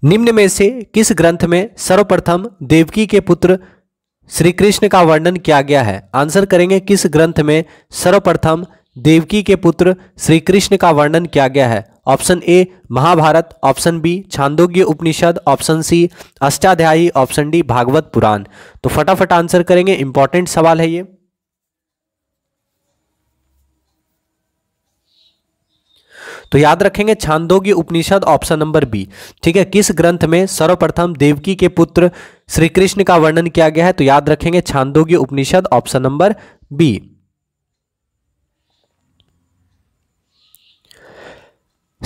निम्न में से किस ग्रंथ में सर्वप्रथम देवकी के पुत्र श्री कृष्ण का वर्णन किया गया है आंसर करेंगे किस ग्रंथ में सर्वप्रथम देवकी के पुत्र श्री कृष्ण का वर्णन किया गया है option A Mahabharata option B Chandogya Upanishad option C Ashtadhyayi option D Bhagavata Purana तो फटाफट आंसर करेंगे इंपॉर्टेंट सवाल है ये तो याद रखेंगे Chandogya Upanishad option number B ठीक है किस ग्रंथ में सर्वप्रथम देवकी के पुत्र श्री कृष्ण का वर्णन किया गया है तो याद रखेंगे Chandogya Upanishad option number B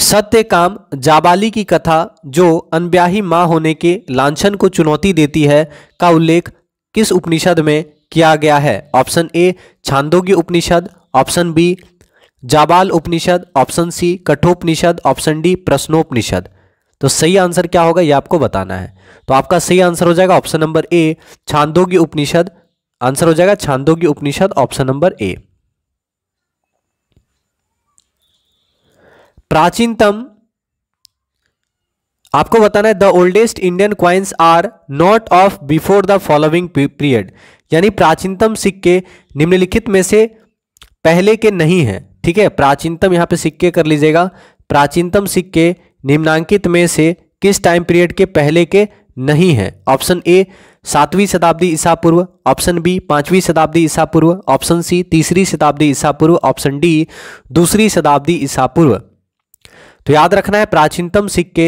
Satyakama जाबाली की कथा जो अनब्याही माँ होने के लांछन को चुनौती देती है का उल्लेख किस उपनिषद में किया गया है option A Chandogya Upanishad option B Jabala Upanishad option C Kathopanishad option D Prashnopanishad तो सही आंसर क्या होगा ये आपको बताना है तो आपका सही आंसर हो जाएगा option number A Chandogya Upanishad answer हो जाएगा Chandogya Upanishad option number A प्राचीनतम आपको बताना है the oldest Indian coins are not of before the following period यानी प्राचीनतम सिक्के निम्नलिखित में से पहले के नहीं हैं ठीक है प्राचीनतम यहाँ पे सिक्के कर लीजिएगा प्राचीनतम सिक्के निम्नांकित में से किस टाइम पीरियड के पहले के नहीं हैं ऑप्शन ए सातवीं शताब्दी ईसा पूर्व ऑप्शन बी पांचवी शताब्दी ईसा पूर्व ऑप्शन सी तीसरी शताब्दी ईसा पूर्व ऑप्शन डी दूसरी शताब्दी ईसा पूर्व तो याद रखना है प्राचीनतम सिक्के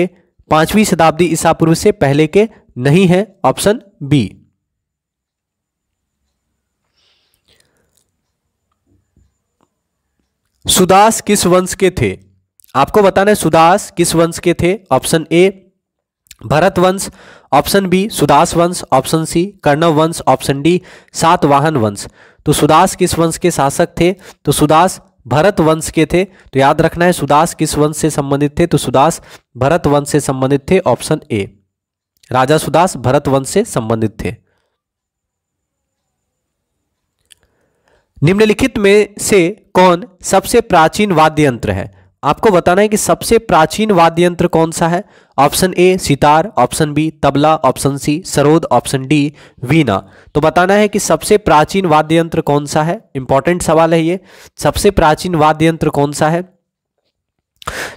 पांचवी शताब्दी ईसा पूर्व से पहले के नहीं है ऑप्शन बी सुदास किस वंश के थे आपको बताना है सुदास किस वंश के थे ऑप्शन ए भरत वंश ऑप्शन बी सुदास वंश ऑप्शन सी कर्णव वंश ऑप्शन डी सातवाहन वंश तो सुदास किस वंश के शासक थे तो सुदास भरत वंश के थे तो याद रखना है सुदास किस वंश से संबंधित थे तो सुदास भरत वंश से संबंधित थे ऑप्शन ए राजा सुदास भरत वंश से संबंधित थे निम्नलिखित में से कौन सबसे प्राचीन वाद्य यंत्र है आपको बताना है कि सबसे प्राचीन वाद्य यंत्र कौन सा है option A sitar option B tabla option C sarod option D veena तो बताना है कि सबसे प्राचीन वाद्य यंत्र कौन सा है इंपॉर्टेंट सवाल है ये सबसे प्राचीन वाद्य यंत्र कौन सा है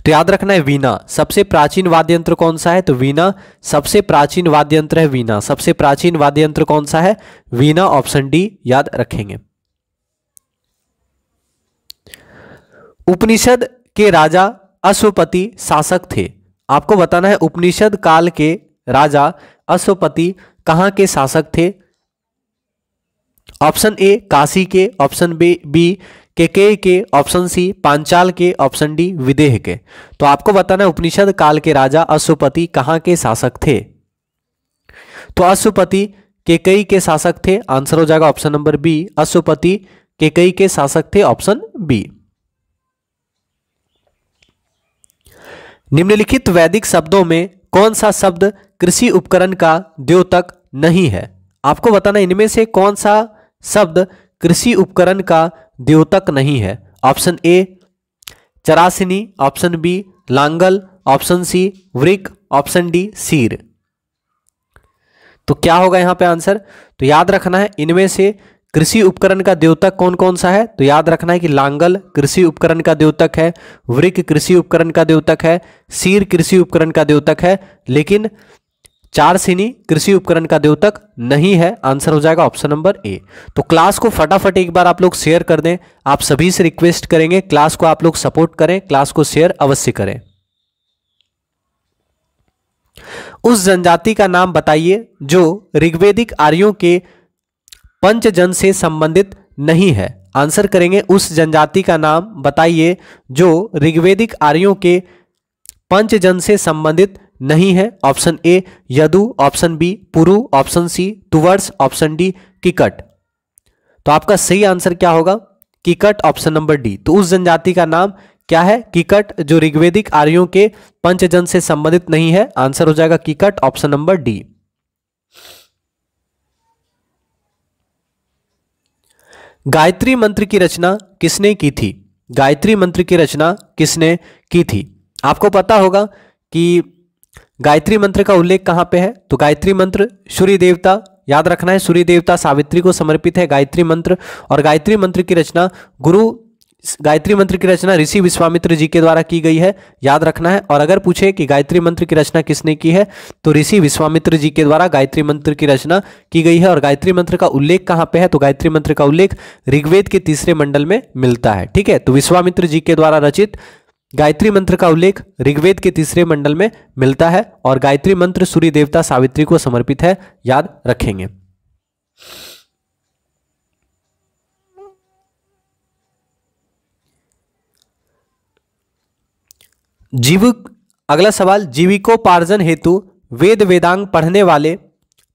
तो याद रखना है वीना सबसे प्राचीन वाद्य यंत्र कौन सा है तो वीना सबसे प्राचीन वाद्य यंत्र है वीना सबसे प्राचीन वाद्य यंत्र कौन सा है वीना ऑप्शन डी याद रखेंगे उपनिषद के राजा अश्वपति शासक थे आपको बताना है उपनिषद काल के राजा अश्वपति कहाँ के शासक थे ऑप्शन ए काशी के ऑप्शन बी बी के के ऑप्शन सी पांचाल के ऑप्शन डी विदेह के तो आपको बताना है उपनिषद काल के राजा अश्वपति कहाँ के शासक थे तो अश्वपति कई के शासक थे आंसर हो जाएगा ऑप्शन नंबर बी अश्वपति कई के शासक थे ऑप्शन बी निम्नलिखित वैदिक शब्दों में कौन सा शब्द कृषि उपकरण का द्योतक नहीं है आपको बताना इनमें से कौन सा शब्द कृषि उपकरण का द्योतक नहीं है ऑप्शन ए चरासिनी ऑप्शन बी लांगल ऑप्शन सी वृक ऑप्शन डी सीर तो क्या होगा यहां पे आंसर तो याद रखना है इनमें से कृषि उपकरण का द्योतक कौन कौन सा है तो याद रखना है कि लांगल कृषि उपकरण का द्योतक है वृक कृषि उपकरण का द्योतक है सीर कृषि उपकरण का द्योतक है लेकिन चार सिनी कृषि उपकरण का द्योतक नहीं है आंसर हो जाएगा ऑप्शन नंबर ए तो क्लास को फटाफट एक बार आप लोग शेयर कर दें आप सभी से रिक्वेस्ट करेंगे क्लास को आप लोग सपोर्ट करें क्लास को शेयर अवश्य करें उस जनजाति का नाम बताइए जो ऋग्वेदिक आर्यों के पंच जन से संबंधित नहीं है आंसर करेंगे उस जनजाति का नाम बताइए जो ऋग्वेदिक आर्यों के पंच जन से संबंधित नहीं है option A Yadu option B Puru option C Turvasu option D Kikata तो आपका सही आंसर क्या होगा किकट ऑप्शन नंबर डी तो उस जनजाति का नाम क्या है किकट जो ऋग्वेदिक आर्यों के पंचजन से संबंधित नहीं है आंसर हो जाएगा Kikata option number D Gayatri mantra की रचना किसने की थी गायत्री मंत्र की रचना किसने की थी आपको पता होगा कि गायत्री मंत्र का उल्लेख कहाँ पे है तो गायत्री मंत्र सूर्य देवता याद रखना है सूर्य देवता सावित्री को समर्पित है गायत्री मंत्र और गायत्री मंत्र की रचना गुरु गायत्री मंत्र की रचना ऋषि विश्वामित्र जी के द्वारा की गई है याद रखना है और अगर पूछे कि गायत्री मंत्र की रचना किसने की है तो ऋषि विश्वामित्र जी के द्वारा गायत्री मंत्र की रचना की गई है और गायत्री मंत्र का उल्लेख कहाँ पे है तो गायत्री मंत्र का उल्लेख ऋग्वेद के तीसरे मंडल में मिलता है ठीक है तो विश्वामित्र जी के द्वारा रचित गायत्री मंत्र का उल्लेख ऋग्वेद के तीसरे मंडल में मिलता है और गायत्री मंत्र सूर्य देवता सावित्री को समर्पित है याद रखेंगे जीव अगला सवाल जीविकोपार्जन हेतु वेद वेदांग पढ़ने वाले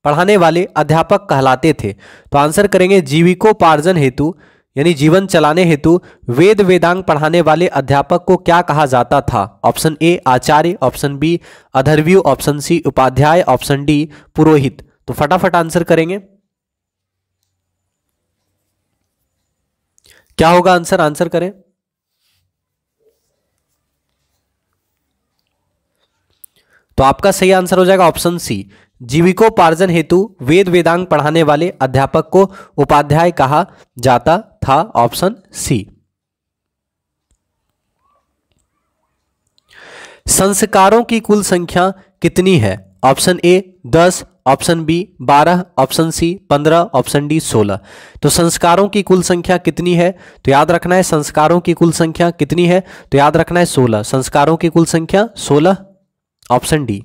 पढ़ाने वाले अध्यापक कहलाते थे तो आंसर करेंगे जीविकोपार्जन हेतु यानी जीवन चलाने हेतु वेद वेदांग पढ़ाने वाले अध्यापक को क्या कहा जाता था ऑप्शन ए आचार्य ऑप्शन बी अधर्व्यू ऑप्शन सी उपाध्याय ऑप्शन डी पुरोहित तो फटाफट आंसर करेंगे क्या होगा आंसर आंसर करें तो आपका सही आंसर हो जाएगा ऑप्शन सी जीविकोपार्जन हेतु वेद वेदांग पढ़ाने वाले अध्यापक को उपाध्याय कहा जाता था ऑप्शन सी संस्कारों की कुल संख्या कितनी है ऑप्शन ए दस ऑप्शन बी बारह ऑप्शन सी पंद्रह ऑप्शन डी सोलह तो संस्कारों की कुल संख्या कितनी है तो याद रखना है संस्कारों की कुल संख्या कितनी है तो याद रखना है सोलह संस्कारों की कुल संख्या सोलह ऑप्शन डी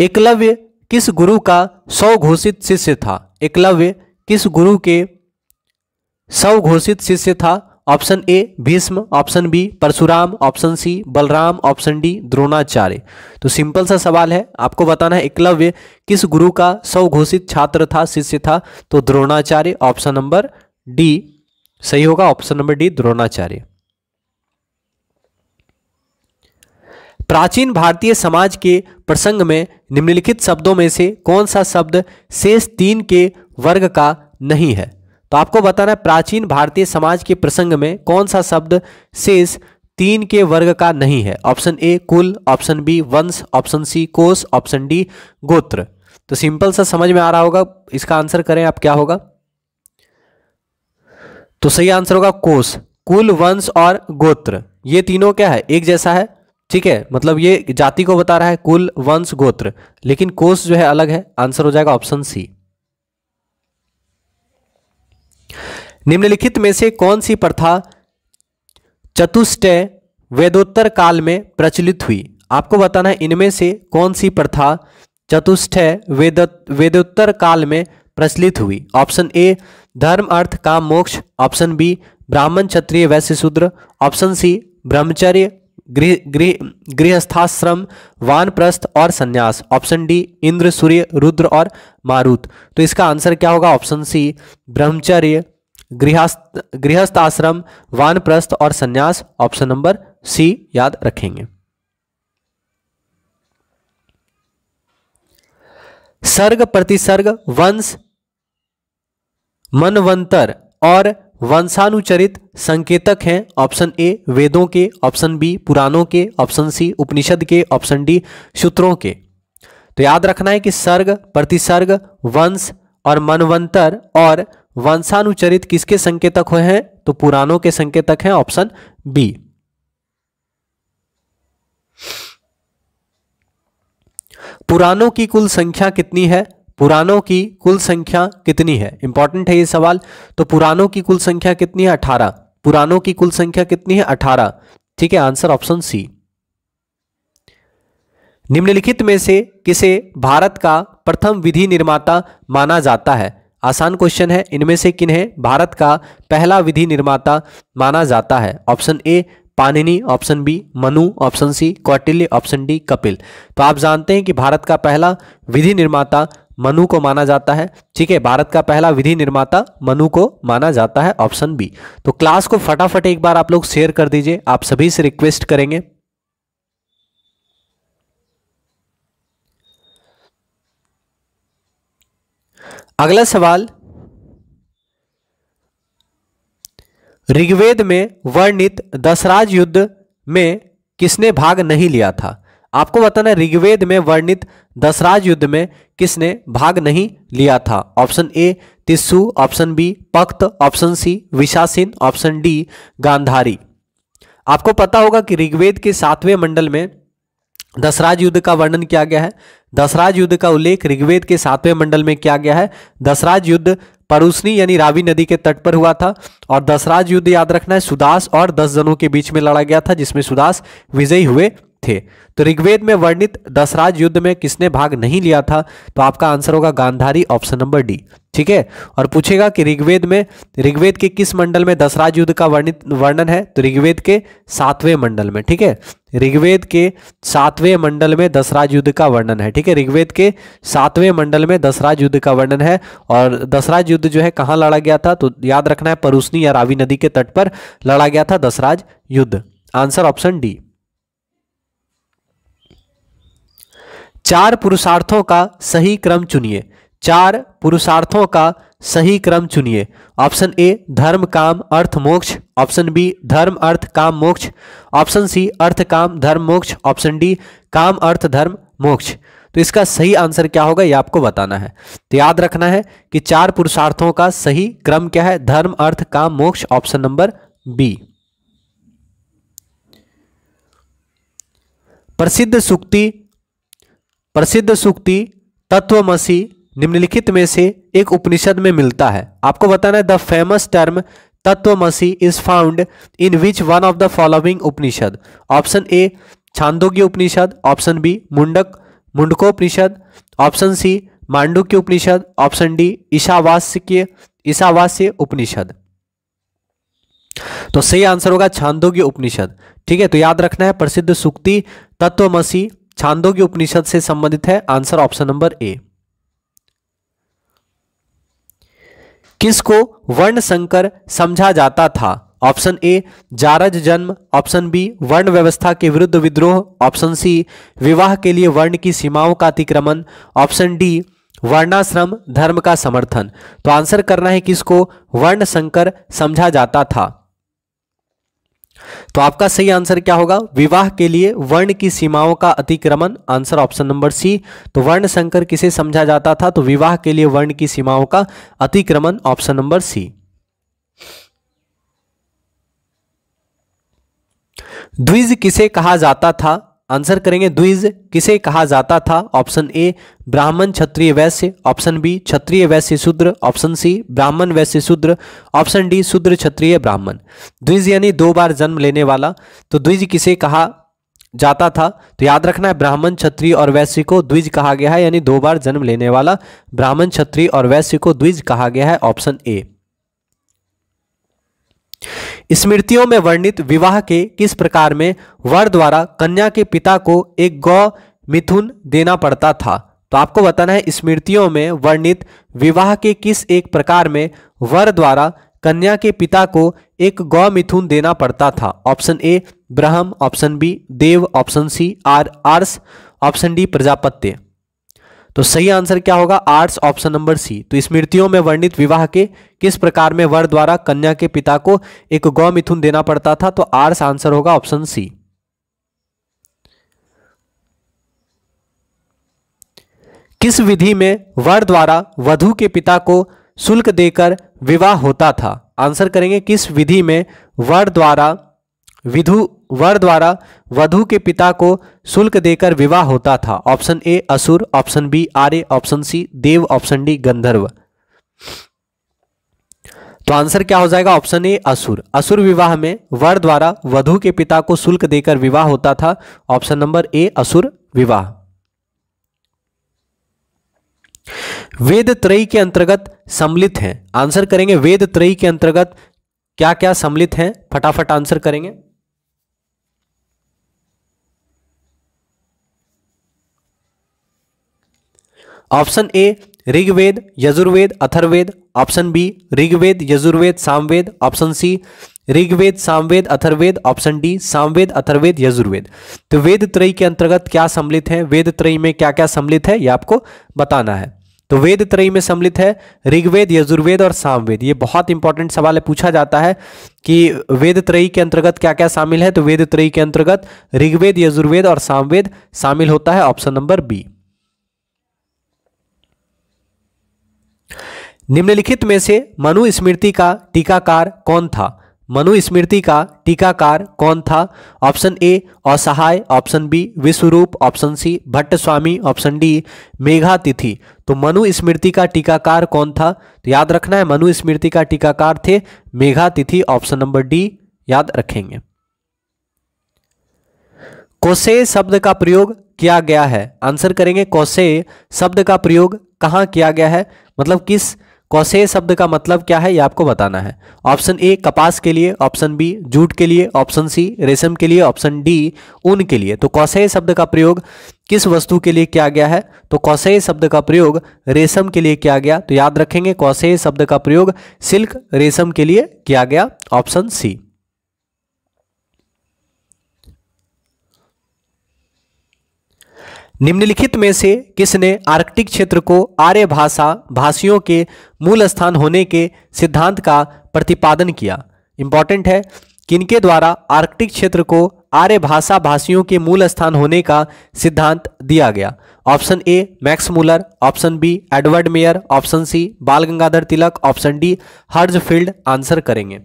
एकलव्य किस गुरु का सौ घोषित शिष्य था एकलव्य किस गुरु के सौ घोषित शिष्य था option A Bhishma option B Parshuram option C Balram option D Dronacharya तो सिंपल सा सवाल है आपको बताना है एकलव्य किस गुरु का सौ घोषित छात्र था शिष्य था तो द्रोणाचार्य ऑप्शन नंबर डी सही होगा ऑप्शन नंबर डी द्रोणाचार्य प्राचीन भारतीय समाज के प्रसंग में निम्नलिखित शब्दों में से कौन सा शब्द शेष तीन के वर्ग का नहीं है तो आपको बताना है प्राचीन भारतीय समाज के प्रसंग में कौन सा शब्द शेष तीन के वर्ग का नहीं है ऑप्शन ए कुल ऑप्शन बी वंश ऑप्शन सी कोष ऑप्शन डी गोत्र तो सिंपल सा समझ में आ रहा होगा इसका आंसर करें आप क्या होगा तो सही आंसर होगा कोष कुल वंश और गोत्र ये तीनों क्या है एक जैसा है ठीक है मतलब ये जाति को बता रहा है कुल वंश गोत्र लेकिन कोष जो है अलग है आंसर हो जाएगा ऑप्शन सी निम्नलिखित में से कौन सी प्रथा चतुष्टय वेदोत्तर काल में प्रचलित हुई आपको बताना है इनमें से कौन सी प्रथा चतुष्टय वेद वेदोत्तर काल में प्रचलित हुई ऑप्शन ए धर्म अर्थ काम मोक्ष ऑप्शन बी ब्राह्मण क्षत्रिय वैश्य शूद्र ऑप्शन सी ब्रह्मचर्य गृह गृह गृहस्थाश्रम वानप्रस्थ और संन्यास ऑप्शन डी इंद्र सूर्य रुद्र और मारुत तो इसका आंसर क्या होगा ऑप्शन सी ब्रह्मचर्य गृहस्थ गृहस्थाश्रम वानप्रस्थ और संन्यास ऑप्शन नंबर सी याद रखेंगे सर्ग प्रतिसर्ग वंश मनवंतर और वंशानुचरित संकेतक हैं ऑप्शन ए वेदों के ऑप्शन बी पुराणों के ऑप्शन सी उपनिषद के ऑप्शन डी सूत्रों के तो याद रखना है कि सर्ग प्रतिसर्ग वंश और मनवंतर और वंशानुचरित किसके संकेतक हुए हैं तो पुराणों के संकेतक हैं ऑप्शन बी पुराणों की कुल संख्या कितनी है पुरानों की कुल संख्या कितनी है इंपॉर्टेंट है ये सवाल तो पुरानों की कुल संख्या कितनी है अठारह पुरानों की कुल संख्या कितनी है अठारह ठीक है आंसर ऑप्शन सी निम्नलिखित में से किसे भारत का प्रथम विधि निर्माता माना जाता है आसान क्वेश्चन है इनमें से किन्हें भारत का पहला विधि निर्माता माना जाता है option A Panini option B Manu option C Kautilya option D Kapil तो आप जानते हैं कि भारत का पहला विधि निर्माता मनु को माना जाता है ठीक है भारत का पहला विधि निर्माता मनु को माना जाता है ऑप्शन बी तो क्लास को फटाफट एक बार आप लोग शेयर कर दीजिए आप सभी से रिक्वेस्ट करेंगे अगला सवाल ऋग्वेद में वर्णित दसराज युद्ध में किसने भाग नहीं लिया था आपको बताना है ऋग्वेद में वर्णित दसराज युद्ध में किसने भाग नहीं लिया था option A Tritsu option B Paktha option C Vishanin option D Gandhari आपको पता होगा कि ऋग्वेद के सातवें मंडल में दसराज युद्ध का वर्णन किया गया है दसराज युद्ध का उल्लेख ऋग्वेद के सातवें मंडल में किया गया है दसराज युद्ध परुसनी यानी रावी नदी के तट पर हुआ था और दसराज युद्ध याद रखना है सुदास और दस जनों के बीच में लड़ा गया था जिसमें सुदास विजयी हुए थे तो ऋग्वेद में वर्णित दसराज युद्ध में किसने भाग नहीं लिया था तो आपका आंसर होगा गांधारी ऑप्शन नंबर डी ठीक है और पूछेगा कि ऋग्वेद में ऋग्वेद के किस मंडल में दसराज युद्ध का वर्णित वर्णन है तो ऋग्वेद के सातवें मंडल में ठीक है ऋग्वेद के सातवें मंडल में दसराज युद्ध का वर्णन है ठीक है ऋग्वेद के सातवें मंडल में दसराज युद्ध का वर्णन है और दसराज युद्ध जो है कहाँ लड़ा गया था तो याद रखना है परूसनी या रावी नदी के तट पर लड़ा गया था दसराज युद्ध आंसर ऑप्शन डी चार पुरुषार्थों का सही क्रम चुनिए चार पुरुषार्थों का सही क्रम चुनिए ऑप्शन ए धर्म काम अर्थ मोक्ष ऑप्शन बी धर्म अर्थ काम मोक्ष ऑप्शन सी अर्थ काम धर्म मोक्ष ऑप्शन डी काम अर्थ धर्म मोक्ष तो इसका सही आंसर क्या होगा ये आपको बताना है तो याद रखना है कि चार पुरुषार्थों का सही क्रम क्या है धर्म अर्थ काम मोक्ष ऑप्शन नंबर बी प्रसिद्ध सुक्ति प्रसिद्ध सूक्ति तत्वमसी निम्नलिखित में से एक उपनिषद में मिलता है आपको बताना है the famous term tattvamasi is found in which one of the following Upanishad option A Chandogya Upanishad option B Mundaka Mundakopanishad option C Mandukya Upanishad option D Ishavasya Ishavasya Upanishad तो सही आंसर होगा छांदोग्य उपनिषद ठीक है तो याद रखना है प्रसिद्ध सुक्ति तत्वमसी छांदोग्य उपनिषद से संबंधित है आंसर ऑप्शन नंबर ए किसको वर्ण संकर समझा जाता था ऑप्शन ए जारज जन्म ऑप्शन बी वर्ण व्यवस्था के विरुद्ध विद्रोह ऑप्शन सी विवाह के लिए वर्ण की सीमाओं का अतिक्रमण ऑप्शन डी वर्णाश्रम धर्म का समर्थन तो आंसर करना है किसको वर्ण संकर समझा जाता था तो आपका सही आंसर क्या होगा विवाह के लिए वर्ण की सीमाओं का अतिक्रमण आंसर ऑप्शन नंबर सी तो वर्ण संकर किसे समझा जाता था तो विवाह के लिए वर्ण की सीमाओं का अतिक्रमण ऑप्शन नंबर सी द्विज किसे कहा जाता था आंसर करेंगे द्विज किसे कहा जाता था ऑप्शन ए ब्राह्मण क्षत्रिय वैश्य ऑप्शन बी क्षत्रिय वैश्य शूद्र ऑप्शन सी ब्राह्मण वैश्य शूद्र ऑप्शन डी शूद्र क्षत्रिय ब्राह्मण द्विज यानी दो बार जन्म लेने वाला तो द्विज किसे कहा जाता था तो याद रखना है ब्राह्मण क्षत्रिय और वैश्य को द्विज कहा गया है यानी दो बार जन्म लेने वाला ब्राह्मण क्षत्रिय और वैश्य को द्विज कहा गया है ऑप्शन ए स्मृतियों में वर्णित विवाह के किस प्रकार में वर द्वारा कन्या के पिता को एक गौ मिथुन देना पड़ता था तो आपको बताना है स्मृतियों में वर्णित विवाह के किस एक प्रकार में वर द्वारा कन्या के पिता को एक गौ मिथुन देना पड़ता था ऑप्शन ए ब्रह्म ऑप्शन बी देव ऑप्शन सी आर आर्स ऑप्शन डी प्रजापत्य तो सही आंसर क्या होगा आर्ट्स ऑप्शन नंबर सी तो स्मृतियों में वर्णित विवाह के किस प्रकार में वर द्वारा कन्या के पिता को एक गौ मिथुन देना पड़ता था तो आर्ट्स आंसर होगा ऑप्शन सी किस विधि में वर द्वारा वधु के पिता को शुल्क देकर विवाह होता था आंसर करेंगे किस विधि में वर द्वारा विधु वर द्वारा वधु के पिता को शुल्क देकर विवाह होता था ऑप्शन ए असुर ऑप्शन बी आर्य ऑप्शन सी देव ऑप्शन डी गंधर्व तो आंसर क्या हो जाएगा ऑप्शन ए असुर असुर विवाह में वर द्वारा वधु के पिता को शुल्क देकर विवाह होता था ऑप्शन नंबर ए असुर विवाह वेद त्रयी के अंतर्गत सम्मिलित हैं आंसर करेंगे वेद त्रयी के अंतर्गत क्या क्या सम्मिलित हैं फटाफट आंसर करेंगे option A Rigveda Yajurveda Atharvaveda option B Rigveda Yajurveda Samaveda option C Rigveda Samaveda Atharvaveda option D Samaveda Atharvaveda Yajurveda तो वेद त्रय के अंतर्गत क्या सम्मिलित है वेद त्रय में क्या क्या सम्मिलित है ये आपको बताना है तो वेद त्रयी में सम्मिलित है ऋग्वेद यजुर्वेद और सामवेद ये बहुत इंपॉर्टेंट सवाल है पूछा जाता है कि वेद त्रयी के अंतर्गत क्या क्या शामिल है तो वेद त्रयी के अंतर्गत ऋग्वेद यजुर्वेद और सामवेद शामिल होता है ऑप्शन नंबर बी निम्नलिखित में से मनुस्मृति का टीकाकार कौन था मनुस्मृति का टीकाकार कौन था option A Asahaya option B Vishwarup option C Bhatt Swami option D Medhatithi तो मनु स्मृति का टीकाकार कौन था तो याद रखना है मनुस्मृति का टीकाकार थे मेघातिथि ऑप्शन नंबर डी याद रखेंगे कोसे शब्द का प्रयोग किया गया है आंसर करेंगे कोसे शब्द का प्रयोग कहाँ किया गया है मतलब किस कौशे शब्द का मतलब क्या है ये आपको बताना है ऑप्शन ए कपास के लिए ऑप्शन बी जूट के लिए ऑप्शन सी रेशम के लिए ऑप्शन डी ऊन के लिए तो कौशे शब्द का प्रयोग किस वस्तु के लिए किया गया है तो कौशे शब्द का प्रयोग रेशम के लिए किया गया तो याद रखेंगे कौशे शब्द का प्रयोग सिल्क रेशम के लिए किया गया ऑप्शन सी निम्नलिखित में से किसने आर्कटिक क्षेत्र को आर्य भाषा भाषियों के मूल स्थान होने के सिद्धांत का प्रतिपादन किया इंपॉर्टेंट है किनके द्वारा आर्कटिक क्षेत्र को आर्य भाषा भाषियों के मूल स्थान होने का सिद्धांत दिया गया option A Max Muller option B Edward Meyer option C Bal Gangadhar Tilak option D Herz answer करेंगे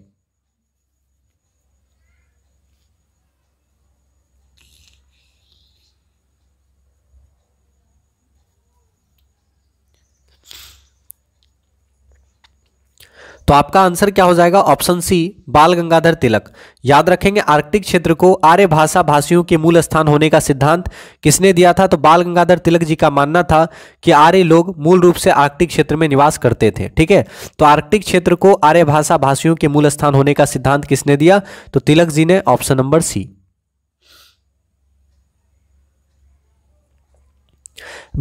आपका आंसर क्या हो जाएगा ऑप्शन सी बाल गंगाधर तिलक याद रखेंगे आर्कटिक क्षेत्र को आर्य भाषा भाषियों के मूल स्थान होने का सिद्धांत किसने दिया था तो बाल गंगाधर तिलक जी का मानना था कि आर्य लोग मूल रूप से आर्कटिक क्षेत्र में निवास करते थे ठीक है तो आर्कटिक क्षेत्र को आर्य भाषा भाषियों के मूल स्थान होने का सिद्धांत किसने दिया तो तिलक जी ने ऑप्शन नंबर सी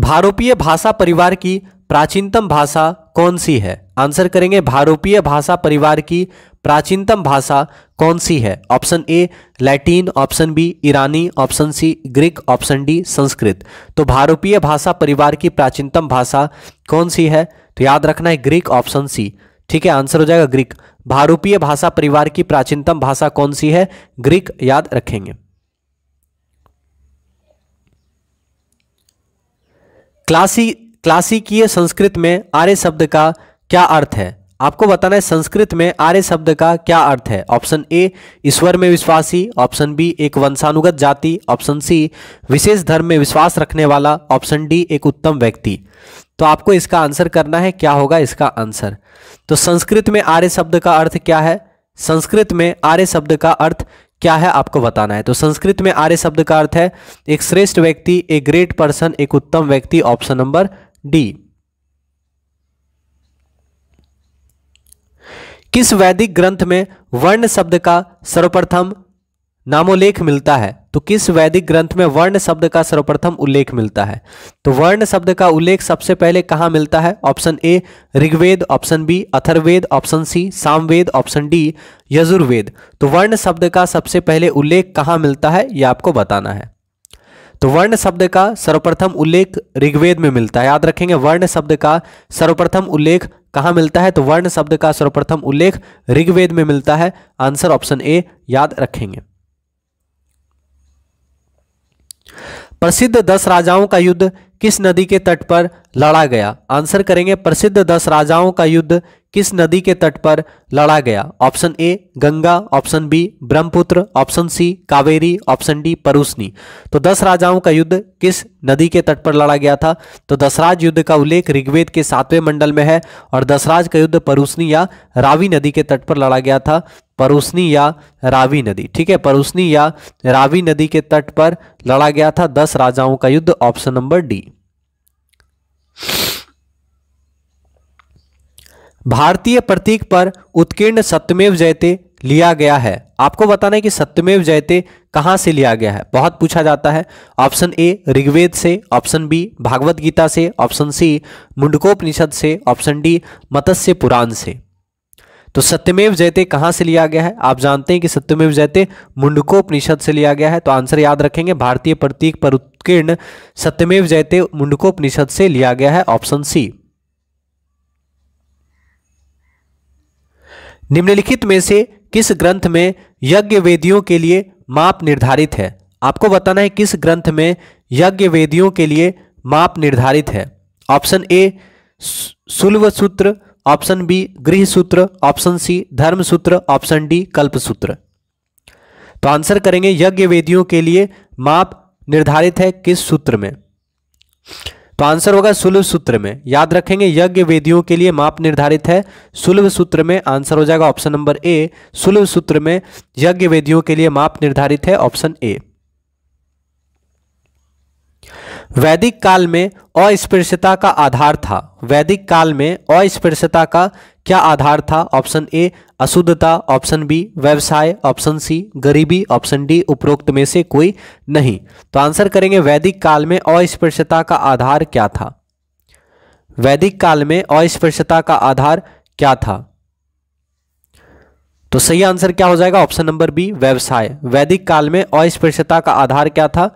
भारोपीय भाषा परिवार की प्राचीनतम भाषा कौन सी है आंसर करेंगे भारूपीय भाषा परिवार की प्राचीनतम भाषा कौन सी है option A Latin option B ईरानी option C Greek option D Sanskrit तो भारूपीय भाषा परिवार की प्राचीनतम भाषा कौन सी है तो याद रखना है ग्रीक ऑप्शन सी ठीक है आंसर हो जाएगा ग्रीक भारूपीय भाषा परिवार की प्राचीनतम भाषा कौन सी है ग्रीक याद रखेंगे क्लासी क्लासिकीय संस्कृत में आर्य शब्द का क्या अर्थ है आपको बताना है संस्कृत में आर्य शब्द का क्या अर्थ है ऑप्शन ए ईश्वर में विश्वासी ऑप्शन बी एक वंशानुगत जाति ऑप्शन सी विशेष धर्म में विश्वास रखने वाला ऑप्शन डी एक उत्तम व्यक्ति तो आपको इसका आंसर करना है क्या होगा इसका आंसर तो संस्कृत में आर्य शब्द का अर्थ क्या है संस्कृत में आर्य शब्द का अर्थ क्या है आपको बताना है तो संस्कृत में आर्य शब्द का अर्थ है एक श्रेष्ठ व्यक्ति एक ग्रेट पर्सन एक उत्तम व्यक्ति ऑप्शन नंबर डी किस वैदिक ग्रंथ में वर्ण शब्द का सर्वप्रथम नामोलेख मिलता है तो किस वैदिक ग्रंथ में वर्ण शब्द का सर्वप्रथम उल्लेख मिलता है तो वर्ण शब्द का उल्लेख सबसे पहले कहां मिलता है option A Rigveda option B Atharvaveda option C Samaveda option D Yajurveda तो वर्ण शब्द का सबसे पहले उल्लेख कहां मिलता है यह आपको बताना है तो वर्ण शब्द का सर्वप्रथम उल्लेख ऋग्वेद में मिलता है याद रखेंगे वर्ण शब्द का सर्वप्रथम उल्लेख कहाँ मिलता है तो वर्ण शब्द का सर्वप्रथम उल्लेख ऋग्वेद में मिलता है आंसर ऑप्शन ए याद रखेंगे प्रसिद्ध दस राजाओं का युद्ध किस नदी के तट पर लड़ा गया आंसर करेंगे प्रसिद्ध दस राजाओं का युद्ध किस नदी के तट पर लड़ा गया option A Ganga option B Brahmaputra option C Kaveri option D Parushni तो दस राजाओं का युद्ध किस नदी के तट पर लड़ा गया था तो दसराज युद्ध का उल्लेख ऋग्वेद के सातवें मंडल में है और दसराज का युद्ध परुसनी या रावी नदी के तट पर लड़ा गया था परुसनी या रावी नदी ठीक है परुसनी या रावी नदी के तट पर लड़ा गया था दस राजाओं का युद्ध ऑप्शन नंबर डी भारतीय प्रतीक पर उत्कीर्ण सत्यमेव जयते लिया गया है आपको बताना है कि सत्यमेव जयते कहाँ से लिया गया है बहुत पूछा जाता है ऑप्शन ए ऋग्वेद से ऑप्शन बी भागवत गीता से ऑप्शन सी मुंडकोपनिषद से ऑप्शन डी मत्स्य पुराण से तो सत्यमेव जयते कहाँ से लिया गया है आप जानते हैं कि सत्यमेव जयते मुंडकोपनिषद से लिया गया है तो आंसर याद रखेंगे भारतीय प्रतीक पर उत्कीर्ण सत्यमेव जयते मुंडकोपनिषद से लिया गया है ऑप्शन सी निम्नलिखित में से किस ग्रंथ में यज्ञ वेदियों के लिए माप निर्धारित है आपको बताना है किस ग्रंथ में यज्ञ वेदियों के लिए माप निर्धारित है ऑप्शन ए सुल्व सूत्र ऑप्शन बी गृह सूत्र ऑप्शन सी धर्म सूत्र ऑप्शन डी कल्प सूत्र तो आंसर करेंगे यज्ञ वेदियों के लिए माप निर्धारित है किस सूत्र में तो आंसर होगा सुलभ सूत्र में याद रखेंगे यज्ञ वेदियों के लिए माप निर्धारित है सुलभ सूत्र में आंसर हो जाएगा ऑप्शन नंबर ए सुलभ सूत्र में यज्ञ वेदियों के लिए माप निर्धारित है ऑप्शन ए वैदिक काल में अस्पृश्यता का आधार था वैदिक काल में अस्पृश्यता का क्या आधार था ऑप्शन ए अशुद्धता ऑप्शन बी व्यवसाय ऑप्शन सी गरीबी ऑप्शन डी उपरोक्त में से कोई नहीं तो आंसर करेंगे वैदिक काल में अस्पृश्यता का आधार क्या था वैदिक काल में अस्पृश्यता का आधार क्या था तो सही आंसर क्या हो जाएगा ऑप्शन नंबर बी व्यवसाय वैदिक काल में अस्पृश्यता का आधार क्या था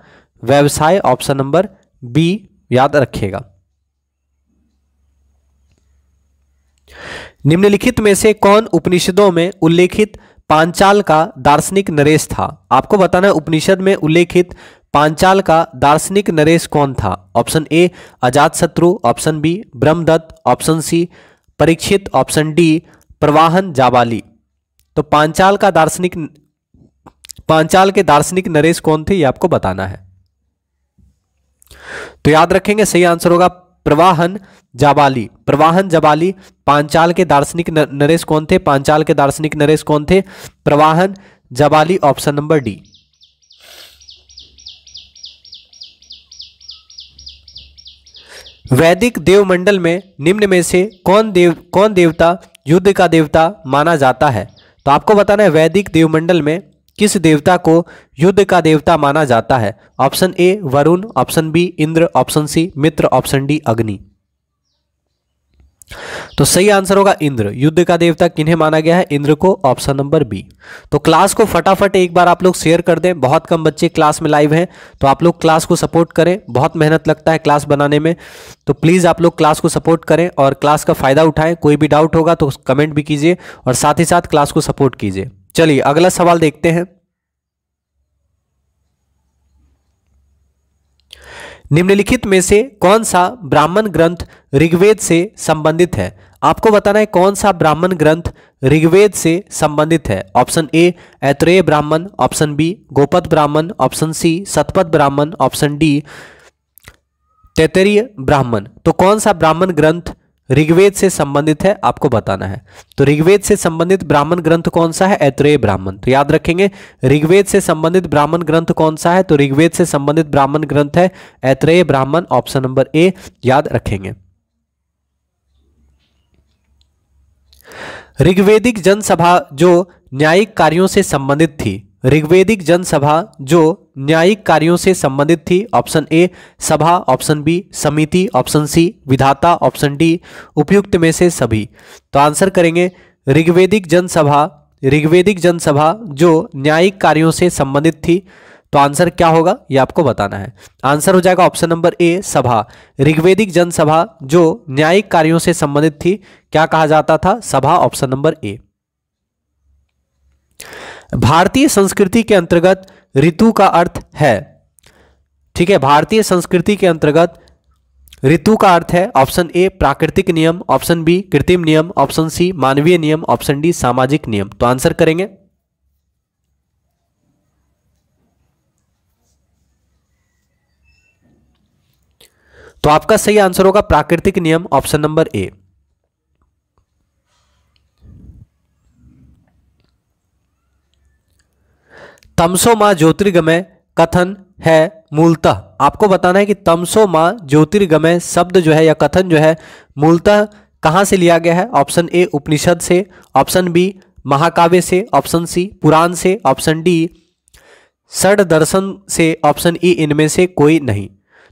व्यवसाय ऑप्शन नंबर बी याद रखिएगा निम्नलिखित में से कौन उपनिषदों में उल्लेखित पांचाल का दार्शनिक नरेश था आपको बताना उपनिषद में उल्लेखित पांचाल का दार्शनिक नरेश कौन था option A Ajatashatru option B Brahmadatta option C Parikshit option D Pravahana Jabali तो पांचाल का दार्शनिक पांचाल के दार्शनिक नरेश कौन थे ये आपको बताना है तो याद रखेंगे सही आंसर होगा प्रवाहन जाबाली प्रवाहन जाबाली पांचाल के दार्शनिक नरेश कौन थे पांचाल के दार्शनिक नरेश कौन थे Pravahana Jabali option number D वैदिक देवमंडल में निम्न में से कौन देव कौन देवता युद्ध का देवता माना जाता है तो आपको बताना है वैदिक देवमंडल में किस देवता को युद्ध का देवता माना जाता है option A Varuna option B Indra option C Mitra option D Agni तो सही आंसर होगा इंद्र युद्ध का देवता किन्हें माना गया है इंद्र को ऑप्शन नंबर बी तो क्लास को फटाफट एक बार आप लोग शेयर कर दें बहुत कम बच्चे क्लास में लाइव हैं तो आप लोग क्लास को सपोर्ट करें बहुत मेहनत लगता है क्लास बनाने में तो प्लीज़ आप लोग क्लास को सपोर्ट करें और क्लास का फ़ायदा उठाएं कोई भी डाउट होगा तो कमेंट भी कीजिए और साथ ही साथ क्लास को सपोर्ट कीजिए चलिए अगला सवाल देखते हैं निम्नलिखित में से कौन सा ब्राह्मण ग्रंथ ऋग्वेद से संबंधित है आपको बताना है कौन सा ब्राह्मण ग्रंथ ऋग्वेद से संबंधित है ऑप्शन ए ऐत्रेय ब्राह्मण ऑप्शन बी गोपत ब्राह्मण ऑप्शन सी सतपथ ब्राह्मण ऑप्शन डी तैतरीय ब्राह्मण तो कौन सा ब्राह्मण ग्रंथ ऋग्वेद से संबंधित है आपको बताना है तो ऋग्वेद से संबंधित ब्राह्मण ग्रंथ कौन सा है ऐत्रेय ब्राह्मण तो याद रखेंगे ऋग्वेद से संबंधित ब्राह्मण ग्रंथ कौन सा है तो ऋग्वेद से संबंधित ब्राह्मण ग्रंथ है ऐत्रेय ब्राह्मण ऑप्शन नंबर ए याद रखेंगे ऋग्वेदिक जनसभा जो न्यायिक कार्यों से संबंधित थी ऋग्वेदिक जनसभा जो न्यायिक कार्यों से संबंधित थी ऑप्शन ए सभा ऑप्शन बी समिति ऑप्शन सी विधाता ऑप्शन डी उपयुक्त में से सभी तो आंसर करेंगे ऋग्वेदिक जनसभा ऋग्वेदिक जनसभा जो न्यायिक कार्यों से संबंधित थी तो आंसर क्या होगा ये आपको बताना है आंसर हो जाएगा ऑप्शन नंबर ए सभा ऋग्वेदिक जनसभा जो न्यायिक कार्यों से संबंधित थी क्या कहा जाता था सभा ऑप्शन नंबर ए भारतीय संस्कृति के अंतर्गत ऋतु का अर्थ है ठीक है भारतीय संस्कृति के अंतर्गत ऋतु का अर्थ है ऑप्शन ए प्राकृतिक नियम ऑप्शन बी कृत्रिम नियम ऑप्शन सी मानवीय नियम ऑप्शन डी सामाजिक नियम तो आंसर करेंगे तो आपका सही आंसर होगा प्राकृतिक नियम ऑप्शन नंबर ए तमसो माँ ज्योतिर्गमय कथन है मूलतः आपको बताना है कि तमसो माँ ज्योतिर्गमय शब्द जो है या कथन जो है मूलतः कहाँ से लिया गया है ऑप्शन ए उपनिषद से ऑप्शन बी महाकाव्य से ऑप्शन सी पुराण से ऑप्शन डी षड दर्शन से ऑप्शन ई इनमें से कोई नहीं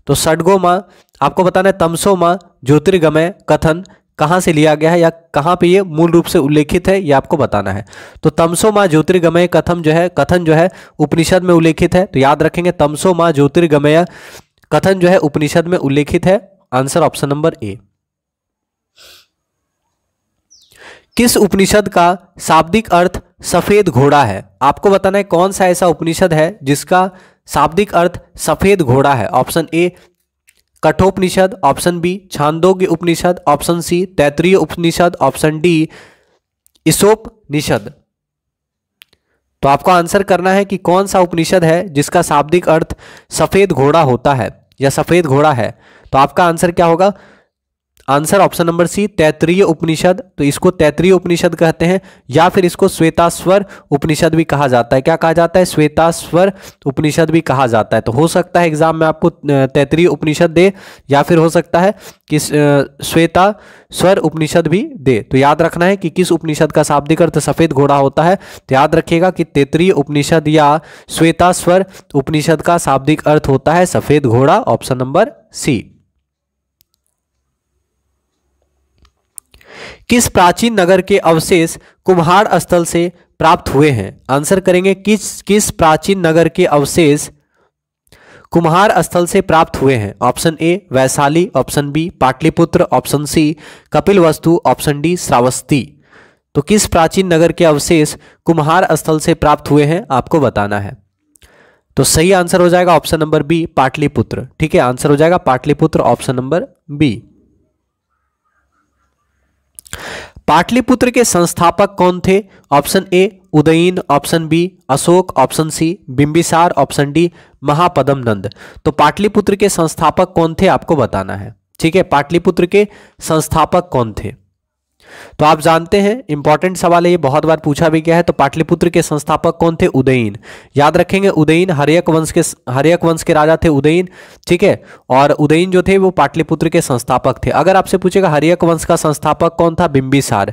तो षडगो माँ आपको बताना है तमसो माँ ज्योतिर्गमय कथन कहाँ से लिया गया है या कहाँ पे ये मूल रूप से उल्लेखित है ये आपको बताना है तो तमसो माँ ज्योतिर्गमय कथम जो है कथन जो है उपनिषद में उल्लेखित है तो याद रखेंगे तमसो माँ ज्योतिर्गमय कथन जो है उपनिषद में उल्लेखित है आंसर ऑप्शन नंबर ए किस उपनिषद का शाब्दिक अर्थ सफेद घोड़ा है आपको बताना है कौन सा ऐसा उपनिषद है जिसका शाब्दिक अर्थ सफेद घोड़ा है option A Kathopanishad option B Chandogya Upanishad option C Taittiriya Upanishad option D निषद तो आपको आंसर करना है कि कौन सा उपनिषद है जिसका शाब्दिक अर्थ सफेद घोड़ा होता है या सफेद घोड़ा है तो आपका आंसर क्या होगा answer option number C Taittiriya Upanishad तो इसको तैतरीय उपनिषद कहते हैं या फिर इसको श्वेतास्वर उपनिषद भी कहा जाता है क्या कहा जाता है श्वेतास्वर उपनिषद भी कहा जाता है तो हो सकता है एग्जाम में आपको तैतरीय उपनिषद दे या फिर हो सकता है कि श्वेता स्वर उपनिषद भी दे तो याद रखना है कि किस उपनिषद का शाब्दिक अर्थ सफेद घोड़ा होता है तो याद रखिएगा कि तैतरीय उपनिषद या श्वेता स्वर उपनिषद का शाब्दिक अर्थ होता है सफेद घोड़ा ऑप्शन नंबर सी किस प्राचीन नगर के अवशेष कुम्हार स्थल से प्राप्त हुए हैं आंसर करेंगे किस किस प्राचीन नगर के अवशेष कुम्हार स्थल से प्राप्त हुए हैं option A Vaishali option B Pataliputra option C Kapilavastu option D Shravasti तो किस प्राचीन नगर के अवशेष कुम्हार स्थल से प्राप्त हुए हैं आपको बताना है तो सही आंसर हो जाएगा ऑप्शन नंबर बी पाटलिपुत्र ठीक है आंसर हो जाएगा Pataliputra option number B Pataliputra के संस्थापक कौन थे option A Udayin option B Ashoka option C Bimbisara option D Mahapadma Nanda तो पाटलिपुत्र के संस्थापक कौन थे आपको बताना है ठीक है पाटलिपुत्र के संस्थापक कौन थे तो आप जानते हैं इंपॉर्टेंट सवाल है ये बहुत बार पूछा भी गया है तो पाटलिपुत्र के संस्थापक कौन थे उदयन याद रखेंगे उदयन हरियक वंश के हरियक वंश के राजा थे उदयन ठीक है और उदयन जो थे वो पाटलिपुत्र के संस्थापक थे अगर आपसे पूछेगा हरियक वंश का संस्थापक कौन था बिंबिसार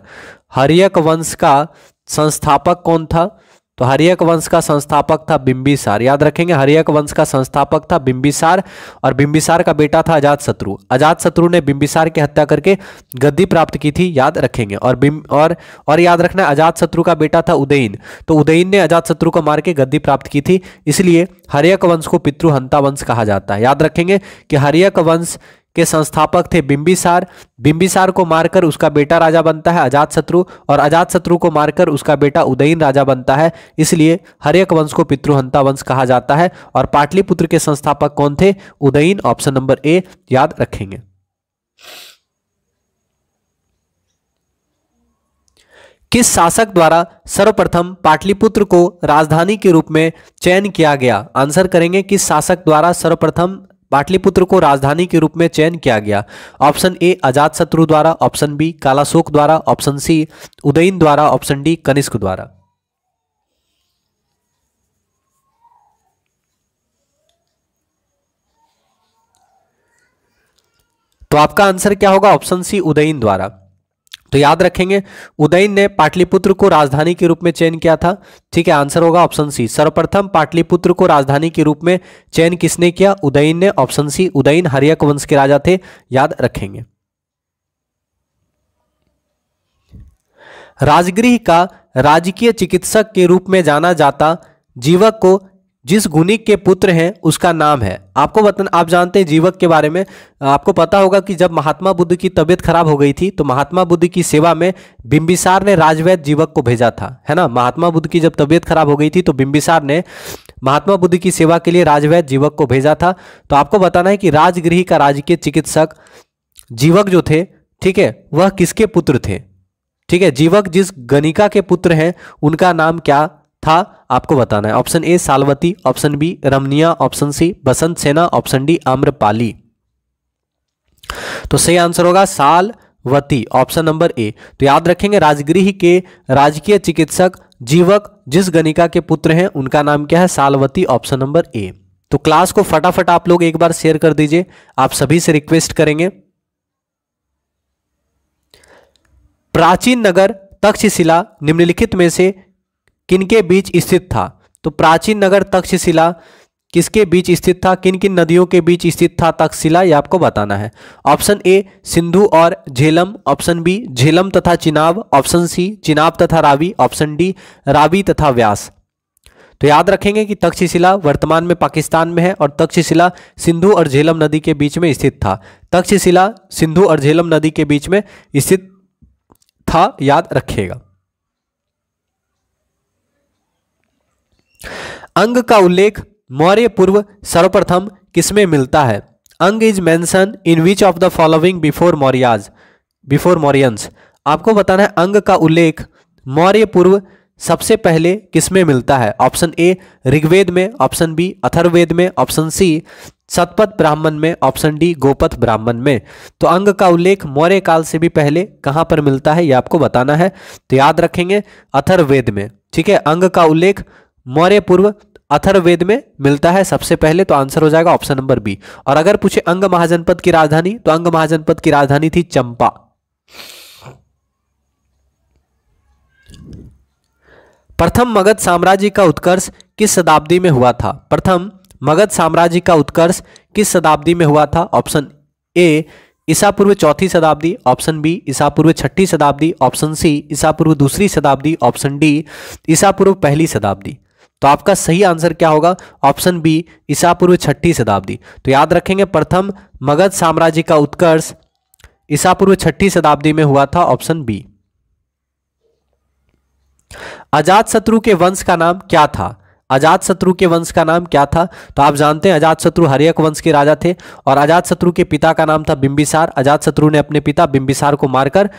हरियक वंश का संस्थापक कौन था तो हरियक वंश का संस्थापक था बिंबिसार याद रखेंगे हरियक वंश का संस्थापक था बिंबिसार और बिंबिसार का बेटा था अजात शत्रु अजात शत्रु ने बिंबिसार की हत्या करके गद्दी प्राप्त की थी याद रखेंगे और बिम और और याद रखना अजात शत्रु का बेटा था उदयन तो उदयन ने अजात शत्रु को मार के गद्दी प्राप्त की थी इसलिए हरियक वंश को पितृहंता वंश कहा जाता है याद रखेंगे कि हरियक वंश के संस्थापक थे बिंबिसार बिंबिसार को मारकर उसका बेटा राजा बनता है अजातशत्रु और अजातशत्रु को मारकर उसका बेटा उदयन राजा बनता है इसलिए हरियक वंश को पितृहंता वंश कहा जाता है और पाटलिपुत्र के संस्थापक कौन थे उदयन ऑप्शन नंबर ए याद रखेंगे किस शासक द्वारा सर्वप्रथम पाटलिपुत्र को राजधानी के रूप में चयन किया गया आंसर करेंगे किस शासक द्वारा सर्वप्रथम पाटलिपुत्र को राजधानी के रूप में चयन किया गया ऑप्शन ए आजाद शत्रु द्वारा ऑप्शन बी कालाशोक द्वारा ऑप्शन सी उदयन द्वारा ऑप्शन डी कनिष्क द्वारा तो आपका आंसर क्या होगा ऑप्शन सी उदयन द्वारा तो याद रखेंगे उदयन ने पाटलिपुत्र को राजधानी के रूप में चयन किया था ठीक है आंसर होगा ऑप्शन सी सर्वप्रथम पाटलिपुत्र को राजधानी के रूप में चयन किसने किया उदयन ने ऑप्शन सी उदयन हरियक वंश के राजा थे याद रखेंगे राजगृह का राजकीय चिकित्सक के रूप में जाना जाता जीवक को जिस गुणिक के पुत्र हैं उसका नाम है आपको बता आप जानते हैं जीवक के बारे में आपको पता होगा कि जब महात्मा बुद्ध की तबीयत खराब हो गई थी तो महात्मा बुद्ध की सेवा में बिंबिसार ने राजवैद जीवक को भेजा था है ना महात्मा बुद्ध की जब तबीयत खराब हो गई थी तो बिंबिसार ने महात्मा बुद्ध की सेवा के लिए राजवैद जीवक को भेजा था तो आपको बताना है कि राजगृह का राजकीय चिकित्सक जीवक जो थे ठीक है वह किसके पुत्र थे ठीक है जीवक जिस गणिका के पुत्र हैं उनका नाम क्या था आपको बताना है option A Salavati option B Ramaniya option C Basant Sena option D Amrapali तो सही आंसर होगा सालवती ऑप्शन नंबर ए तो याद रखेंगे राजगृह के राजकीय चिकित्सक जीवक जिस गणिका के पुत्र हैं उनका नाम क्या है सालवती ऑप्शन नंबर ए तो क्लास को फटाफट आप लोग एक बार शेयर कर दीजिए आप सभी से रिक्वेस्ट करेंगे प्राचीन नगर तक्षशिला निम्नलिखित में से किनके बीच स्थित था तो प्राचीन नगर तक्षशिला किसके बीच स्थित था किन किन नदियों के बीच स्थित था तक्षशिला ये आपको बताना है ऑप्शन ए सिंधु और झेलम ऑप्शन बी झेलम तथा चिनाब ऑप्शन सी चिनाब तथा रावी ऑप्शन डी रावी तथा व्यास तो याद रखेंगे कि तक्षशिला वर्तमान में पाकिस्तान में है और तक्षशिला सिंधु और झेलम नदी के बीच में स्थित था तक्षशिला सिंधु और झेलम नदी के बीच में स्थित था याद रखिएगा अंग का उल्लेख मौर्य पूर्व सर्वप्रथम किसमें मिलता है अंग इज मैं in which of the following before Mauryas before Mauryans आपको बताना है अंग का उल्लेख मौर्य पूर्व सबसे पहले किसमें मिलता है ऑप्शन ए ऋग्वेद में ऑप्शन बी अथर्वेद में ऑप्शन सी सतपथ ब्राह्मण में ऑप्शन डी गोपथ ब्राह्मण में तो अंग का उल्लेख मौर्य काल से भी पहले कहाँ पर मिलता है ये आपको बताना है तो याद रखेंगे अथर्वेद में ठीक है अंग का उल्लेख मौर्य पूर्व अथर्ववेद में मिलता है सबसे पहले तो आंसर हो जाएगा ऑप्शन नंबर बी और अगर पूछे अंग महाजनपद की राजधानी तो अंग महाजनपद की राजधानी थी चंपा प्रथम मगध साम्राज्य का उत्कर्ष किस शताब्दी में हुआ था प्रथम मगध साम्राज्य का उत्कर्ष किस शताब्दी में हुआ था ऑप्शन ए ईसा पूर्व चौथी शताब्दी ऑप्शन बी ईसा पूर्व छठी शताब्दी ऑप्शन सी ईसा पूर्व दूसरी शताब्दी ऑप्शन डी ईसा पूर्व पहली शताब्दी तो आपका सही आंसर क्या होगा ऑप्शन बी ईसा पूर्व छठी शताब्दी तो याद रखेंगे प्रथम मगध साम्राज्य का उत्कर्ष ईसा पूर्व छठी शताब्दी में हुआ था ऑप्शन बी अजात शत्रु के वंश का नाम क्या था अजात शत्रु के वंश का नाम क्या था तो आप जानते हैं अजात शत्रु हरियक वंश के राजा थे और अजात शत्रु के पिता का नाम था बिंबिसार अजात शत्रु ने अपने पिता बिंबिसार को मारकर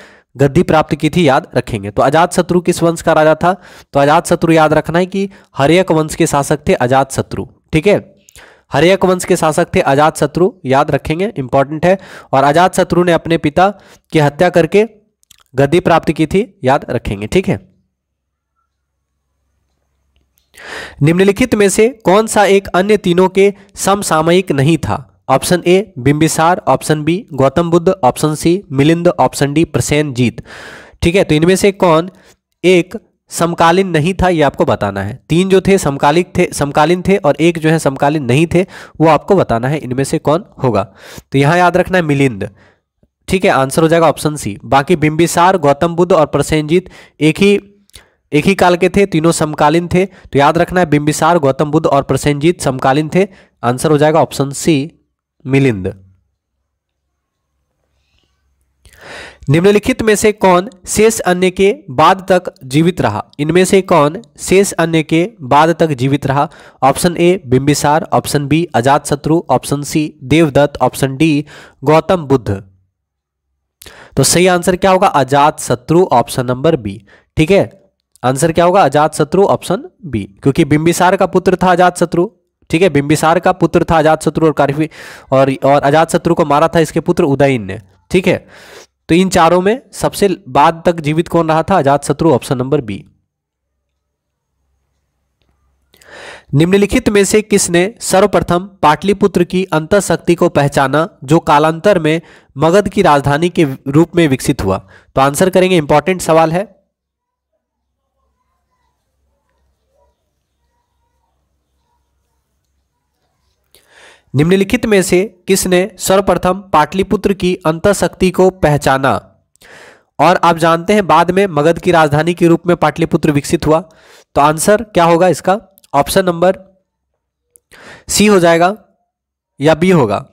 गद्दी प्राप्त की थी याद रखेंगे तो अजात शत्रु किस वंश का राजा था तो अजात शत्रु याद रखना है कि हरियक वंश के शासक थे अजात शत्रु ठीक है हरियक वंश के शासक थे अजात शत्रु याद रखेंगे इंपॉर्टेंट है और अजात शत्रु ने अपने पिता की हत्या करके गद्दी प्राप्त की थी याद रखेंगे ठीक है निम्नलिखित में से कौन सा एक अन्य तीनों के समसामयिक नहीं था option A Bimbisara option B Gautam Buddha option C Milind option D जीत ठीक है तो इनमें से कौन एक समकालीन नहीं था ये आपको बताना है तीन जो थे समकालिक थे समकालीन थे और एक जो है समकालीन नहीं थे वो आपको बताना है इनमें से कौन होगा तो यहाँ याद रखना है मिलिंद ठीक है आंसर हो जाएगा ऑप्शन सी बाकी बिंबिसार गौतम बुद्ध और प्रसेनजीत एक ही एक ही काल के थे तीनों समकालीन थे तो याद रखना है बिंबिसार गौतम बुद्ध और प्रसेंजीत समकालीन थे आंसर हो जाएगा ऑप्शन सी मिलिंद निम्नलिखित में से कौन शेष अन्य के बाद तक जीवित रहा इनमें से कौन शेष अन्य के बाद तक जीवित रहा option A Bimbisara option B Ajatashatru option C Devadatta option D Gautam Buddha तो सही आंसर क्या होगा अजात शत्रु ऑप्शन नंबर बी ठीक है आंसर क्या होगा अजात शत्रु ऑप्शन बी क्योंकि बिंबिसार का पुत्र था अजात शत्रु ठीक है बिंबिसार का पुत्र था अजात शत्रु और कार्फी और और अजात शत्रु को मारा था इसके पुत्र उदयन ने ठीक है तो इन चारों में सबसे बाद तक जीवित कौन रहा था अजात शत्रु ऑप्शन नंबर बी निम्नलिखित में से किसने सर्वप्रथम पाटलिपुत्र की अंत शक्ति को पहचाना जो कालांतर में मगध की राजधानी के रूप में विकसित हुआ तो आंसर करेंगे इंपॉर्टेंट सवाल है निम्नलिखित में से किसने सर्वप्रथम पाटलिपुत्र की अंतशक्ति को पहचाना और आप जानते हैं बाद में मगध की राजधानी के रूप में पाटलिपुत्र विकसित हुआ तो आंसर क्या होगा इसका ऑप्शन नंबर सी हो जाएगा या बी होगा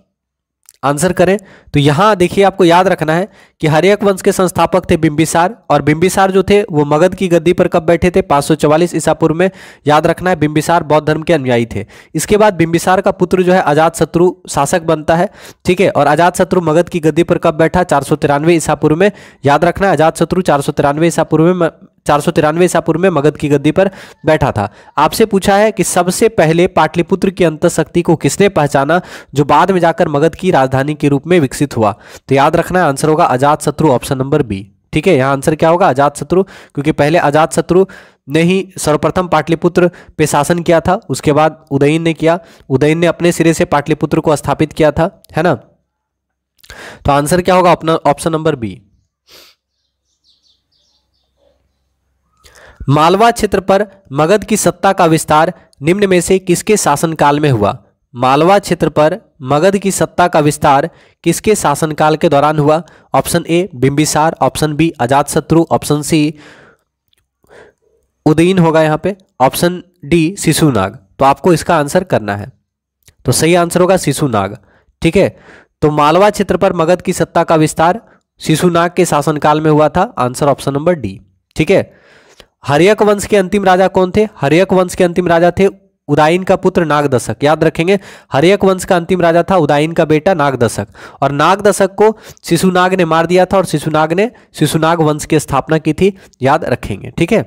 आंसर करें तो यहाँ देखिए आपको याद रखना है कि हरियक वंश के संस्थापक थे बिंबिसार और बिंबिसार जो थे वो मगध की गद्दी पर कब बैठे थे 544 ईसा पूर्व में याद रखना है बिंबिसार बौद्ध धर्म के अनुयायी थे इसके बाद बिंबिसार का पुत्र जो है आजाद शत्रु शासक बनता है ठीक है और आजाद शत्रु मगध की गद्दी पर कब बैठा चार ईसा पूर्व में याद रखना है आजाद शत्रु चार ईसा पूर्व में चार सौ तिरानवे में मगध की गद्दी पर बैठा था आपसे पूछा है कि सबसे पहले पाटलिपुत्र की शक्ति को किसने पहचाना जो बाद में जाकर मगध की राजधानी के रूप में विकसित हुआ तो याद रखना आंसर होगा अजात शत्रु ऑप्शन नंबर बी ठीक है यहाँ आंसर क्या होगा अजात शत्रु क्योंकि पहले अजात शत्रु ने ही सर्वप्रथम पाटलिपुत्र पे शासन किया था उसके बाद उदयन ने किया उदयन ने अपने सिरे से पाटलिपुत्र को स्थापित किया था है ना तो आंसर क्या होगा अपना ऑप्शन नंबर बी मालवा क्षेत्र पर मगध की सत्ता का विस्तार निम्न में से किसके शासनकाल में हुआ मालवा क्षेत्र पर मगध की सत्ता का विस्तार किसके शासनकाल के दौरान हुआ option A Bimbisara option B Ajatashatru option C Udayan होगा यहाँ पे ऑप्शन डी शिशुनाग तो आपको इसका आंसर करना है तो सही आंसर होगा शिशुनाग ठीक है तो मालवा क्षेत्र पर मगध की सत्ता का विस्तार शिशुनाग के शासनकाल में हुआ था आंसर ऑप्शन नंबर डी ठीक है हरियक वंश के अंतिम राजा कौन थे हरियक वंश के अंतिम राजा थे उदयन का पुत्र नागदशक याद रखेंगे हरियक वंश का अंतिम राजा था उदाइन का बेटा नागदशक और नागदशक को शिशुनाग ने मार दिया था और शिशुनाग ने शिशुनाग वंश की स्थापना की थी याद रखेंगे ठीक है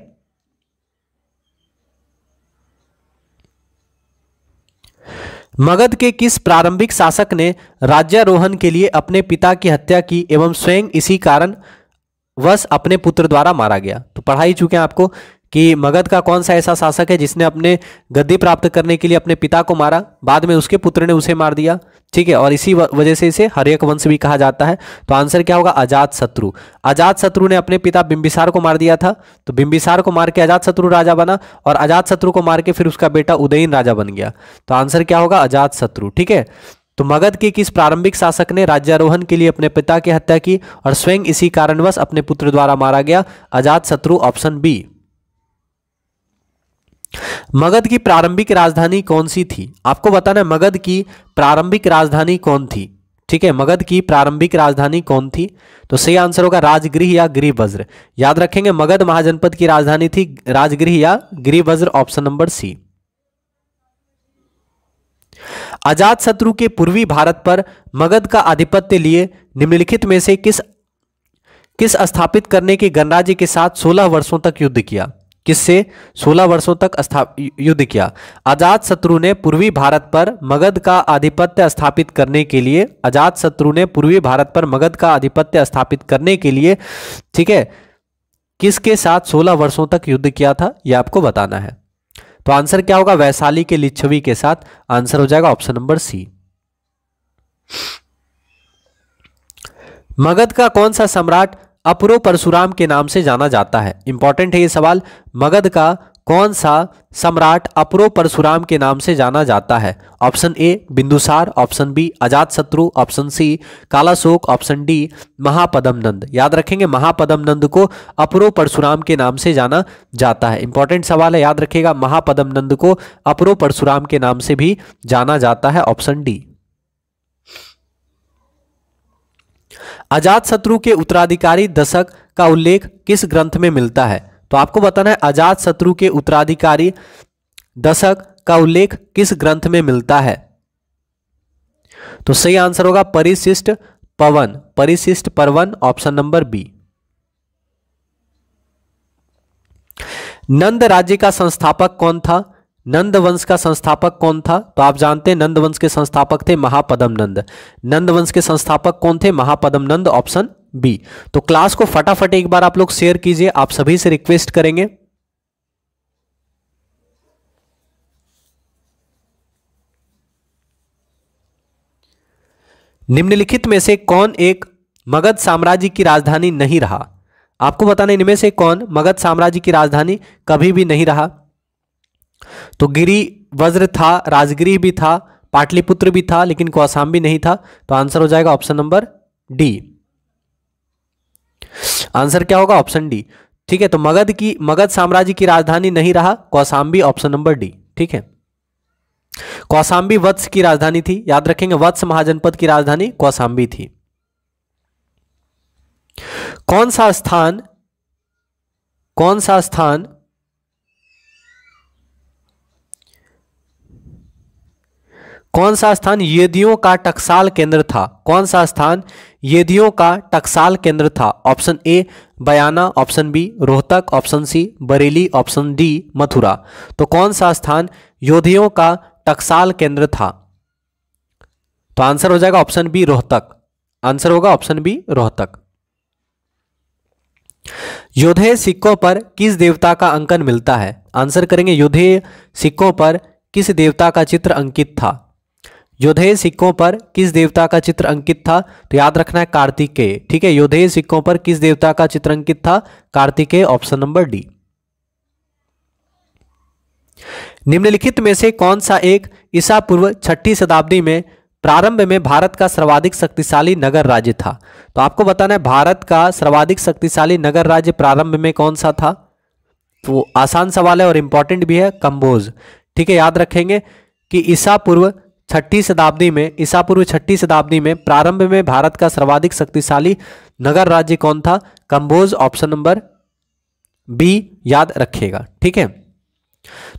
मगध के किस प्रारंभिक शासक ने राज्यारोहण के लिए अपने पिता की हत्या की एवं स्वयं इसी कारण वश अपने पुत्र द्वारा मारा गया तो पढ़ा ही चुके हैं आपको कि मगध का कौन सा ऐसा शासक है जिसने अपने गद्दी प्राप्त करने के लिए अपने पिता को मारा बाद में उसके पुत्र ने उसे मार दिया ठीक है और इसी वजह से इसे हरियक वंश भी कहा जाता है तो आंसर क्या होगा अजात शत्रु अजात शत्रु ने अपने पिता बिंबिसार को मार दिया था तो बिंबिसार को मार के अजात शत्रु राजा बना और अजात शत्रु को मार के फिर उसका बेटा उदयन राजा बन गया तो आंसर क्या होगा अजात शत्रु ठीक है तो मगध के किस प्रारंभिक शासक ने राज्यारोहण के लिए अपने पिता की हत्या की और स्वयं इसी कारणवश अपने पुत्र द्वारा मारा गया अजात शत्रु ऑप्शन बी मगध की प्रारंभिक राजधानी कौन सी थी आपको बताना मगध की प्रारंभिक राजधानी कौन थी ठीक है मगध की प्रारंभिक राजधानी कौन थी तो सही आंसर होगा राजगृह या गृह वज्र याद रखेंगे मगध महाजनपद की राजधानी थी राजगृह या गृह वज्र ऑप्शन नंबर सी आजाद शत्रु के पूर्वी भारत पर मगध का आधिपत्य लिए निम्नलिखित में से किस किस स्थापित करने के गणराज्य के साथ 16 वर्षों तक युद्ध किया किससे 16 वर्षों तक युद्ध किया आजाद शत्रु ने पूर्वी भारत पर मगध का आधिपत्य स्थापित करने के लिए आजाद शत्रु ने पूर्वी भारत पर मगध का आधिपत्य स्थापित करने के लिए ठीक है किसके साथ 16 वर्षों तक युद्ध किया था यह आपको बताना है तो आंसर क्या होगा वैशाली के लिच्छवी के साथ आंसर हो जाएगा ऑप्शन नंबर सी मगध का कौन सा सम्राट अपरो परशुराम के नाम से जाना जाता है इंपॉर्टेंट है ये सवाल मगध का कौन सा सम्राट अपरो परशुराम के नाम से जाना जाता है option A Bindusara option B Ajatashatru option C Kalashoka option D Mahapadma Nanda याद रखेंगे महापदम नंद को अपरो परशुराम के नाम से जाना जाता है इंपॉर्टेंट सवाल है याद रखेगा महापदम नंद को अपरो परशुराम के नाम से भी जाना जाता है ऑप्शन डी अजात शत्रु के उत्तराधिकारी दशक का उल्लेख किस ग्रंथ में मिलता है तो आपको बताना है अजात शत्रु के उत्तराधिकारी दशक का उल्लेख किस ग्रंथ में मिलता है तो सही आंसर होगा Parishishtaparvan Parishishtaparvan option number B Nanda राज्य का संस्थापक कौन था नंद वंश का संस्थापक कौन था तो आप जानते हैं नंद वंश के संस्थापक थे महापदम नंद नंद वंश के संस्थापक कौन थे महापदम नंद ऑप्शन बी तो क्लास को फटाफट एक बार आप लोग शेयर कीजिए आप सभी से रिक्वेस्ट करेंगे निम्नलिखित में से कौन एक मगध साम्राज्य की राजधानी नहीं रहा आपको बताना इनमें से कौन मगध साम्राज्य की राजधानी कभी भी नहीं रहा तो गिरी वज्र था राजगिरी भी था पाटलिपुत्र भी था लेकिन भी नहीं था तो आंसर हो जाएगा ऑप्शन नंबर डी आंसर क्या होगा ऑप्शन डी ठीक है तो मगध की मगध साम्राज्य की राजधानी नहीं रहा कौसाम्बी ऑप्शन नंबर डी ठीक है कौसाम्बी वत्स की राजधानी थी याद रखेंगे वत्स महाजनपद की राजधानी कौसाम्बी थी कौन सा स्थान कौन सा स्थान कौन सा स्थान येदियों का टकसाल केंद्र था कौन सा स्थान येदियों का टकसाल केंद्र था option A Bayana option B Rohtak option C Bareilly option D Mathura तो कौन सा स्थान योधियों का टकसाल केंद्र था तो आंसर हो जाएगा ऑप्शन बी रोहतक आंसर होगा ऑप्शन बी रोहतक योधे सिक्कों पर किस देवता का अंकन मिलता है आंसर करेंगे योधे सिक्कों पर किस देवता का चित्र अंकित था योधेय सिक्कों पर किस देवता का चित्र अंकित था तो याद रखना है कार्तिकेय ठीक है योधेय सिक्कों पर किस देवता का चित्र अंकित था कार्तिकेय ऑप्शन नंबर डी निम्नलिखित में से कौन सा एक ईसा पूर्व छठी शताब्दी में प्रारंभ में भारत का सर्वाधिक शक्तिशाली नगर राज्य था तो आपको बताना है भारत का सर्वाधिक शक्तिशाली नगर राज्य प्रारंभ में कौन सा था तो आसान सवाल है और इंपॉर्टेंट भी है कंबोज ठीक है याद रखेंगे कि ईसा पूर्व छठी शताब्दी में ईसा पूर्व छठी शताब्दी में प्रारंभ में भारत का सर्वाधिक शक्तिशाली नगर राज्य कौन था कंबोज ऑप्शन नंबर बी याद रखेगा ठीक है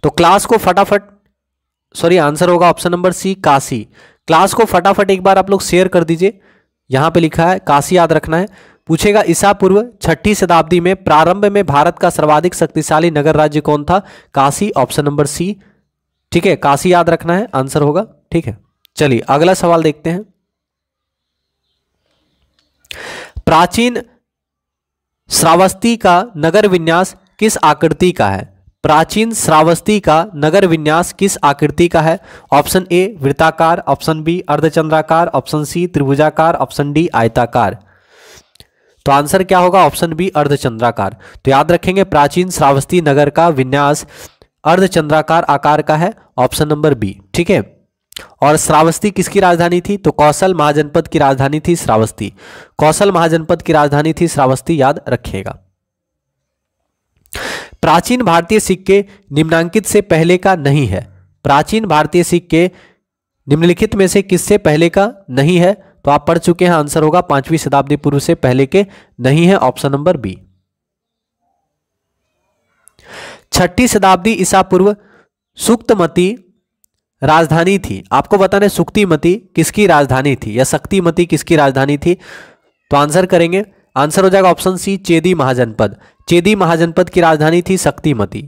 तो क्लास को फटाफट सॉरी आंसर होगा option number C Kashi class को फटाफट एक बार आप लोग शेयर कर दीजिए यहां पे लिखा है काशी याद रखना है पूछेगा ईसा पूर्व छठी शताब्दी में प्रारंभ में भारत का सर्वाधिक शक्तिशाली नगर राज्य कौन था काशी ऑप्शन नंबर सी ठीक है काशी याद रखना है आंसर होगा ठीक है चलिए अगला सवाल देखते हैं प्राचीन श्रावस्ती का नगर विन्यास किस आकृति का है प्राचीन श्रावस्ती का नगर विन्यास किस आकृति का है ऑप्शन ए वृत्ताकार ऑप्शन बी अर्धचंद्राकार ऑप्शन सी त्रिभुजाकार ऑप्शन डी आयताकार तो आंसर क्या होगा ऑप्शन बी अर्धचंद्राकार तो याद रखेंगे प्राचीन श्रावस्ती नगर का विन्यास अर्धचंद्राकार आकार का है ऑप्शन नंबर बी ठीक है और श्रावस्ती किसकी राजधानी थी तो कौशल महाजनपद की राजधानी थी श्रावस्ती कौशल महाजनपद की राजधानी थी श्रावस्ती याद रखिएगा प्राचीन भारतीय सिक्के निम्नांकित से पहले का नहीं है प्राचीन भारतीय सिक्के निम्नलिखित में से किससे पहले का नहीं है तो आप पढ़ चुके हैं आंसर होगा पांचवी शताब्दी पूर्व से पहले के नहीं है ऑप्शन नंबर बी छठी शताब्दी ईसा पूर्व सुक्तमती राजधानी थी आपको बताने सुक्तिमती किसकी राजधानी थी या शक्तिमती किसकी राजधानी थी तो आंसर करेंगे आंसर हो जाएगा ऑप्शन सी चेदी महाजनपद चेदी महाजनपद की राजधानी थी शक्तिमती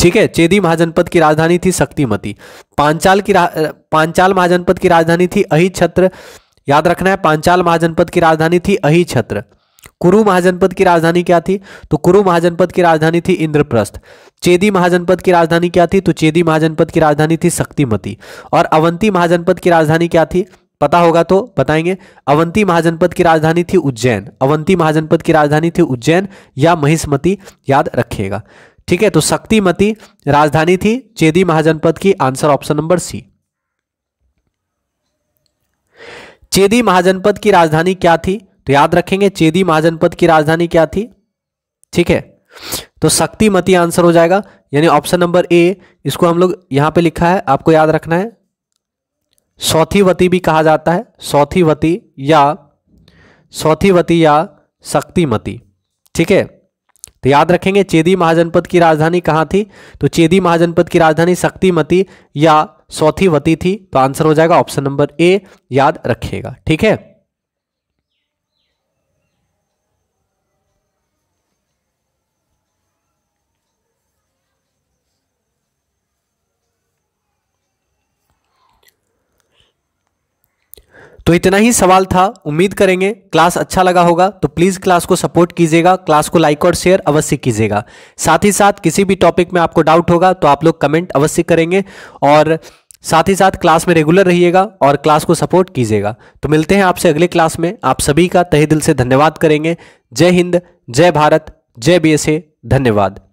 ठीक है चेदी महाजनपद की राजधानी थी शक्तिमती पांचाल की पांचाल महाजनपद की राजधानी थी अहि छत्र याद रखना है पांचाल महाजनपद की राजधानी थी अहि छत्र कुरु महाजनपद की राजधानी क्या थी तो कुरु महाजनपद की राजधानी थी इंद्रप्रस्थ चेदी महाजनपद की राजधानी क्या थी तो चेदी महाजनपद की राजधानी थी शक्तिमती और अवंती महाजनपद की राजधानी क्या थी पता होगा तो बताएंगे अवंती महाजनपद की राजधानी थी उज्जैन अवंती महाजनपद की राजधानी थी उज्जैन या महिष्मती याद रखिएगा ठीक है तो शक्तिमती राजधानी थी चेदी महाजनपद की answer option number C Chedi mahajanapada की राजधानी क्या थी तो याद रखेंगे चेदी महाजनपद की राजधानी क्या थी ठीक है तो शक्तिमती आंसर हो जाएगा यानी ऑप्शन नंबर ए इसको हम लोग यहां पे लिखा है आपको याद रखना है सौथीवती भी कहा जाता है सौथीवती या सौथीवती या शक्तिमती ठीक है तो याद रखेंगे चेदी महाजनपद की राजधानी कहाँ थी तो चेदी महाजनपद की राजधानी शक्तिमती या सौथीवती थी तो आंसर हो जाएगा ऑप्शन नंबर ए याद रखिएगा ठीक है तो इतना ही सवाल था उम्मीद करेंगे क्लास अच्छा लगा होगा तो प्लीज़ क्लास को सपोर्ट कीजिएगा क्लास को लाइक और शेयर अवश्य कीजिएगा साथ ही साथ किसी भी टॉपिक में आपको डाउट होगा तो आप लोग कमेंट अवश्य करेंगे और साथ ही साथ क्लास में रेगुलर रहिएगा और क्लास को सपोर्ट कीजिएगा तो मिलते हैं आपसे अगले क्लास में आप सभी का तहे दिल से धन्यवाद करेंगे जय हिंद जय भारत जय बी धन्यवाद